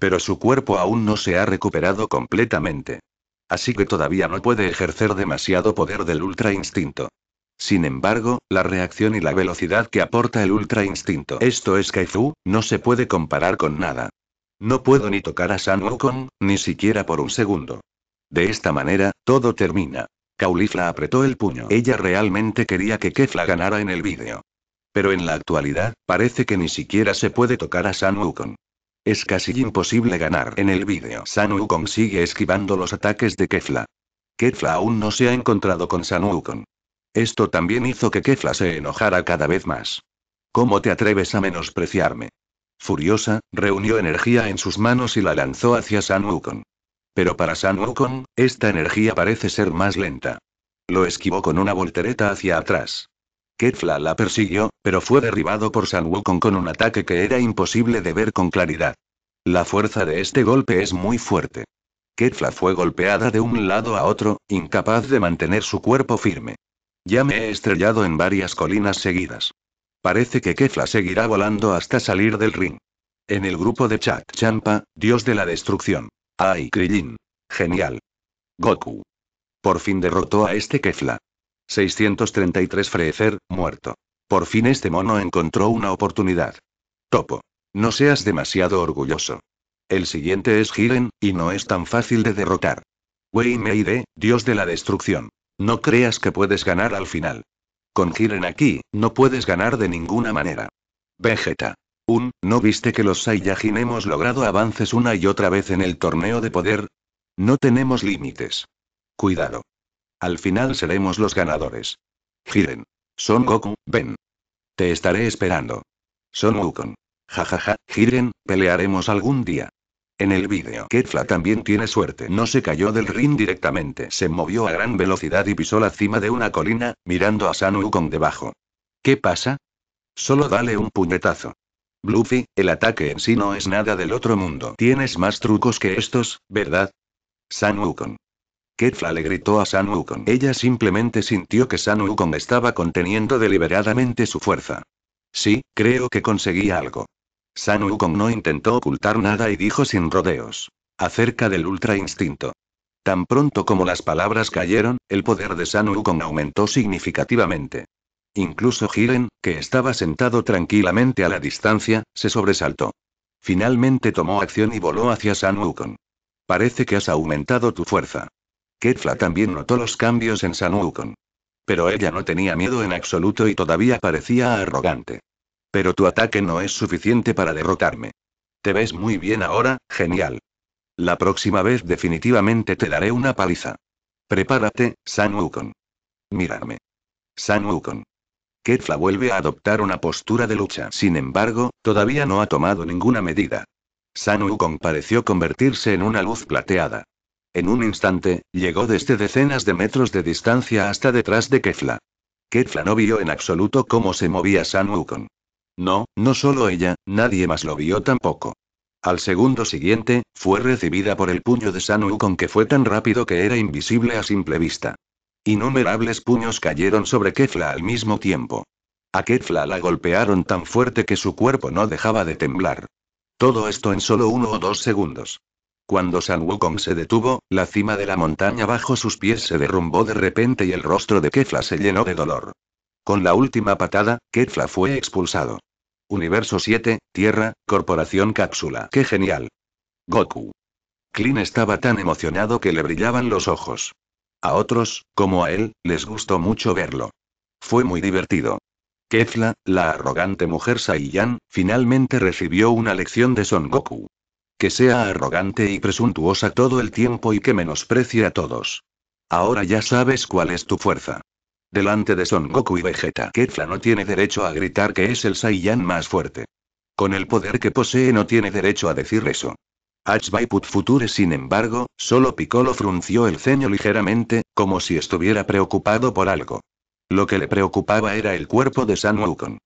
Pero su cuerpo aún no se ha recuperado completamente. Así que todavía no puede ejercer demasiado poder del ultra instinto. Sin embargo, la reacción y la velocidad que aporta el ultra instinto, esto es Kaifu, no se puede comparar con nada. No puedo ni tocar a San Wukong, ni siquiera por un segundo. De esta manera, todo termina. Caulifla apretó el puño. Ella realmente quería que Kefla ganara en el vídeo. Pero en la actualidad, parece que ni siquiera se puede tocar a San Wukong. Es casi imposible ganar en el vídeo. Wukong sigue esquivando los ataques de Kefla. Kefla aún no se ha encontrado con San Wukong. Esto también hizo que Kefla se enojara cada vez más. ¿Cómo te atreves a menospreciarme? Furiosa, reunió energía en sus manos y la lanzó hacia San Wukong. Pero para San Wukong, esta energía parece ser más lenta. Lo esquivó con una voltereta hacia atrás. Kefla la persiguió, pero fue derribado por San Wukong con un ataque que era imposible de ver con claridad. La fuerza de este golpe es muy fuerte. Kefla fue golpeada de un lado a otro, incapaz de mantener su cuerpo firme. Ya me he estrellado en varias colinas seguidas. Parece que Kefla seguirá volando hasta salir del ring. En el grupo de Chat Champa, dios de la destrucción. ¡Ay, Krillin! Genial. Goku. Por fin derrotó a este Kefla. 633 Frecer, muerto. Por fin este mono encontró una oportunidad. Topo. No seas demasiado orgulloso. El siguiente es Hiren, y no es tan fácil de derrotar. Wei Meide, dios de la destrucción. No creas que puedes ganar al final. Con Hiren aquí, no puedes ganar de ninguna manera. Vegeta. Un, ¿no viste que los Saiyajin hemos logrado avances una y otra vez en el torneo de poder? No tenemos límites. Cuidado. Al final seremos los ganadores. Giren. Son Goku, ven. Te estaré esperando. Son ja ja, Giren, pelearemos algún día. En el vídeo, Ketfla también tiene suerte. No se cayó del ring directamente. Se movió a gran velocidad y pisó la cima de una colina, mirando a San Wukong debajo. ¿Qué pasa? Solo dale un puñetazo. Bluffy, el ataque en sí no es nada del otro mundo. Tienes más trucos que estos, ¿verdad? San Wukong. Kefla le gritó a San Wukong. Ella simplemente sintió que San Wukong estaba conteniendo deliberadamente su fuerza. Sí, creo que conseguí algo. San Wukong no intentó ocultar nada y dijo sin rodeos. Acerca del ultra instinto. Tan pronto como las palabras cayeron, el poder de San Wukong aumentó significativamente. Incluso Jiren, que estaba sentado tranquilamente a la distancia, se sobresaltó. Finalmente tomó acción y voló hacia San Wukong. Parece que has aumentado tu fuerza. Kefla también notó los cambios en San Pero ella no tenía miedo en absoluto y todavía parecía arrogante. Pero tu ataque no es suficiente para derrotarme. Te ves muy bien ahora, genial. La próxima vez definitivamente te daré una paliza. Prepárate, San Wukong. Mírame. San Wukong. Kefla vuelve a adoptar una postura de lucha. Sin embargo, todavía no ha tomado ninguna medida. San Wukong pareció convertirse en una luz plateada. En un instante, llegó desde decenas de metros de distancia hasta detrás de Kefla. Kefla no vio en absoluto cómo se movía San No, no solo ella, nadie más lo vio tampoco. Al segundo siguiente, fue recibida por el puño de San que fue tan rápido que era invisible a simple vista. Innumerables puños cayeron sobre Kefla al mismo tiempo. A Kefla la golpearon tan fuerte que su cuerpo no dejaba de temblar. Todo esto en solo uno o dos segundos. Cuando San Wukong se detuvo, la cima de la montaña bajo sus pies se derrumbó de repente y el rostro de Kefla se llenó de dolor. Con la última patada, Kefla fue expulsado. Universo 7, Tierra, Corporación Cápsula. ¡Qué genial! Goku. Clean estaba tan emocionado que le brillaban los ojos. A otros, como a él, les gustó mucho verlo. Fue muy divertido. Kefla, la arrogante mujer Saiyan, finalmente recibió una lección de Son Goku que sea arrogante y presuntuosa todo el tiempo y que menosprecie a todos. Ahora ya sabes cuál es tu fuerza. Delante de Son Goku y Vegeta, Kefla no tiene derecho a gritar que es el Saiyan más fuerte. Con el poder que posee no tiene derecho a decir eso. Put Future sin embargo, solo Piccolo frunció el ceño ligeramente, como si estuviera preocupado por algo. Lo que le preocupaba era el cuerpo de San Wukong.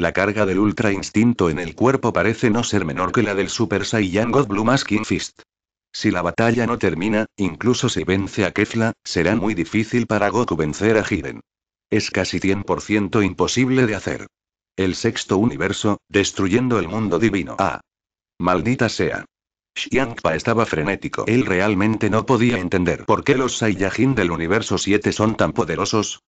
La carga del Ultra Instinto en el cuerpo parece no ser menor que la del Super Saiyan God Blue Masking Fist. Si la batalla no termina, incluso si vence a Kefla, será muy difícil para Goku vencer a Jiren. Es casi 100% imposible de hacer. El sexto universo, destruyendo el mundo divino. Ah. Maldita sea. Xiangpa estaba frenético. Él realmente no podía entender por qué los Saiyajin del universo 7 son tan poderosos,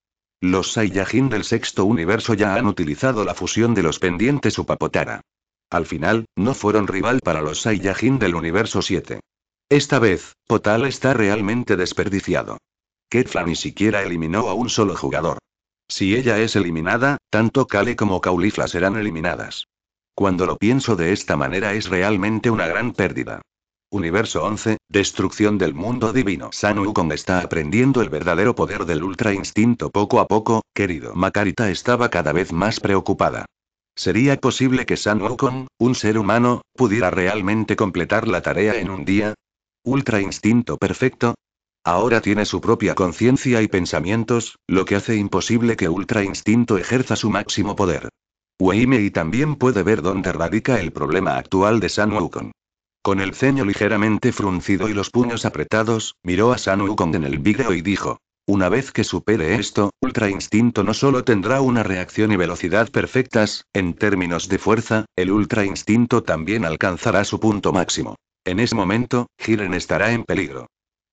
los Saiyajin del sexto universo ya han utilizado la fusión de los pendientes Upapotara. Al final, no fueron rival para los Saiyajin del universo 7. Esta vez, Potal está realmente desperdiciado. Ketfla ni siquiera eliminó a un solo jugador. Si ella es eliminada, tanto Kale como Caulifla serán eliminadas. Cuando lo pienso de esta manera es realmente una gran pérdida. Universo 11, Destrucción del Mundo Divino. San Wukong está aprendiendo el verdadero poder del Ultra Instinto poco a poco, querido. Makarita estaba cada vez más preocupada. ¿Sería posible que San Wukong, un ser humano, pudiera realmente completar la tarea en un día? ¿Ultra Instinto perfecto? Ahora tiene su propia conciencia y pensamientos, lo que hace imposible que Ultra Instinto ejerza su máximo poder. Weimei también puede ver dónde radica el problema actual de San Wukong. Con el ceño ligeramente fruncido y los puños apretados, miró a San Wukong en el vídeo y dijo. Una vez que supere esto, Ultra Instinto no solo tendrá una reacción y velocidad perfectas, en términos de fuerza, el Ultra Instinto también alcanzará su punto máximo. En ese momento, Jiren estará en peligro.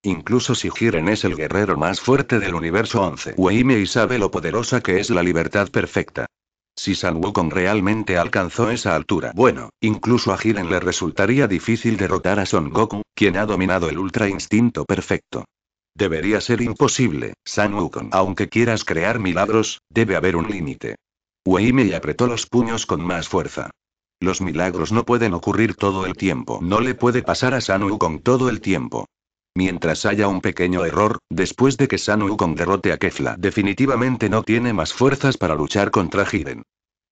Incluso si Jiren es el guerrero más fuerte del universo 11, Weime y sabe lo poderosa que es la libertad perfecta. Si San Wukong realmente alcanzó esa altura, bueno, incluso a Jiren le resultaría difícil derrotar a Son Goku, quien ha dominado el ultra instinto perfecto. Debería ser imposible, San Wukong. Aunque quieras crear milagros, debe haber un límite. y apretó los puños con más fuerza. Los milagros no pueden ocurrir todo el tiempo. No le puede pasar a San Wukong todo el tiempo. Mientras haya un pequeño error, después de que San derrote a Kefla definitivamente no tiene más fuerzas para luchar contra Hiden.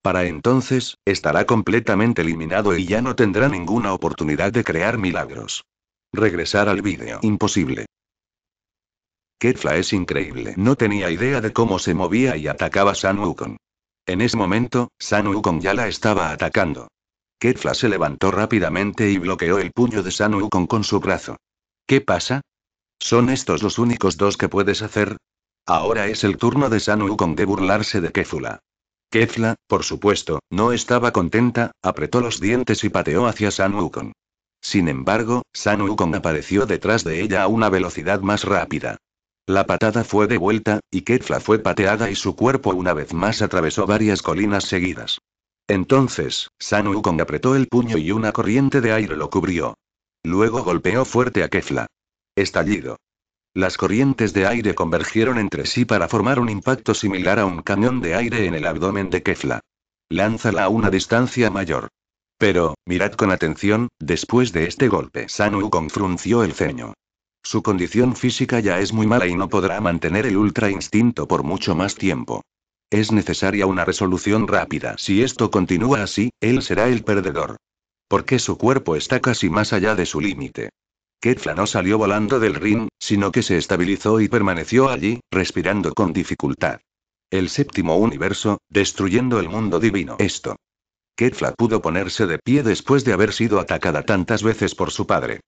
Para entonces, estará completamente eliminado y ya no tendrá ninguna oportunidad de crear milagros. Regresar al vídeo. Imposible. Kefla es increíble. No tenía idea de cómo se movía y atacaba San Wukong. En ese momento, San ya la estaba atacando. Kefla se levantó rápidamente y bloqueó el puño de San con su brazo. ¿Qué pasa? ¿Son estos los únicos dos que puedes hacer? Ahora es el turno de San de burlarse de Kefla. Kefla, por supuesto, no estaba contenta, apretó los dientes y pateó hacia San Sin embargo, San apareció detrás de ella a una velocidad más rápida. La patada fue de vuelta, y Kefla fue pateada y su cuerpo una vez más atravesó varias colinas seguidas. Entonces, San apretó el puño y una corriente de aire lo cubrió. Luego golpeó fuerte a Kefla. Estallido. Las corrientes de aire convergieron entre sí para formar un impacto similar a un cañón de aire en el abdomen de Kefla. Lánzala a una distancia mayor. Pero, mirad con atención, después de este golpe Sanu confrunció el ceño. Su condición física ya es muy mala y no podrá mantener el ultra instinto por mucho más tiempo. Es necesaria una resolución rápida. Si esto continúa así, él será el perdedor. Porque su cuerpo está casi más allá de su límite. Ketla no salió volando del ring, sino que se estabilizó y permaneció allí, respirando con dificultad. El séptimo universo, destruyendo el mundo divino. Esto. Ketla pudo ponerse de pie después de haber sido atacada tantas veces por su padre.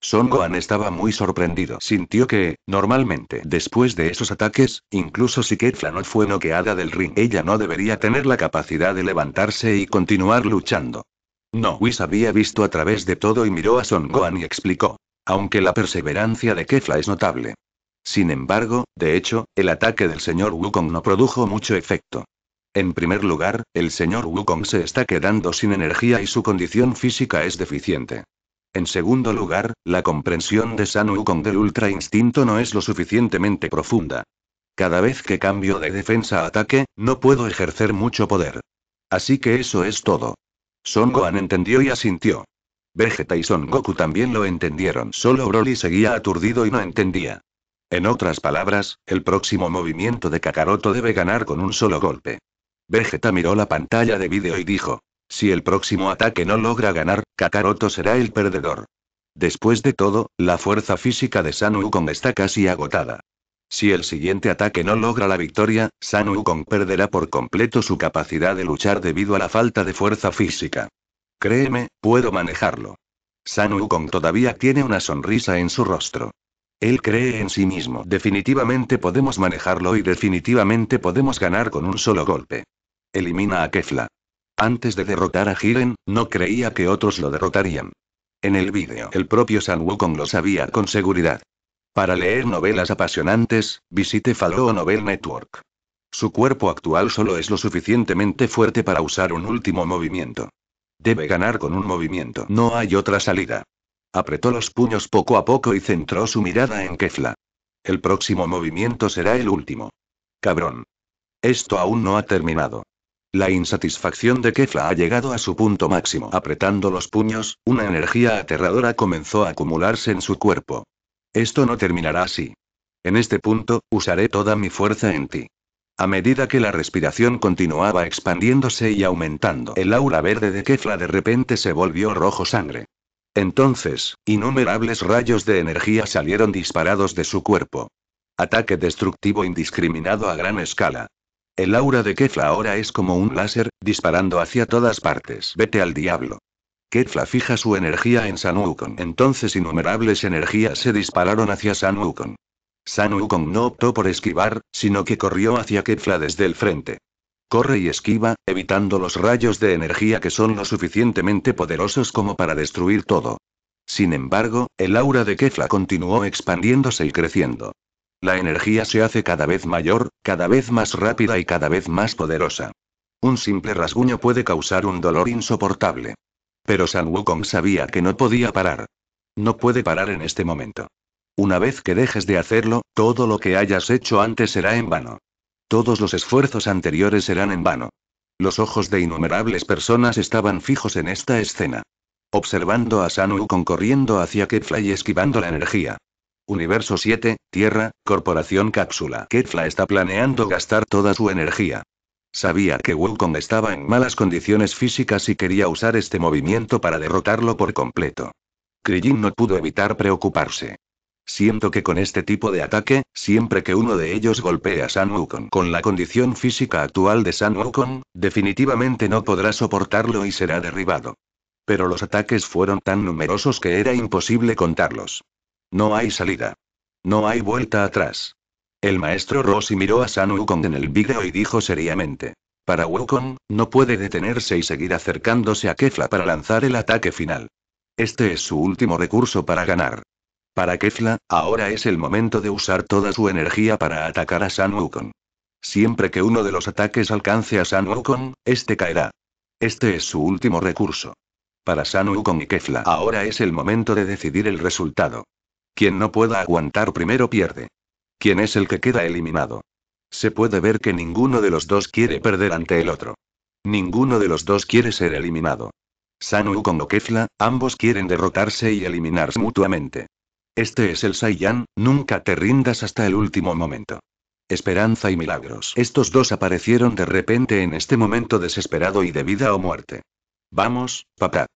Son Gohan estaba muy sorprendido. Sintió que, normalmente, después de esos ataques, incluso si Ketla no fue noqueada del ring, ella no debería tener la capacidad de levantarse y continuar luchando. No. Whis había visto a través de todo y miró a Son Gohan y explicó. Aunque la perseverancia de Kefla es notable. Sin embargo, de hecho, el ataque del señor Wukong no produjo mucho efecto. En primer lugar, el señor Wukong se está quedando sin energía y su condición física es deficiente. En segundo lugar, la comprensión de San Wukong del ultra instinto no es lo suficientemente profunda. Cada vez que cambio de defensa a ataque, no puedo ejercer mucho poder. Así que eso es todo. Son Gohan entendió y asintió. Vegeta y Son Goku también lo entendieron, solo Broly seguía aturdido y no entendía. En otras palabras, el próximo movimiento de Kakaroto debe ganar con un solo golpe. Vegeta miró la pantalla de vídeo y dijo, si el próximo ataque no logra ganar, Kakaroto será el perdedor. Después de todo, la fuerza física de San Wukong está casi agotada. Si el siguiente ataque no logra la victoria, San Wukong perderá por completo su capacidad de luchar debido a la falta de fuerza física. Créeme, puedo manejarlo. San Wukong todavía tiene una sonrisa en su rostro. Él cree en sí mismo. Definitivamente podemos manejarlo y definitivamente podemos ganar con un solo golpe. Elimina a Kefla. Antes de derrotar a Jiren, no creía que otros lo derrotarían. En el vídeo, el propio San Wukong lo sabía con seguridad. Para leer novelas apasionantes, visite Fallo Novel Network. Su cuerpo actual solo es lo suficientemente fuerte para usar un último movimiento. Debe ganar con un movimiento. No hay otra salida. Apretó los puños poco a poco y centró su mirada en Kefla. El próximo movimiento será el último. Cabrón. Esto aún no ha terminado. La insatisfacción de Kefla ha llegado a su punto máximo. Apretando los puños, una energía aterradora comenzó a acumularse en su cuerpo. Esto no terminará así. En este punto, usaré toda mi fuerza en ti. A medida que la respiración continuaba expandiéndose y aumentando, el aura verde de Kefla de repente se volvió rojo sangre. Entonces, innumerables rayos de energía salieron disparados de su cuerpo. Ataque destructivo indiscriminado a gran escala. El aura de Kefla ahora es como un láser, disparando hacia todas partes. Vete al diablo. Ketla fija su energía en San Wukong. Entonces innumerables energías se dispararon hacia San Wukong. San Wukong no optó por esquivar, sino que corrió hacia Ketla desde el frente. Corre y esquiva, evitando los rayos de energía que son lo suficientemente poderosos como para destruir todo. Sin embargo, el aura de Kefla continuó expandiéndose y creciendo. La energía se hace cada vez mayor, cada vez más rápida y cada vez más poderosa. Un simple rasguño puede causar un dolor insoportable. Pero San Wukong sabía que no podía parar. No puede parar en este momento. Una vez que dejes de hacerlo, todo lo que hayas hecho antes será en vano. Todos los esfuerzos anteriores serán en vano. Los ojos de innumerables personas estaban fijos en esta escena. Observando a San Wukong corriendo hacia Ketfla y esquivando la energía. Universo 7, Tierra, Corporación Cápsula. Ketfla está planeando gastar toda su energía. Sabía que Wukong estaba en malas condiciones físicas y quería usar este movimiento para derrotarlo por completo. Krillin no pudo evitar preocuparse. Siento que con este tipo de ataque, siempre que uno de ellos golpea a San Wukong con la condición física actual de San Wukong, definitivamente no podrá soportarlo y será derribado. Pero los ataques fueron tan numerosos que era imposible contarlos. No hay salida. No hay vuelta atrás. El maestro Rossi miró a San Wukong en el vídeo y dijo seriamente. Para Wukong, no puede detenerse y seguir acercándose a Kefla para lanzar el ataque final. Este es su último recurso para ganar. Para Kefla, ahora es el momento de usar toda su energía para atacar a San Siempre que uno de los ataques alcance a San Wukong, este caerá. Este es su último recurso. Para San y Kefla ahora es el momento de decidir el resultado. Quien no pueda aguantar primero pierde. ¿Quién es el que queda eliminado. Se puede ver que ninguno de los dos quiere perder ante el otro. Ninguno de los dos quiere ser eliminado. Sanu con Okefla, ambos quieren derrotarse y eliminarse mutuamente. Este es el Saiyan, nunca te rindas hasta el último momento. Esperanza y milagros. Estos dos aparecieron de repente en este momento desesperado y de vida o muerte. Vamos, papá.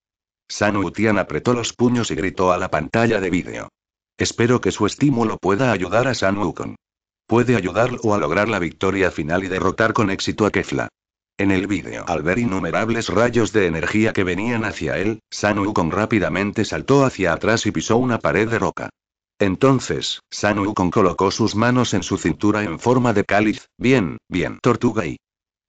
Sanu Tian apretó los puños y gritó a la pantalla de vídeo. Espero que su estímulo pueda ayudar a San Puede ayudarlo a lograr la victoria final y derrotar con éxito a Kefla. En el vídeo, al ver innumerables rayos de energía que venían hacia él, San rápidamente saltó hacia atrás y pisó una pared de roca. Entonces, San colocó sus manos en su cintura en forma de cáliz, bien, bien, tortuga y...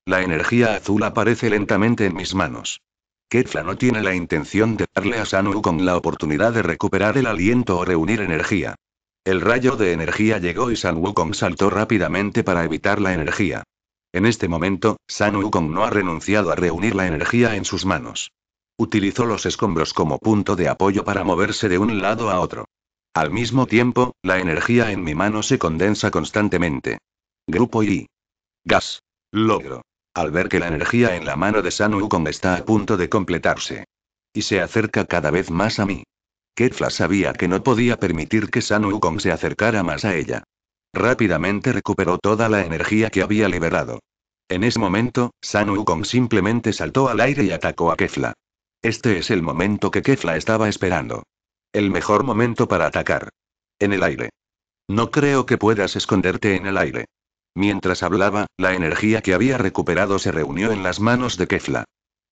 La energía azul aparece lentamente en mis manos. Kefla no tiene la intención de darle a San Wukong la oportunidad de recuperar el aliento o reunir energía. El rayo de energía llegó y San Wukong saltó rápidamente para evitar la energía. En este momento, San Wukong no ha renunciado a reunir la energía en sus manos. Utilizó los escombros como punto de apoyo para moverse de un lado a otro. Al mismo tiempo, la energía en mi mano se condensa constantemente. Grupo I. Gas. Logro al ver que la energía en la mano de San Wukong está a punto de completarse. Y se acerca cada vez más a mí. Kefla sabía que no podía permitir que San Wukong se acercara más a ella. Rápidamente recuperó toda la energía que había liberado. En ese momento, San Wukong simplemente saltó al aire y atacó a Kefla. Este es el momento que Kefla estaba esperando. El mejor momento para atacar. En el aire. No creo que puedas esconderte en el aire. Mientras hablaba, la energía que había recuperado se reunió en las manos de Kefla.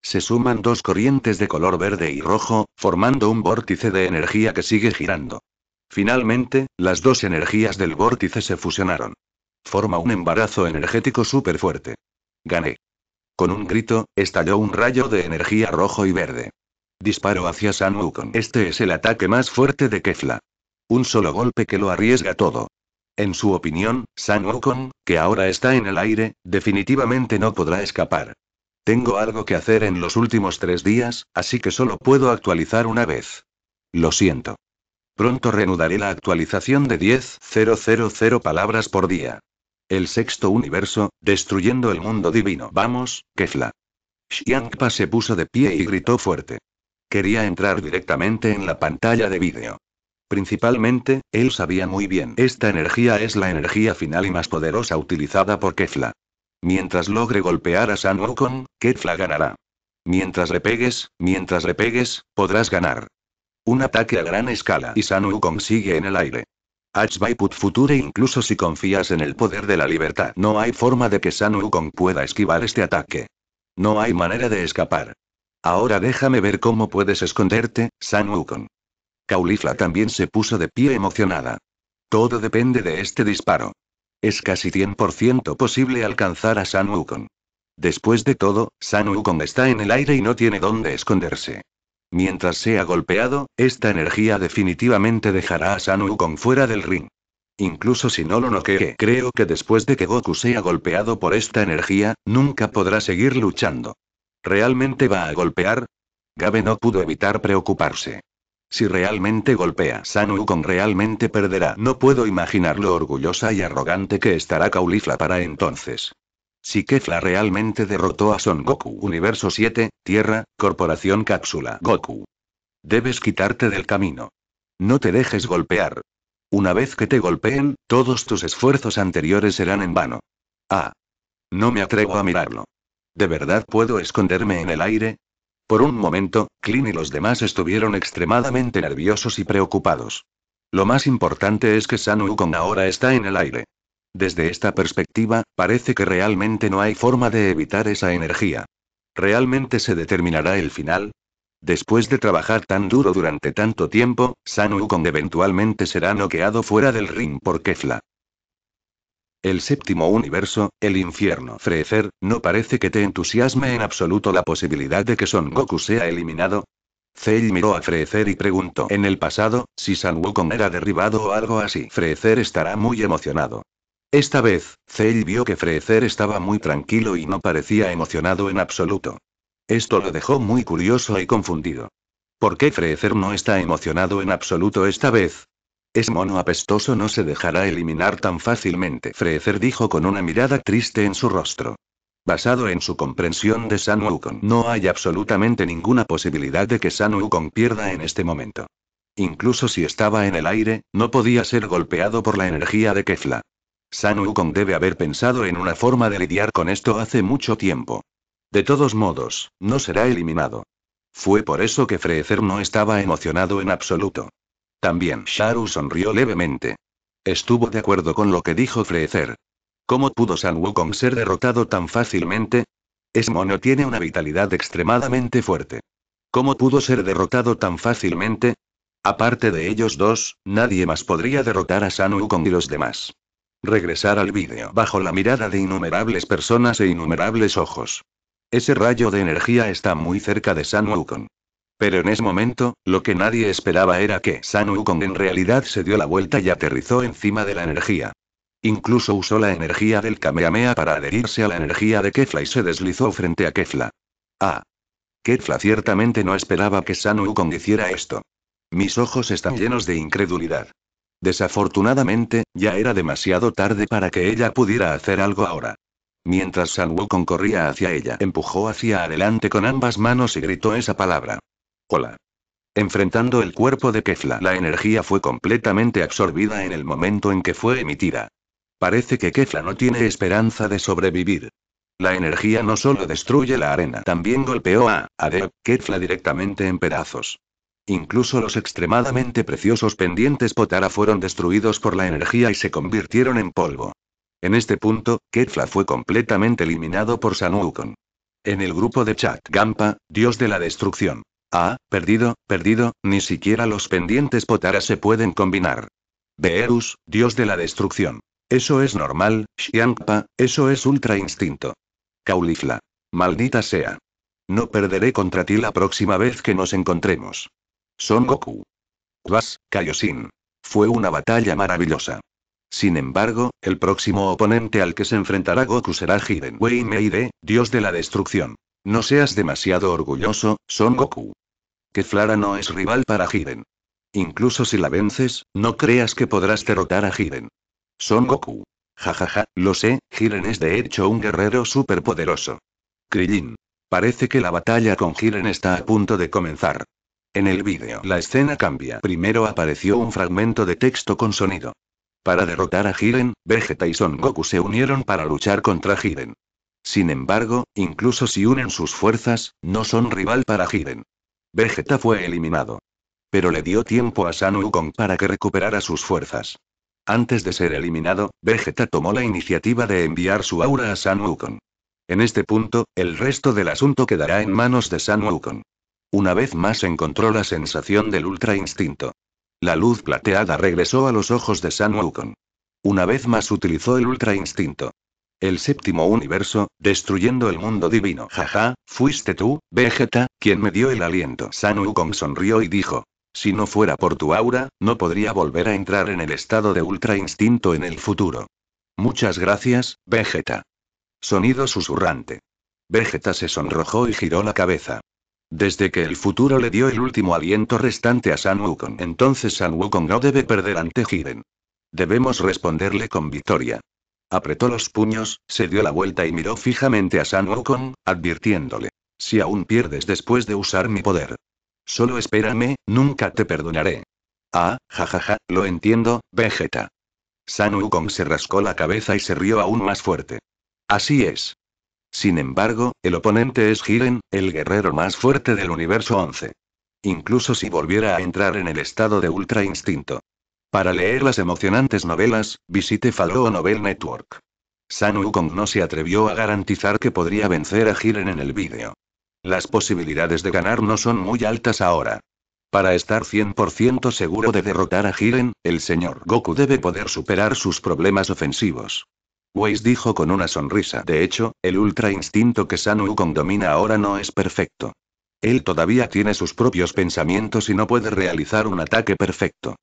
Se suman dos corrientes de color verde y rojo, formando un vórtice de energía que sigue girando. Finalmente, las dos energías del vórtice se fusionaron. Forma un embarazo energético súper fuerte. Gané. Con un grito, estalló un rayo de energía rojo y verde. Disparo hacia San Este es el ataque más fuerte de Kefla. Un solo golpe que lo arriesga todo. En su opinión, San Wukong, que ahora está en el aire, definitivamente no podrá escapar. Tengo algo que hacer en los últimos tres días, así que solo puedo actualizar una vez. Lo siento. Pronto reanudaré la actualización de 10.000 palabras por día. El sexto universo, destruyendo el mundo divino. Vamos, Kefla. Xiangpa se puso de pie y gritó fuerte. Quería entrar directamente en la pantalla de vídeo. Principalmente, él sabía muy bien. Esta energía es la energía final y más poderosa utilizada por Kefla. Mientras logre golpear a San Kefla ganará. Mientras le pegues, mientras le pegues, podrás ganar. Un ataque a gran escala y San Wukong sigue en el aire. Hach future incluso si confías en el poder de la libertad. No hay forma de que San pueda esquivar este ataque. No hay manera de escapar. Ahora déjame ver cómo puedes esconderte, San Caulifla también se puso de pie emocionada. Todo depende de este disparo. Es casi 100% posible alcanzar a San Wukong. Después de todo, San Wukong está en el aire y no tiene dónde esconderse. Mientras sea golpeado, esta energía definitivamente dejará a San Wukong fuera del ring. Incluso si no lo noquee, creo que después de que Goku sea golpeado por esta energía, nunca podrá seguir luchando. ¿Realmente va a golpear? Gabe no pudo evitar preocuparse. Si realmente golpea Sanu con realmente perderá. No puedo imaginar lo orgullosa y arrogante que estará Caulifla para entonces. Si Kefla realmente derrotó a Son Goku Universo 7, Tierra, Corporación Cápsula Goku. Debes quitarte del camino. No te dejes golpear. Una vez que te golpeen, todos tus esfuerzos anteriores serán en vano. Ah. No me atrevo a mirarlo. ¿De verdad puedo esconderme en el aire? Por un momento, Clint y los demás estuvieron extremadamente nerviosos y preocupados. Lo más importante es que San Wukong ahora está en el aire. Desde esta perspectiva, parece que realmente no hay forma de evitar esa energía. ¿Realmente se determinará el final? Después de trabajar tan duro durante tanto tiempo, San Wukong eventualmente será noqueado fuera del ring por Kefla. El séptimo universo, el infierno Freezer, no parece que te entusiasme en absoluto la posibilidad de que Son Goku sea eliminado. Cell miró a Freezer y preguntó en el pasado, si San Wukong era derribado o algo así. Freezer estará muy emocionado. Esta vez, Cell vio que Freezer estaba muy tranquilo y no parecía emocionado en absoluto. Esto lo dejó muy curioso y confundido. ¿Por qué Freezer no está emocionado en absoluto esta vez? Ese mono apestoso no se dejará eliminar tan fácilmente. Freecer dijo con una mirada triste en su rostro. Basado en su comprensión de San Wukong, no hay absolutamente ninguna posibilidad de que San Wukong pierda en este momento. Incluso si estaba en el aire, no podía ser golpeado por la energía de Kefla. San Wukong debe haber pensado en una forma de lidiar con esto hace mucho tiempo. De todos modos, no será eliminado. Fue por eso que Freecer no estaba emocionado en absoluto. También Sharu sonrió levemente. Estuvo de acuerdo con lo que dijo Freezer. ¿Cómo pudo San Wukong ser derrotado tan fácilmente? Es mono tiene una vitalidad extremadamente fuerte. ¿Cómo pudo ser derrotado tan fácilmente? Aparte de ellos dos, nadie más podría derrotar a San Wukong y los demás. Regresar al vídeo bajo la mirada de innumerables personas e innumerables ojos. Ese rayo de energía está muy cerca de San Wukong. Pero en ese momento, lo que nadie esperaba era que San Wukong en realidad se dio la vuelta y aterrizó encima de la energía. Incluso usó la energía del Kamehameha para adherirse a la energía de Kefla y se deslizó frente a Kefla. Ah. Kefla ciertamente no esperaba que San Wukong hiciera esto. Mis ojos están llenos de incredulidad. Desafortunadamente, ya era demasiado tarde para que ella pudiera hacer algo ahora. Mientras San Wukong corría hacia ella, empujó hacia adelante con ambas manos y gritó esa palabra. Hola. Enfrentando el cuerpo de Kefla, la energía fue completamente absorbida en el momento en que fue emitida. Parece que Kefla no tiene esperanza de sobrevivir. La energía no solo destruye la arena, también golpeó a Adeo, Kefla directamente en pedazos. Incluso los extremadamente preciosos pendientes Potara fueron destruidos por la energía y se convirtieron en polvo. En este punto, Kefla fue completamente eliminado por Sanukon. En el grupo de Chat Gampa, dios de la destrucción. Ah, perdido, perdido, ni siquiera los pendientes Potara se pueden combinar. Beerus, dios de la destrucción. Eso es normal, Xiangpa, eso es ultra instinto. Caulifla. Maldita sea. No perderé contra ti la próxima vez que nos encontremos. Son Goku. Vas, Kaioshin. Fue una batalla maravillosa. Sin embargo, el próximo oponente al que se enfrentará Goku será Hiden. Wei dios de la destrucción. No seas demasiado orgulloso, Son Goku. Que Flara no es rival para Jiren. Incluso si la vences, no creas que podrás derrotar a Jiren. Son Goku. Jajaja, ja, ja, lo sé, Jiren es de hecho un guerrero poderoso. Krillin. Parece que la batalla con Jiren está a punto de comenzar. En el vídeo la escena cambia. Primero apareció un fragmento de texto con sonido. Para derrotar a Jiren, Vegeta y Son Goku se unieron para luchar contra Jiren. Sin embargo, incluso si unen sus fuerzas, no son rival para Jiren. Vegeta fue eliminado. Pero le dio tiempo a San Wukong para que recuperara sus fuerzas. Antes de ser eliminado, Vegeta tomó la iniciativa de enviar su aura a San Wukong. En este punto, el resto del asunto quedará en manos de San Wukong. Una vez más encontró la sensación del ultra instinto. La luz plateada regresó a los ojos de San Wukong. Una vez más utilizó el ultra instinto el séptimo universo, destruyendo el mundo divino. Jaja, fuiste tú, Vegeta, quien me dio el aliento. San Wukong sonrió y dijo. Si no fuera por tu aura, no podría volver a entrar en el estado de ultra instinto en el futuro. Muchas gracias, Vegeta. Sonido susurrante. Vegeta se sonrojó y giró la cabeza. Desde que el futuro le dio el último aliento restante a San Wukong. Entonces San Wukong no debe perder ante Jiren. Debemos responderle con victoria. Apretó los puños, se dio la vuelta y miró fijamente a San Wukong, advirtiéndole. Si aún pierdes después de usar mi poder. Solo espérame, nunca te perdonaré. Ah, jajaja, lo entiendo, Vegeta. San Wukong se rascó la cabeza y se rió aún más fuerte. Así es. Sin embargo, el oponente es Jiren, el guerrero más fuerte del universo 11. Incluso si volviera a entrar en el estado de ultra instinto. Para leer las emocionantes novelas, visite Faloo Novel Network. San Wukong no se atrevió a garantizar que podría vencer a Jiren en el vídeo. Las posibilidades de ganar no son muy altas ahora. Para estar 100% seguro de derrotar a Jiren, el señor Goku debe poder superar sus problemas ofensivos. Weiss dijo con una sonrisa. De hecho, el ultra instinto que San Wukong domina ahora no es perfecto. Él todavía tiene sus propios pensamientos y no puede realizar un ataque perfecto.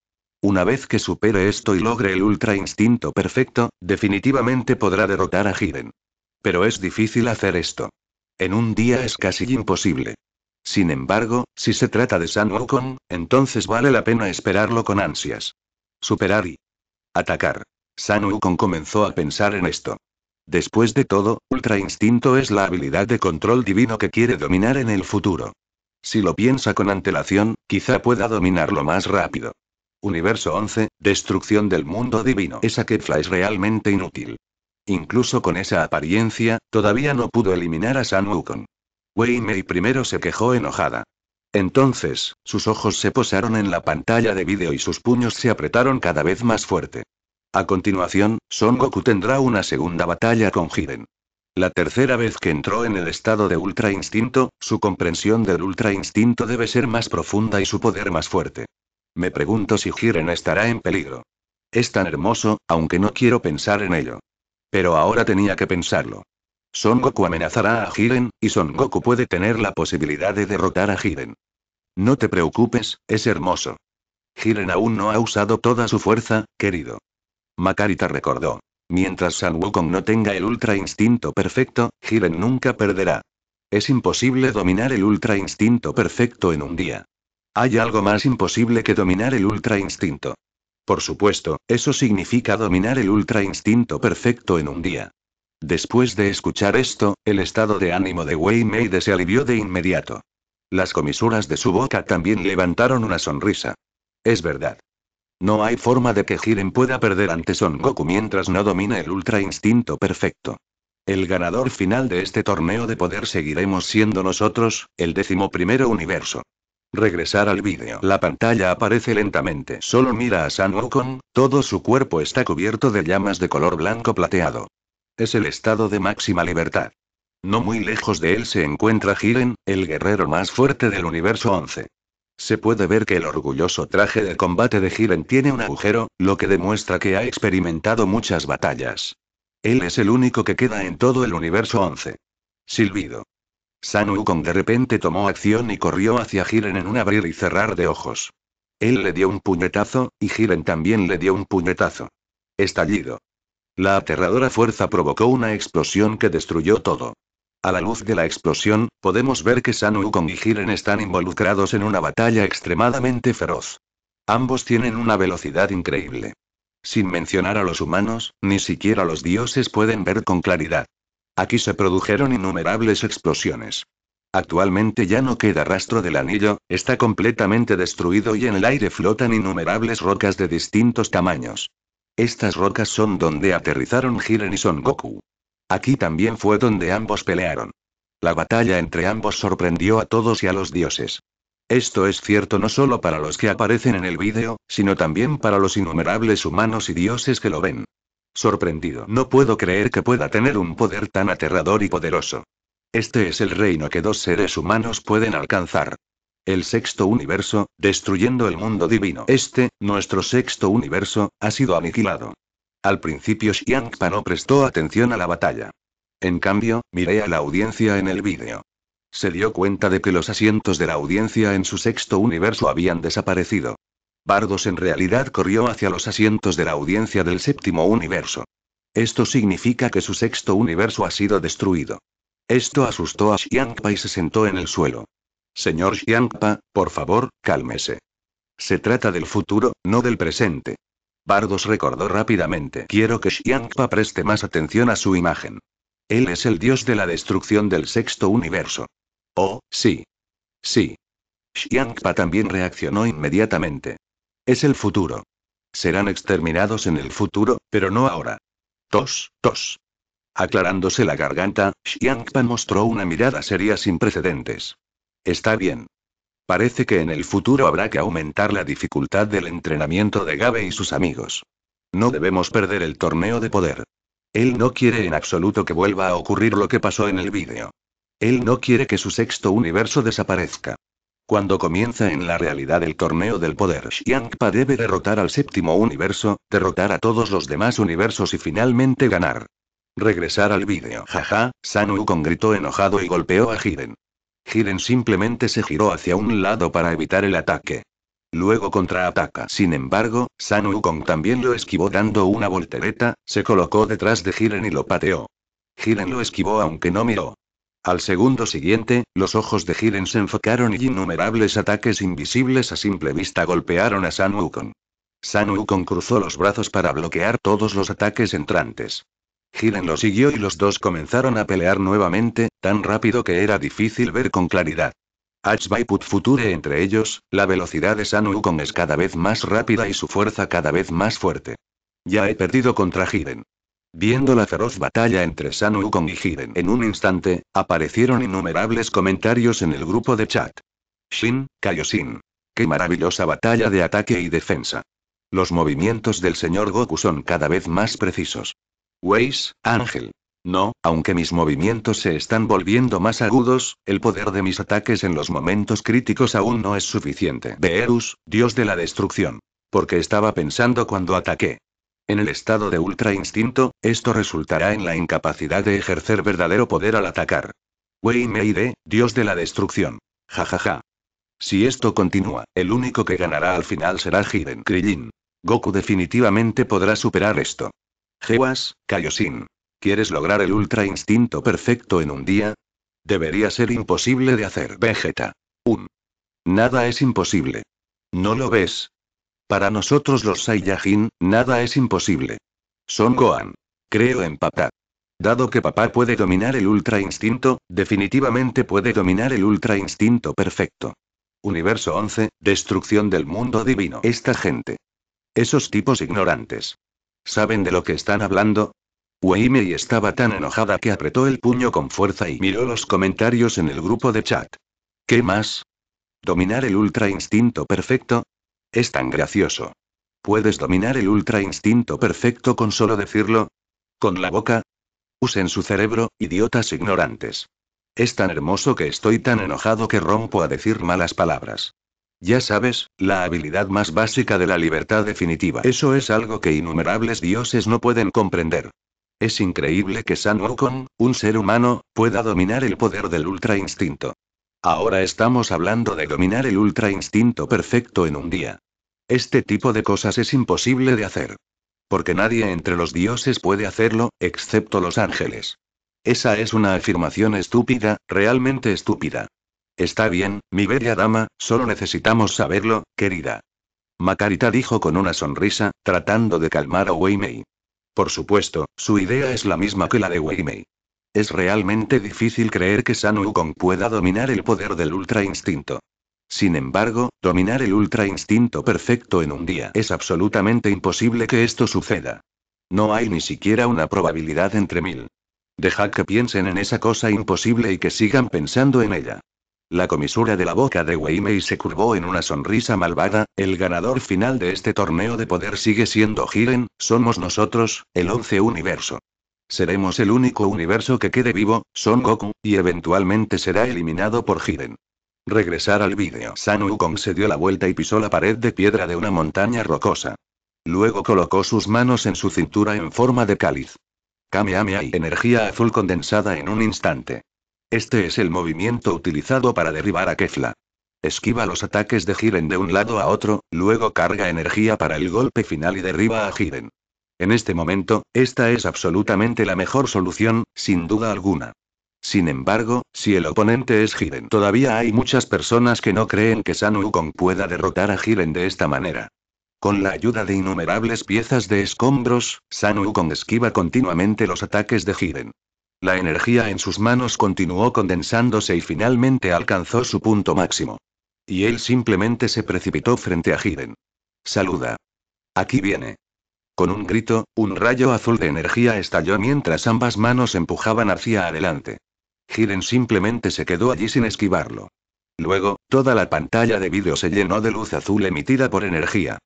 Una vez que supere esto y logre el ultra instinto perfecto, definitivamente podrá derrotar a Jiren. Pero es difícil hacer esto. En un día es casi imposible. Sin embargo, si se trata de San Wukong, entonces vale la pena esperarlo con ansias. Superar y atacar. San Wukong comenzó a pensar en esto. Después de todo, Ultra Instinto es la habilidad de control divino que quiere dominar en el futuro. Si lo piensa con antelación, quizá pueda dominarlo más rápido. Universo 11, destrucción del mundo divino. Esa Kefla es realmente inútil. Incluso con esa apariencia, todavía no pudo eliminar a San Wukong. Wei Mei primero se quejó enojada. Entonces, sus ojos se posaron en la pantalla de vídeo y sus puños se apretaron cada vez más fuerte. A continuación, Son Goku tendrá una segunda batalla con Hiden. La tercera vez que entró en el estado de Ultra Instinto, su comprensión del Ultra Instinto debe ser más profunda y su poder más fuerte. Me pregunto si Jiren estará en peligro. Es tan hermoso, aunque no quiero pensar en ello. Pero ahora tenía que pensarlo. Son Goku amenazará a Jiren, y Son Goku puede tener la posibilidad de derrotar a Jiren. No te preocupes, es hermoso. Jiren aún no ha usado toda su fuerza, querido. Makarita recordó. Mientras San Wukong no tenga el ultra instinto perfecto, Jiren nunca perderá. Es imposible dominar el ultra instinto perfecto en un día. Hay algo más imposible que dominar el ultra instinto. Por supuesto, eso significa dominar el ultra instinto perfecto en un día. Después de escuchar esto, el estado de ánimo de Wei Meide se alivió de inmediato. Las comisuras de su boca también levantaron una sonrisa. Es verdad. No hay forma de que Jiren pueda perder ante Son Goku mientras no domine el ultra instinto perfecto. El ganador final de este torneo de poder seguiremos siendo nosotros, el décimo primero universo. Regresar al vídeo. La pantalla aparece lentamente. Solo mira a San Wukong, todo su cuerpo está cubierto de llamas de color blanco plateado. Es el estado de máxima libertad. No muy lejos de él se encuentra Giren, el guerrero más fuerte del universo 11. Se puede ver que el orgulloso traje de combate de Giren tiene un agujero, lo que demuestra que ha experimentado muchas batallas. Él es el único que queda en todo el universo 11. Silbido. San de repente tomó acción y corrió hacia Jiren en un abrir y cerrar de ojos. Él le dio un puñetazo, y Jiren también le dio un puñetazo. Estallido. La aterradora fuerza provocó una explosión que destruyó todo. A la luz de la explosión, podemos ver que San y Jiren están involucrados en una batalla extremadamente feroz. Ambos tienen una velocidad increíble. Sin mencionar a los humanos, ni siquiera los dioses pueden ver con claridad. Aquí se produjeron innumerables explosiones. Actualmente ya no queda rastro del anillo, está completamente destruido y en el aire flotan innumerables rocas de distintos tamaños. Estas rocas son donde aterrizaron Jiren y Son Goku. Aquí también fue donde ambos pelearon. La batalla entre ambos sorprendió a todos y a los dioses. Esto es cierto no solo para los que aparecen en el vídeo, sino también para los innumerables humanos y dioses que lo ven sorprendido. No puedo creer que pueda tener un poder tan aterrador y poderoso. Este es el reino que dos seres humanos pueden alcanzar. El sexto universo, destruyendo el mundo divino. Este, nuestro sexto universo, ha sido aniquilado. Al principio Xiangpa no prestó atención a la batalla. En cambio, miré a la audiencia en el vídeo. Se dio cuenta de que los asientos de la audiencia en su sexto universo habían desaparecido. Bardos en realidad corrió hacia los asientos de la audiencia del séptimo universo. Esto significa que su sexto universo ha sido destruido. Esto asustó a Xiangpa y se sentó en el suelo. Señor Xiangpa, por favor, cálmese. Se trata del futuro, no del presente. Bardos recordó rápidamente. Quiero que Xiangpa preste más atención a su imagen. Él es el dios de la destrucción del sexto universo. Oh, sí. Sí. Xiangpa también reaccionó inmediatamente. Es el futuro. Serán exterminados en el futuro, pero no ahora. Tos, tos. Aclarándose la garganta, Xiangpan mostró una mirada seria sin precedentes. Está bien. Parece que en el futuro habrá que aumentar la dificultad del entrenamiento de Gabe y sus amigos. No debemos perder el torneo de poder. Él no quiere en absoluto que vuelva a ocurrir lo que pasó en el vídeo. Él no quiere que su sexto universo desaparezca. Cuando comienza en la realidad el torneo del poder, Xiangpa debe derrotar al séptimo universo, derrotar a todos los demás universos y finalmente ganar. Regresar al vídeo. Jaja, San Wukong gritó enojado y golpeó a Giren. Jiren simplemente se giró hacia un lado para evitar el ataque. Luego contraataca. Sin embargo, San Wukong también lo esquivó dando una voltereta, se colocó detrás de Giren y lo pateó. Giren lo esquivó aunque no miró. Al segundo siguiente, los ojos de Jiren se enfocaron y innumerables ataques invisibles a simple vista golpearon a San Wukong. San Wukong cruzó los brazos para bloquear todos los ataques entrantes. Jiren lo siguió y los dos comenzaron a pelear nuevamente, tan rápido que era difícil ver con claridad. H Put Future entre ellos, la velocidad de San Wukong es cada vez más rápida y su fuerza cada vez más fuerte. Ya he perdido contra Jiren. Viendo la feroz batalla entre San Wukong y Hiren en un instante, aparecieron innumerables comentarios en el grupo de chat. Shin, Kaioshin. Qué maravillosa batalla de ataque y defensa. Los movimientos del señor Goku son cada vez más precisos. Weiss, Ángel. No, aunque mis movimientos se están volviendo más agudos, el poder de mis ataques en los momentos críticos aún no es suficiente. Beerus, dios de la destrucción. Porque estaba pensando cuando ataqué. En el estado de ultra instinto, esto resultará en la incapacidad de ejercer verdadero poder al atacar. Wei de, dios de la destrucción. Jajaja. Ja, ja. Si esto continúa, el único que ganará al final será Hiden Krillin. Goku definitivamente podrá superar esto. Gewas, Kaioshin. ¿Quieres lograr el ultra instinto perfecto en un día? Debería ser imposible de hacer, Vegeta. Un. Nada es imposible. ¿No lo ves? Para nosotros los Saiyajin, nada es imposible. Son Gohan. Creo en papá. Dado que papá puede dominar el ultra instinto, definitivamente puede dominar el ultra instinto perfecto. Universo 11, destrucción del mundo divino. Esta gente. Esos tipos ignorantes. ¿Saben de lo que están hablando? Weimei estaba tan enojada que apretó el puño con fuerza y miró los comentarios en el grupo de chat. ¿Qué más? ¿Dominar el ultra instinto perfecto? Es tan gracioso. ¿Puedes dominar el ultra instinto perfecto con solo decirlo? ¿Con la boca? Usen su cerebro, idiotas ignorantes. Es tan hermoso que estoy tan enojado que rompo a decir malas palabras. Ya sabes, la habilidad más básica de la libertad definitiva. Eso es algo que innumerables dioses no pueden comprender. Es increíble que San Wukong, un ser humano, pueda dominar el poder del ultra instinto. Ahora estamos hablando de dominar el ultra instinto perfecto en un día. Este tipo de cosas es imposible de hacer. Porque nadie entre los dioses puede hacerlo, excepto los ángeles. Esa es una afirmación estúpida, realmente estúpida. Está bien, mi bella dama, solo necesitamos saberlo, querida. Macarita dijo con una sonrisa, tratando de calmar a Weimei. Por supuesto, su idea es la misma que la de Weimei. Es realmente difícil creer que San Wukong pueda dominar el poder del Ultra Instinto. Sin embargo, dominar el Ultra Instinto perfecto en un día es absolutamente imposible que esto suceda. No hay ni siquiera una probabilidad entre mil. Deja que piensen en esa cosa imposible y que sigan pensando en ella. La comisura de la boca de Weimei se curvó en una sonrisa malvada, el ganador final de este torneo de poder sigue siendo Hiren, somos nosotros, el once universo. Seremos el único universo que quede vivo, Son Goku, y eventualmente será eliminado por Jiren. Regresar al vídeo. San Wukong se dio la vuelta y pisó la pared de piedra de una montaña rocosa. Luego colocó sus manos en su cintura en forma de cáliz. Kamehameha y energía azul condensada en un instante. Este es el movimiento utilizado para derribar a Kefla. Esquiva los ataques de Jiren de un lado a otro, luego carga energía para el golpe final y derriba a Jiren. En este momento, esta es absolutamente la mejor solución, sin duda alguna. Sin embargo, si el oponente es Jiren, todavía hay muchas personas que no creen que San Wukong pueda derrotar a Jiren de esta manera. Con la ayuda de innumerables piezas de escombros, San Wukong esquiva continuamente los ataques de Jiren. La energía en sus manos continuó condensándose y finalmente alcanzó su punto máximo. Y él simplemente se precipitó frente a Jiren. Saluda. Aquí viene. Con un grito, un rayo azul de energía estalló mientras ambas manos empujaban hacia adelante. Giren simplemente se quedó allí sin esquivarlo. Luego, toda la pantalla de vídeo se llenó de luz azul emitida por energía.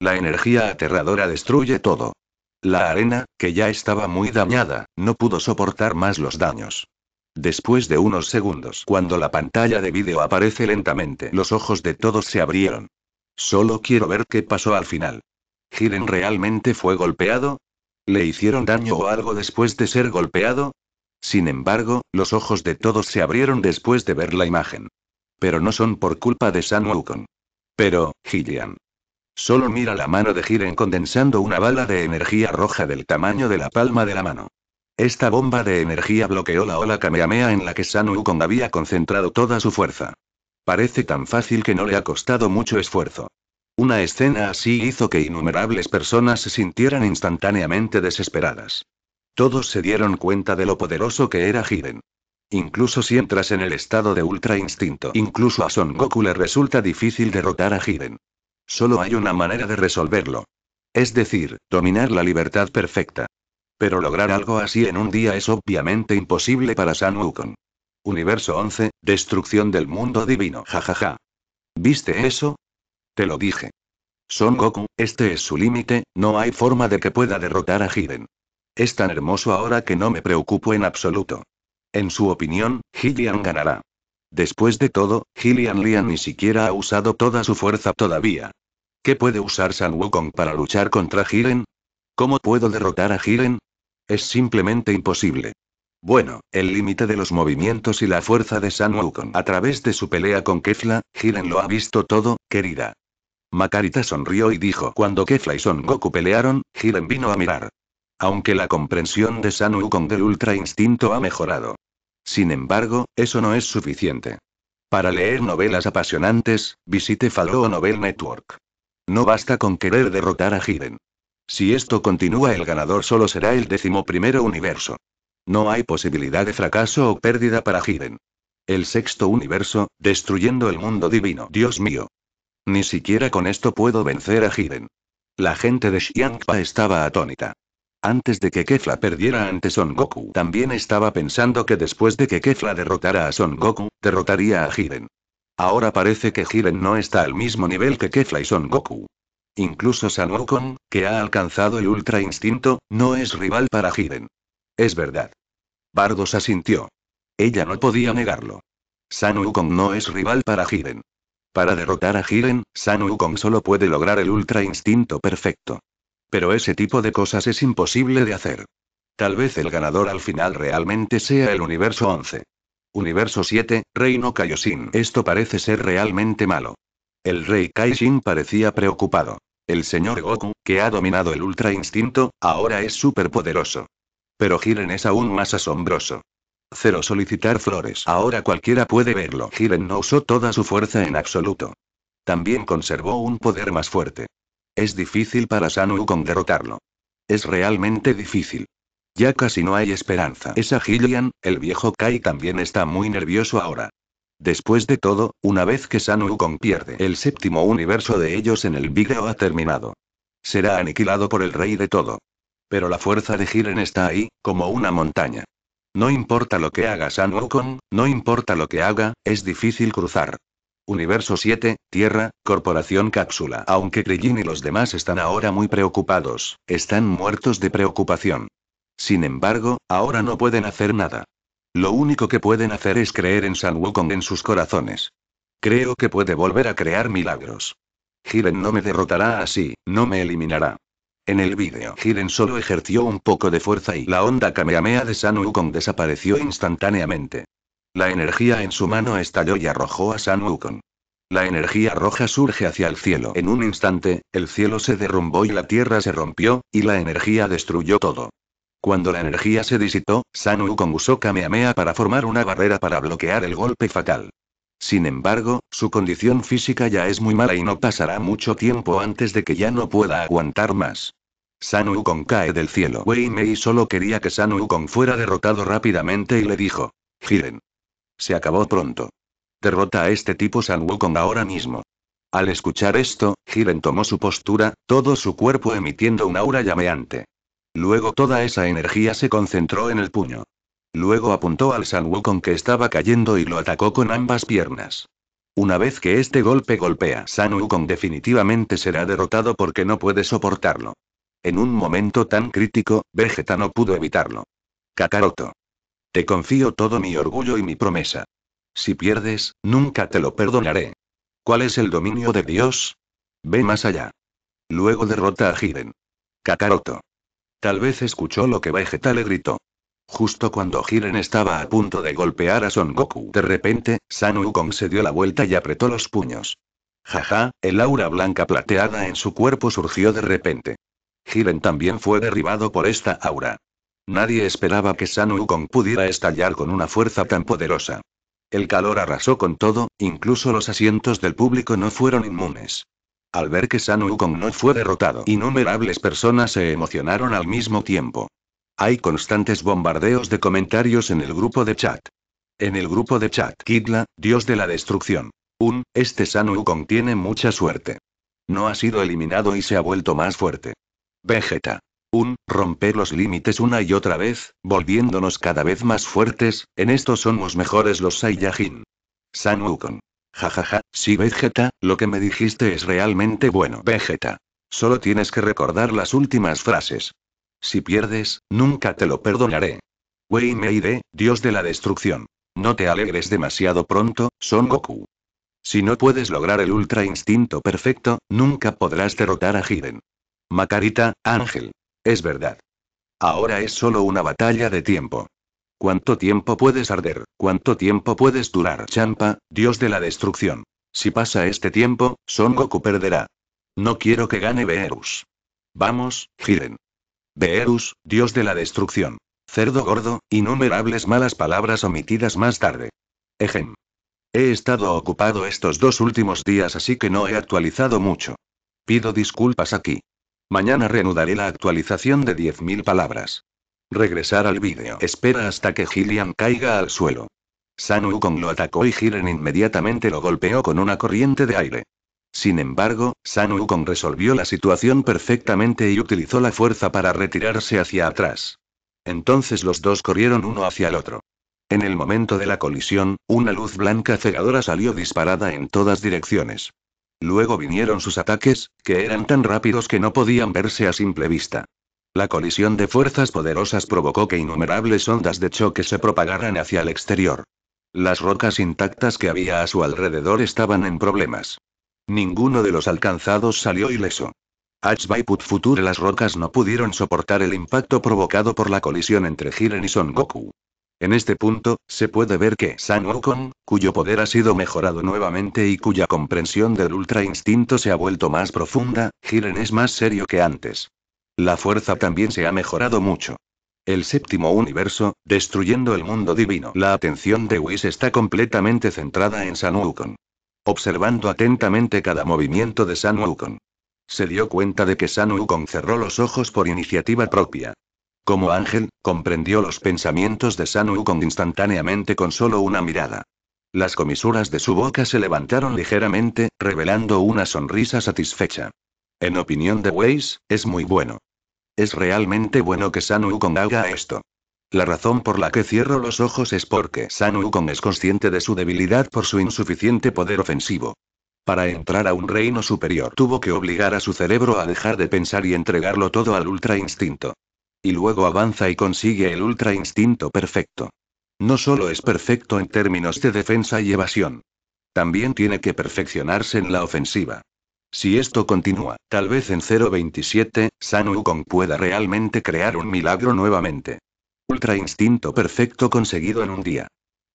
La energía aterradora destruye todo. La arena, que ya estaba muy dañada, no pudo soportar más los daños. Después de unos segundos, cuando la pantalla de vídeo aparece lentamente, los ojos de todos se abrieron. Solo quiero ver qué pasó al final. Giren realmente fue golpeado? ¿Le hicieron daño o algo después de ser golpeado? Sin embargo, los ojos de todos se abrieron después de ver la imagen. Pero no son por culpa de San Wukong. Pero, Gillian. Solo mira la mano de Giren condensando una bala de energía roja del tamaño de la palma de la mano. Esta bomba de energía bloqueó la ola Kamehameha en la que San Wukong había concentrado toda su fuerza. Parece tan fácil que no le ha costado mucho esfuerzo. Una escena así hizo que innumerables personas se sintieran instantáneamente desesperadas. Todos se dieron cuenta de lo poderoso que era Hiden. Incluso si entras en el estado de ultra instinto, incluso a Son Goku le resulta difícil derrotar a Hiden. Solo hay una manera de resolverlo. Es decir, dominar la libertad perfecta. Pero lograr algo así en un día es obviamente imposible para San Wukong. Universo 11, destrucción del mundo divino. Jajaja. Ja, ja. ¿Viste eso? Te lo dije. Son Goku, este es su límite, no hay forma de que pueda derrotar a Jiren. Es tan hermoso ahora que no me preocupo en absoluto. En su opinión, Gillian ganará. Después de todo, Gillian Lian ni siquiera ha usado toda su fuerza todavía. ¿Qué puede usar San Wukong para luchar contra Hiren? ¿Cómo puedo derrotar a Hiren? Es simplemente imposible. Bueno, el límite de los movimientos y la fuerza de San Wukong a través de su pelea con Kefla, Hiren lo ha visto todo, querida. Makarita sonrió y dijo cuando Kefla y Son Goku pelearon, Jiren vino a mirar. Aunque la comprensión de San con del Ultra Instinto ha mejorado. Sin embargo, eso no es suficiente. Para leer novelas apasionantes, visite Faloo Novel Network. No basta con querer derrotar a Jiren. Si esto continúa, el ganador solo será el decimoprimero universo. No hay posibilidad de fracaso o pérdida para Jiren. El sexto universo, destruyendo el mundo divino. Dios mío. Ni siquiera con esto puedo vencer a Jiren. La gente de Xiangpa estaba atónita. Antes de que Kefla perdiera ante Son Goku, también estaba pensando que después de que Kefla derrotara a Son Goku, derrotaría a Jiren. Ahora parece que Jiren no está al mismo nivel que Kefla y Son Goku. Incluso San Wukong, que ha alcanzado el Ultra Instinto, no es rival para Jiren. Es verdad. Bardos asintió. Ella no podía negarlo. San Wukong no es rival para Jiren. Para derrotar a Jiren, San Wukong solo puede lograr el ultra instinto perfecto. Pero ese tipo de cosas es imposible de hacer. Tal vez el ganador al final realmente sea el universo 11. Universo 7, Reino Kaioshin. Esto parece ser realmente malo. El rey Kaioshin parecía preocupado. El señor Goku, que ha dominado el ultra instinto, ahora es poderoso. Pero Jiren es aún más asombroso. Cero solicitar flores. Ahora cualquiera puede verlo. Hiren no usó toda su fuerza en absoluto. También conservó un poder más fuerte. Es difícil para Sanu con derrotarlo. Es realmente difícil. Ya casi no hay esperanza. Esa Gillian, el viejo Kai también está muy nervioso ahora. Después de todo, una vez que San con pierde el séptimo universo de ellos en el video ha terminado. Será aniquilado por el rey de todo. Pero la fuerza de Jiren está ahí, como una montaña. No importa lo que haga San Wukong, no importa lo que haga, es difícil cruzar. Universo 7, Tierra, Corporación Cápsula. Aunque Krillin y los demás están ahora muy preocupados, están muertos de preocupación. Sin embargo, ahora no pueden hacer nada. Lo único que pueden hacer es creer en San Wukong en sus corazones. Creo que puede volver a crear milagros. Jiren no me derrotará así, no me eliminará. En el vídeo, Jiren solo ejerció un poco de fuerza y la onda Kamehameha de San Wukong desapareció instantáneamente. La energía en su mano estalló y arrojó a San La energía roja surge hacia el cielo. En un instante, el cielo se derrumbó y la tierra se rompió, y la energía destruyó todo. Cuando la energía se disipó, San Wukong usó Kamehameha para formar una barrera para bloquear el golpe fatal. Sin embargo, su condición física ya es muy mala y no pasará mucho tiempo antes de que ya no pueda aguantar más. San Wukong cae del cielo. Wei Mei solo quería que San Wukong fuera derrotado rápidamente y le dijo: Jiren. Se acabó pronto. Derrota a este tipo San Wukong ahora mismo. Al escuchar esto, Jiren tomó su postura, todo su cuerpo emitiendo un aura llameante. Luego toda esa energía se concentró en el puño. Luego apuntó al San Wukong que estaba cayendo y lo atacó con ambas piernas. Una vez que este golpe golpea, San Wukong definitivamente será derrotado porque no puede soportarlo. En un momento tan crítico, Vegeta no pudo evitarlo. Kakaroto. Te confío todo mi orgullo y mi promesa. Si pierdes, nunca te lo perdonaré. ¿Cuál es el dominio de Dios? Ve más allá. Luego derrota a Jiren. Kakaroto. Tal vez escuchó lo que Vegeta le gritó. Justo cuando Jiren estaba a punto de golpear a Son Goku, de repente, San Wukong se dio la vuelta y apretó los puños. Jaja, el aura blanca plateada en su cuerpo surgió de repente. Hiren también fue derribado por esta aura. Nadie esperaba que San Wukong pudiera estallar con una fuerza tan poderosa. El calor arrasó con todo, incluso los asientos del público no fueron inmunes. Al ver que San Wukong no fue derrotado, innumerables personas se emocionaron al mismo tiempo. Hay constantes bombardeos de comentarios en el grupo de chat. En el grupo de chat, Kidla, dios de la destrucción. Un, este San tiene mucha suerte. No ha sido eliminado y se ha vuelto más fuerte. Vegeta. Un, romper los límites una y otra vez, volviéndonos cada vez más fuertes, en esto somos mejores los Saiyajin. San Wukong. Jajaja, sí Vegeta, lo que me dijiste es realmente bueno Vegeta. Solo tienes que recordar las últimas frases. Si pierdes, nunca te lo perdonaré. Wei de, dios de la destrucción. No te alegres demasiado pronto, Son Goku. Si no puedes lograr el ultra instinto perfecto, nunca podrás derrotar a Jiren. Macarita, Ángel. Es verdad. Ahora es solo una batalla de tiempo. ¿Cuánto tiempo puedes arder? ¿Cuánto tiempo puedes durar? Champa, dios de la destrucción. Si pasa este tiempo, Son Goku perderá. No quiero que gane Beerus. Vamos, giren. Beerus, dios de la destrucción. Cerdo gordo, innumerables malas palabras omitidas más tarde. Ejem. He estado ocupado estos dos últimos días así que no he actualizado mucho. Pido disculpas aquí. Mañana reanudaré la actualización de 10.000 palabras. Regresar al vídeo. Espera hasta que Gillian caiga al suelo. San Wukong lo atacó y Gillian inmediatamente lo golpeó con una corriente de aire. Sin embargo, San Wukong resolvió la situación perfectamente y utilizó la fuerza para retirarse hacia atrás. Entonces los dos corrieron uno hacia el otro. En el momento de la colisión, una luz blanca cegadora salió disparada en todas direcciones. Luego vinieron sus ataques, que eran tan rápidos que no podían verse a simple vista. La colisión de fuerzas poderosas provocó que innumerables ondas de choque se propagaran hacia el exterior. Las rocas intactas que había a su alrededor estaban en problemas. Ninguno de los alcanzados salió ileso. Put Future las rocas no pudieron soportar el impacto provocado por la colisión entre Jiren y Son Goku. En este punto, se puede ver que San Wukong, cuyo poder ha sido mejorado nuevamente y cuya comprensión del ultra instinto se ha vuelto más profunda, Jiren es más serio que antes. La fuerza también se ha mejorado mucho. El séptimo universo, destruyendo el mundo divino. La atención de Whis está completamente centrada en San Wukong. Observando atentamente cada movimiento de San Wukong. Se dio cuenta de que San Wukong cerró los ojos por iniciativa propia, como ángel, comprendió los pensamientos de San Wukong instantáneamente con solo una mirada. Las comisuras de su boca se levantaron ligeramente, revelando una sonrisa satisfecha. En opinión de Weiss, es muy bueno. Es realmente bueno que San Wukong haga esto. La razón por la que cierro los ojos es porque San Wukong es consciente de su debilidad por su insuficiente poder ofensivo. Para entrar a un reino superior tuvo que obligar a su cerebro a dejar de pensar y entregarlo todo al ultra instinto y luego avanza y consigue el ultra instinto perfecto. No solo es perfecto en términos de defensa y evasión. También tiene que perfeccionarse en la ofensiva. Si esto continúa, tal vez en 0.27, San Wukong pueda realmente crear un milagro nuevamente. Ultra instinto perfecto conseguido en un día.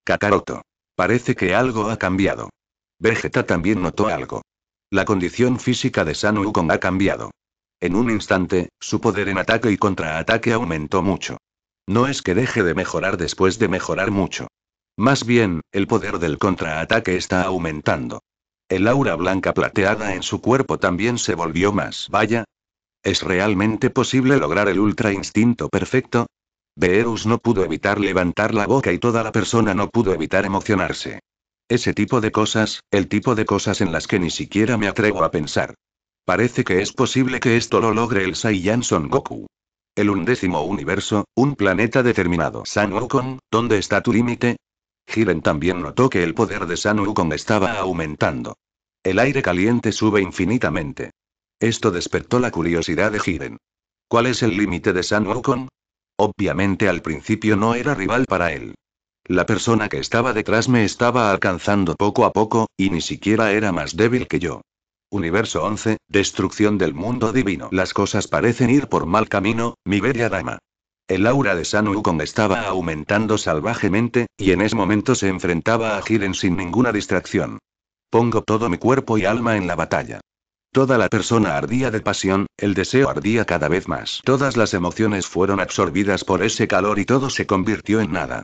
Kakaroto. Parece que algo ha cambiado. Vegeta también notó algo. La condición física de San Wukong ha cambiado. En un instante, su poder en ataque y contraataque aumentó mucho. No es que deje de mejorar después de mejorar mucho. Más bien, el poder del contraataque está aumentando. El aura blanca plateada en su cuerpo también se volvió más vaya. ¿Es realmente posible lograr el ultra instinto perfecto? Beerus no pudo evitar levantar la boca y toda la persona no pudo evitar emocionarse. Ese tipo de cosas, el tipo de cosas en las que ni siquiera me atrevo a pensar. Parece que es posible que esto lo logre el Saiyan Son Goku. El undécimo universo, un planeta determinado San Wukong, ¿dónde está tu límite? Jiren también notó que el poder de San Wukong estaba aumentando. El aire caliente sube infinitamente. Esto despertó la curiosidad de Jiren. ¿Cuál es el límite de San Wukong? Obviamente al principio no era rival para él. La persona que estaba detrás me estaba alcanzando poco a poco, y ni siquiera era más débil que yo. Universo 11, Destrucción del Mundo Divino. Las cosas parecen ir por mal camino, mi bella dama. El aura de San Wukong estaba aumentando salvajemente, y en ese momento se enfrentaba a Jiren sin ninguna distracción. Pongo todo mi cuerpo y alma en la batalla. Toda la persona ardía de pasión, el deseo ardía cada vez más. Todas las emociones fueron absorbidas por ese calor y todo se convirtió en nada.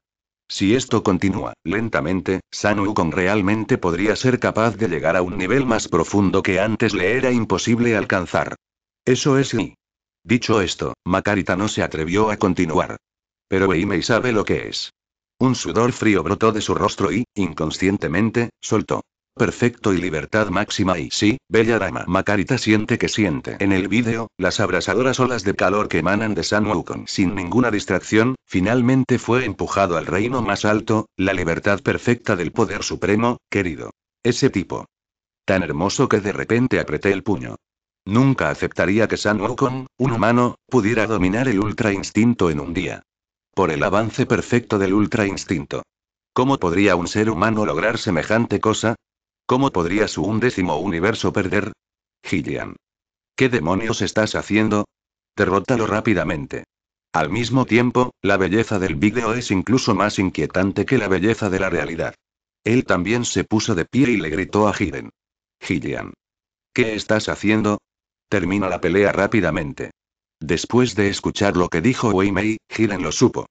Si esto continúa, lentamente, San con realmente podría ser capaz de llegar a un nivel más profundo que antes le era imposible alcanzar. Eso es y... Dicho esto, Macarita no se atrevió a continuar. Pero Eimei sabe lo que es. Un sudor frío brotó de su rostro y, inconscientemente, soltó perfecto y libertad máxima y sí, bella dama Macarita siente que siente en el vídeo, las abrasadoras olas de calor que emanan de San Wukong sin ninguna distracción, finalmente fue empujado al reino más alto, la libertad perfecta del poder supremo, querido. Ese tipo. Tan hermoso que de repente apreté el puño. Nunca aceptaría que San Wukong, un humano, pudiera dominar el ultra instinto en un día. Por el avance perfecto del ultra instinto. ¿Cómo podría un ser humano lograr semejante cosa? ¿Cómo podría su undécimo universo perder? Gillian. ¿Qué demonios estás haciendo? Derrótalo rápidamente. Al mismo tiempo, la belleza del vídeo es incluso más inquietante que la belleza de la realidad. Él también se puso de pie y le gritó a Giren. Gillian. ¿Qué estás haciendo? Termina la pelea rápidamente. Después de escuchar lo que dijo Wei Mei, lo supo.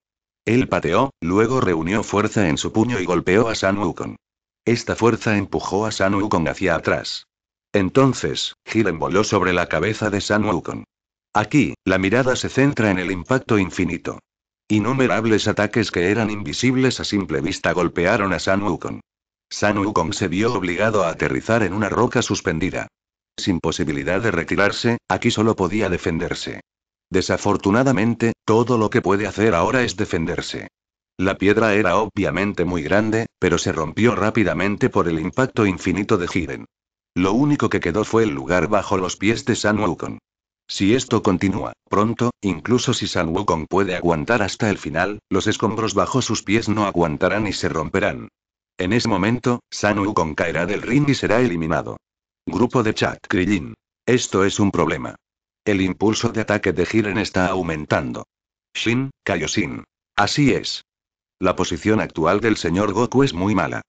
Él pateó, luego reunió fuerza en su puño y golpeó a San Wukong. Esta fuerza empujó a San Wukong hacia atrás. Entonces, Jiren voló sobre la cabeza de San Wukong. Aquí, la mirada se centra en el impacto infinito. Innumerables ataques que eran invisibles a simple vista golpearon a San Wukong. San Wukong se vio obligado a aterrizar en una roca suspendida. Sin posibilidad de retirarse, aquí solo podía defenderse. Desafortunadamente, todo lo que puede hacer ahora es defenderse. La piedra era obviamente muy grande, pero se rompió rápidamente por el impacto infinito de Jiren. Lo único que quedó fue el lugar bajo los pies de San Wukong. Si esto continúa, pronto, incluso si San Wukong puede aguantar hasta el final, los escombros bajo sus pies no aguantarán y se romperán. En ese momento, San Wukong caerá del ring y será eliminado. Grupo de chat Krillin. Esto es un problema. El impulso de ataque de Jiren está aumentando. Shin, Kaioshin. Así es. La posición actual del señor Goku es muy mala.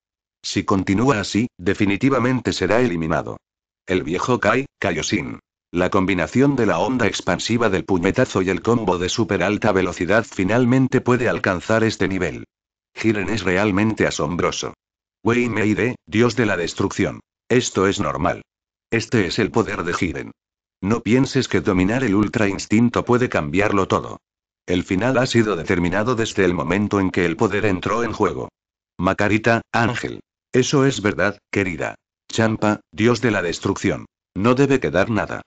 Si continúa así, definitivamente será eliminado. El viejo Kai, Kaioshin. La combinación de la onda expansiva del puñetazo y el combo de super alta velocidad finalmente puede alcanzar este nivel. Jiren es realmente asombroso. Wei Meide, dios de la destrucción. Esto es normal. Este es el poder de Jiren. No pienses que dominar el ultra instinto puede cambiarlo todo. El final ha sido determinado desde el momento en que el poder entró en juego. Macarita, Ángel. Eso es verdad, querida. Champa, dios de la destrucción. No debe quedar nada.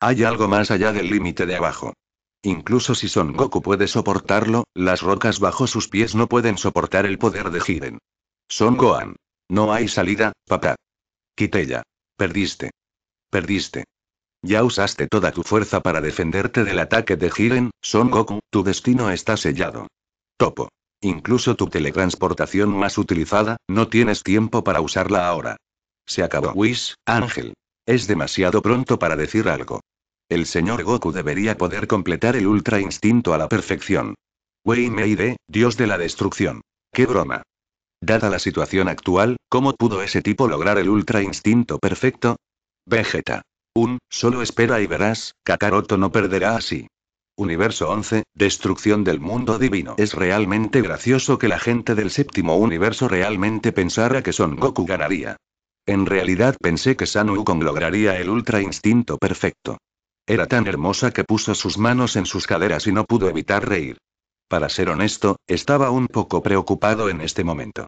Hay algo más allá del límite de abajo. Incluso si Son Goku puede soportarlo, las rocas bajo sus pies no pueden soportar el poder de Jiren. Son Gohan. No hay salida, papá. Quitella. Perdiste. Perdiste. Ya usaste toda tu fuerza para defenderte del ataque de Jiren, Son Goku, tu destino está sellado. Topo. Incluso tu teletransportación más utilizada, no tienes tiempo para usarla ahora. Se acabó Whis, Ángel. Es demasiado pronto para decir algo. El señor Goku debería poder completar el ultra instinto a la perfección. Wei Meide, dios de la destrucción. ¡Qué broma! Dada la situación actual, ¿cómo pudo ese tipo lograr el ultra instinto perfecto? Vegeta solo espera y verás, Kakaroto no perderá así. Universo 11, Destrucción del Mundo Divino. Es realmente gracioso que la gente del séptimo universo realmente pensara que Son Goku ganaría. En realidad pensé que San Wukong lograría el ultra instinto perfecto. Era tan hermosa que puso sus manos en sus caderas y no pudo evitar reír. Para ser honesto, estaba un poco preocupado en este momento.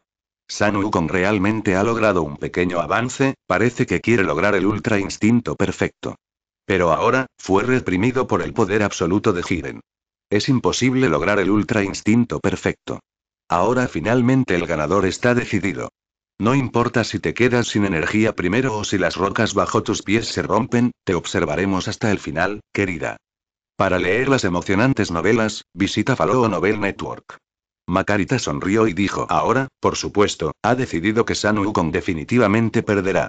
San Wukong realmente ha logrado un pequeño avance, parece que quiere lograr el ultra instinto perfecto. Pero ahora, fue reprimido por el poder absoluto de Jiren. Es imposible lograr el ultra instinto perfecto. Ahora finalmente el ganador está decidido. No importa si te quedas sin energía primero o si las rocas bajo tus pies se rompen, te observaremos hasta el final, querida. Para leer las emocionantes novelas, visita Faloo Novel Network. Macarita sonrió y dijo, ahora, por supuesto, ha decidido que San Wukong definitivamente perderá.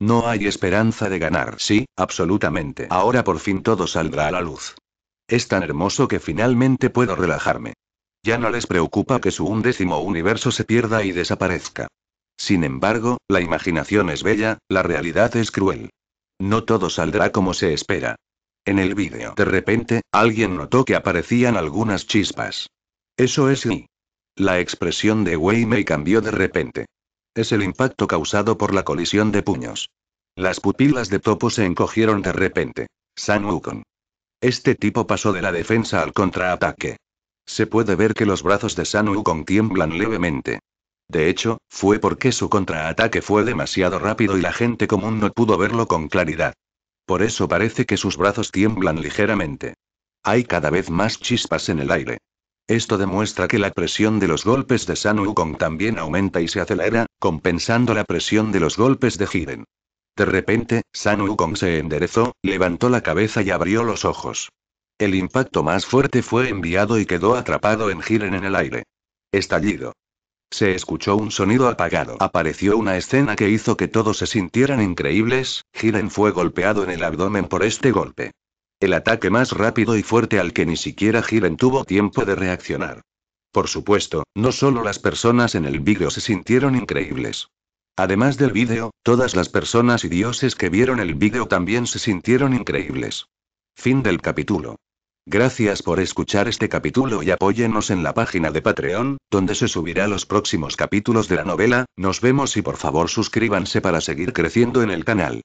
No hay esperanza de ganar, sí, absolutamente. Ahora por fin todo saldrá a la luz. Es tan hermoso que finalmente puedo relajarme. Ya no les preocupa que su undécimo universo se pierda y desaparezca. Sin embargo, la imaginación es bella, la realidad es cruel. No todo saldrá como se espera. En el vídeo, de repente, alguien notó que aparecían algunas chispas. Eso es y. La expresión de Wei Mei cambió de repente. Es el impacto causado por la colisión de puños. Las pupilas de Topo se encogieron de repente. San Wukong. Este tipo pasó de la defensa al contraataque. Se puede ver que los brazos de San Wukong tiemblan levemente. De hecho, fue porque su contraataque fue demasiado rápido y la gente común no pudo verlo con claridad. Por eso parece que sus brazos tiemblan ligeramente. Hay cada vez más chispas en el aire. Esto demuestra que la presión de los golpes de San Wukong también aumenta y se acelera, compensando la presión de los golpes de Jiren. De repente, San Wukong se enderezó, levantó la cabeza y abrió los ojos. El impacto más fuerte fue enviado y quedó atrapado en Jiren en el aire. Estallido. Se escuchó un sonido apagado. Apareció una escena que hizo que todos se sintieran increíbles, Jiren fue golpeado en el abdomen por este golpe. El ataque más rápido y fuerte al que ni siquiera Giren tuvo tiempo de reaccionar. Por supuesto, no solo las personas en el vídeo se sintieron increíbles. Además del vídeo, todas las personas y dioses que vieron el vídeo también se sintieron increíbles. Fin del capítulo. Gracias por escuchar este capítulo y apóyenos en la página de Patreon, donde se subirá los próximos capítulos de la novela, nos vemos y por favor suscríbanse para seguir creciendo en el canal.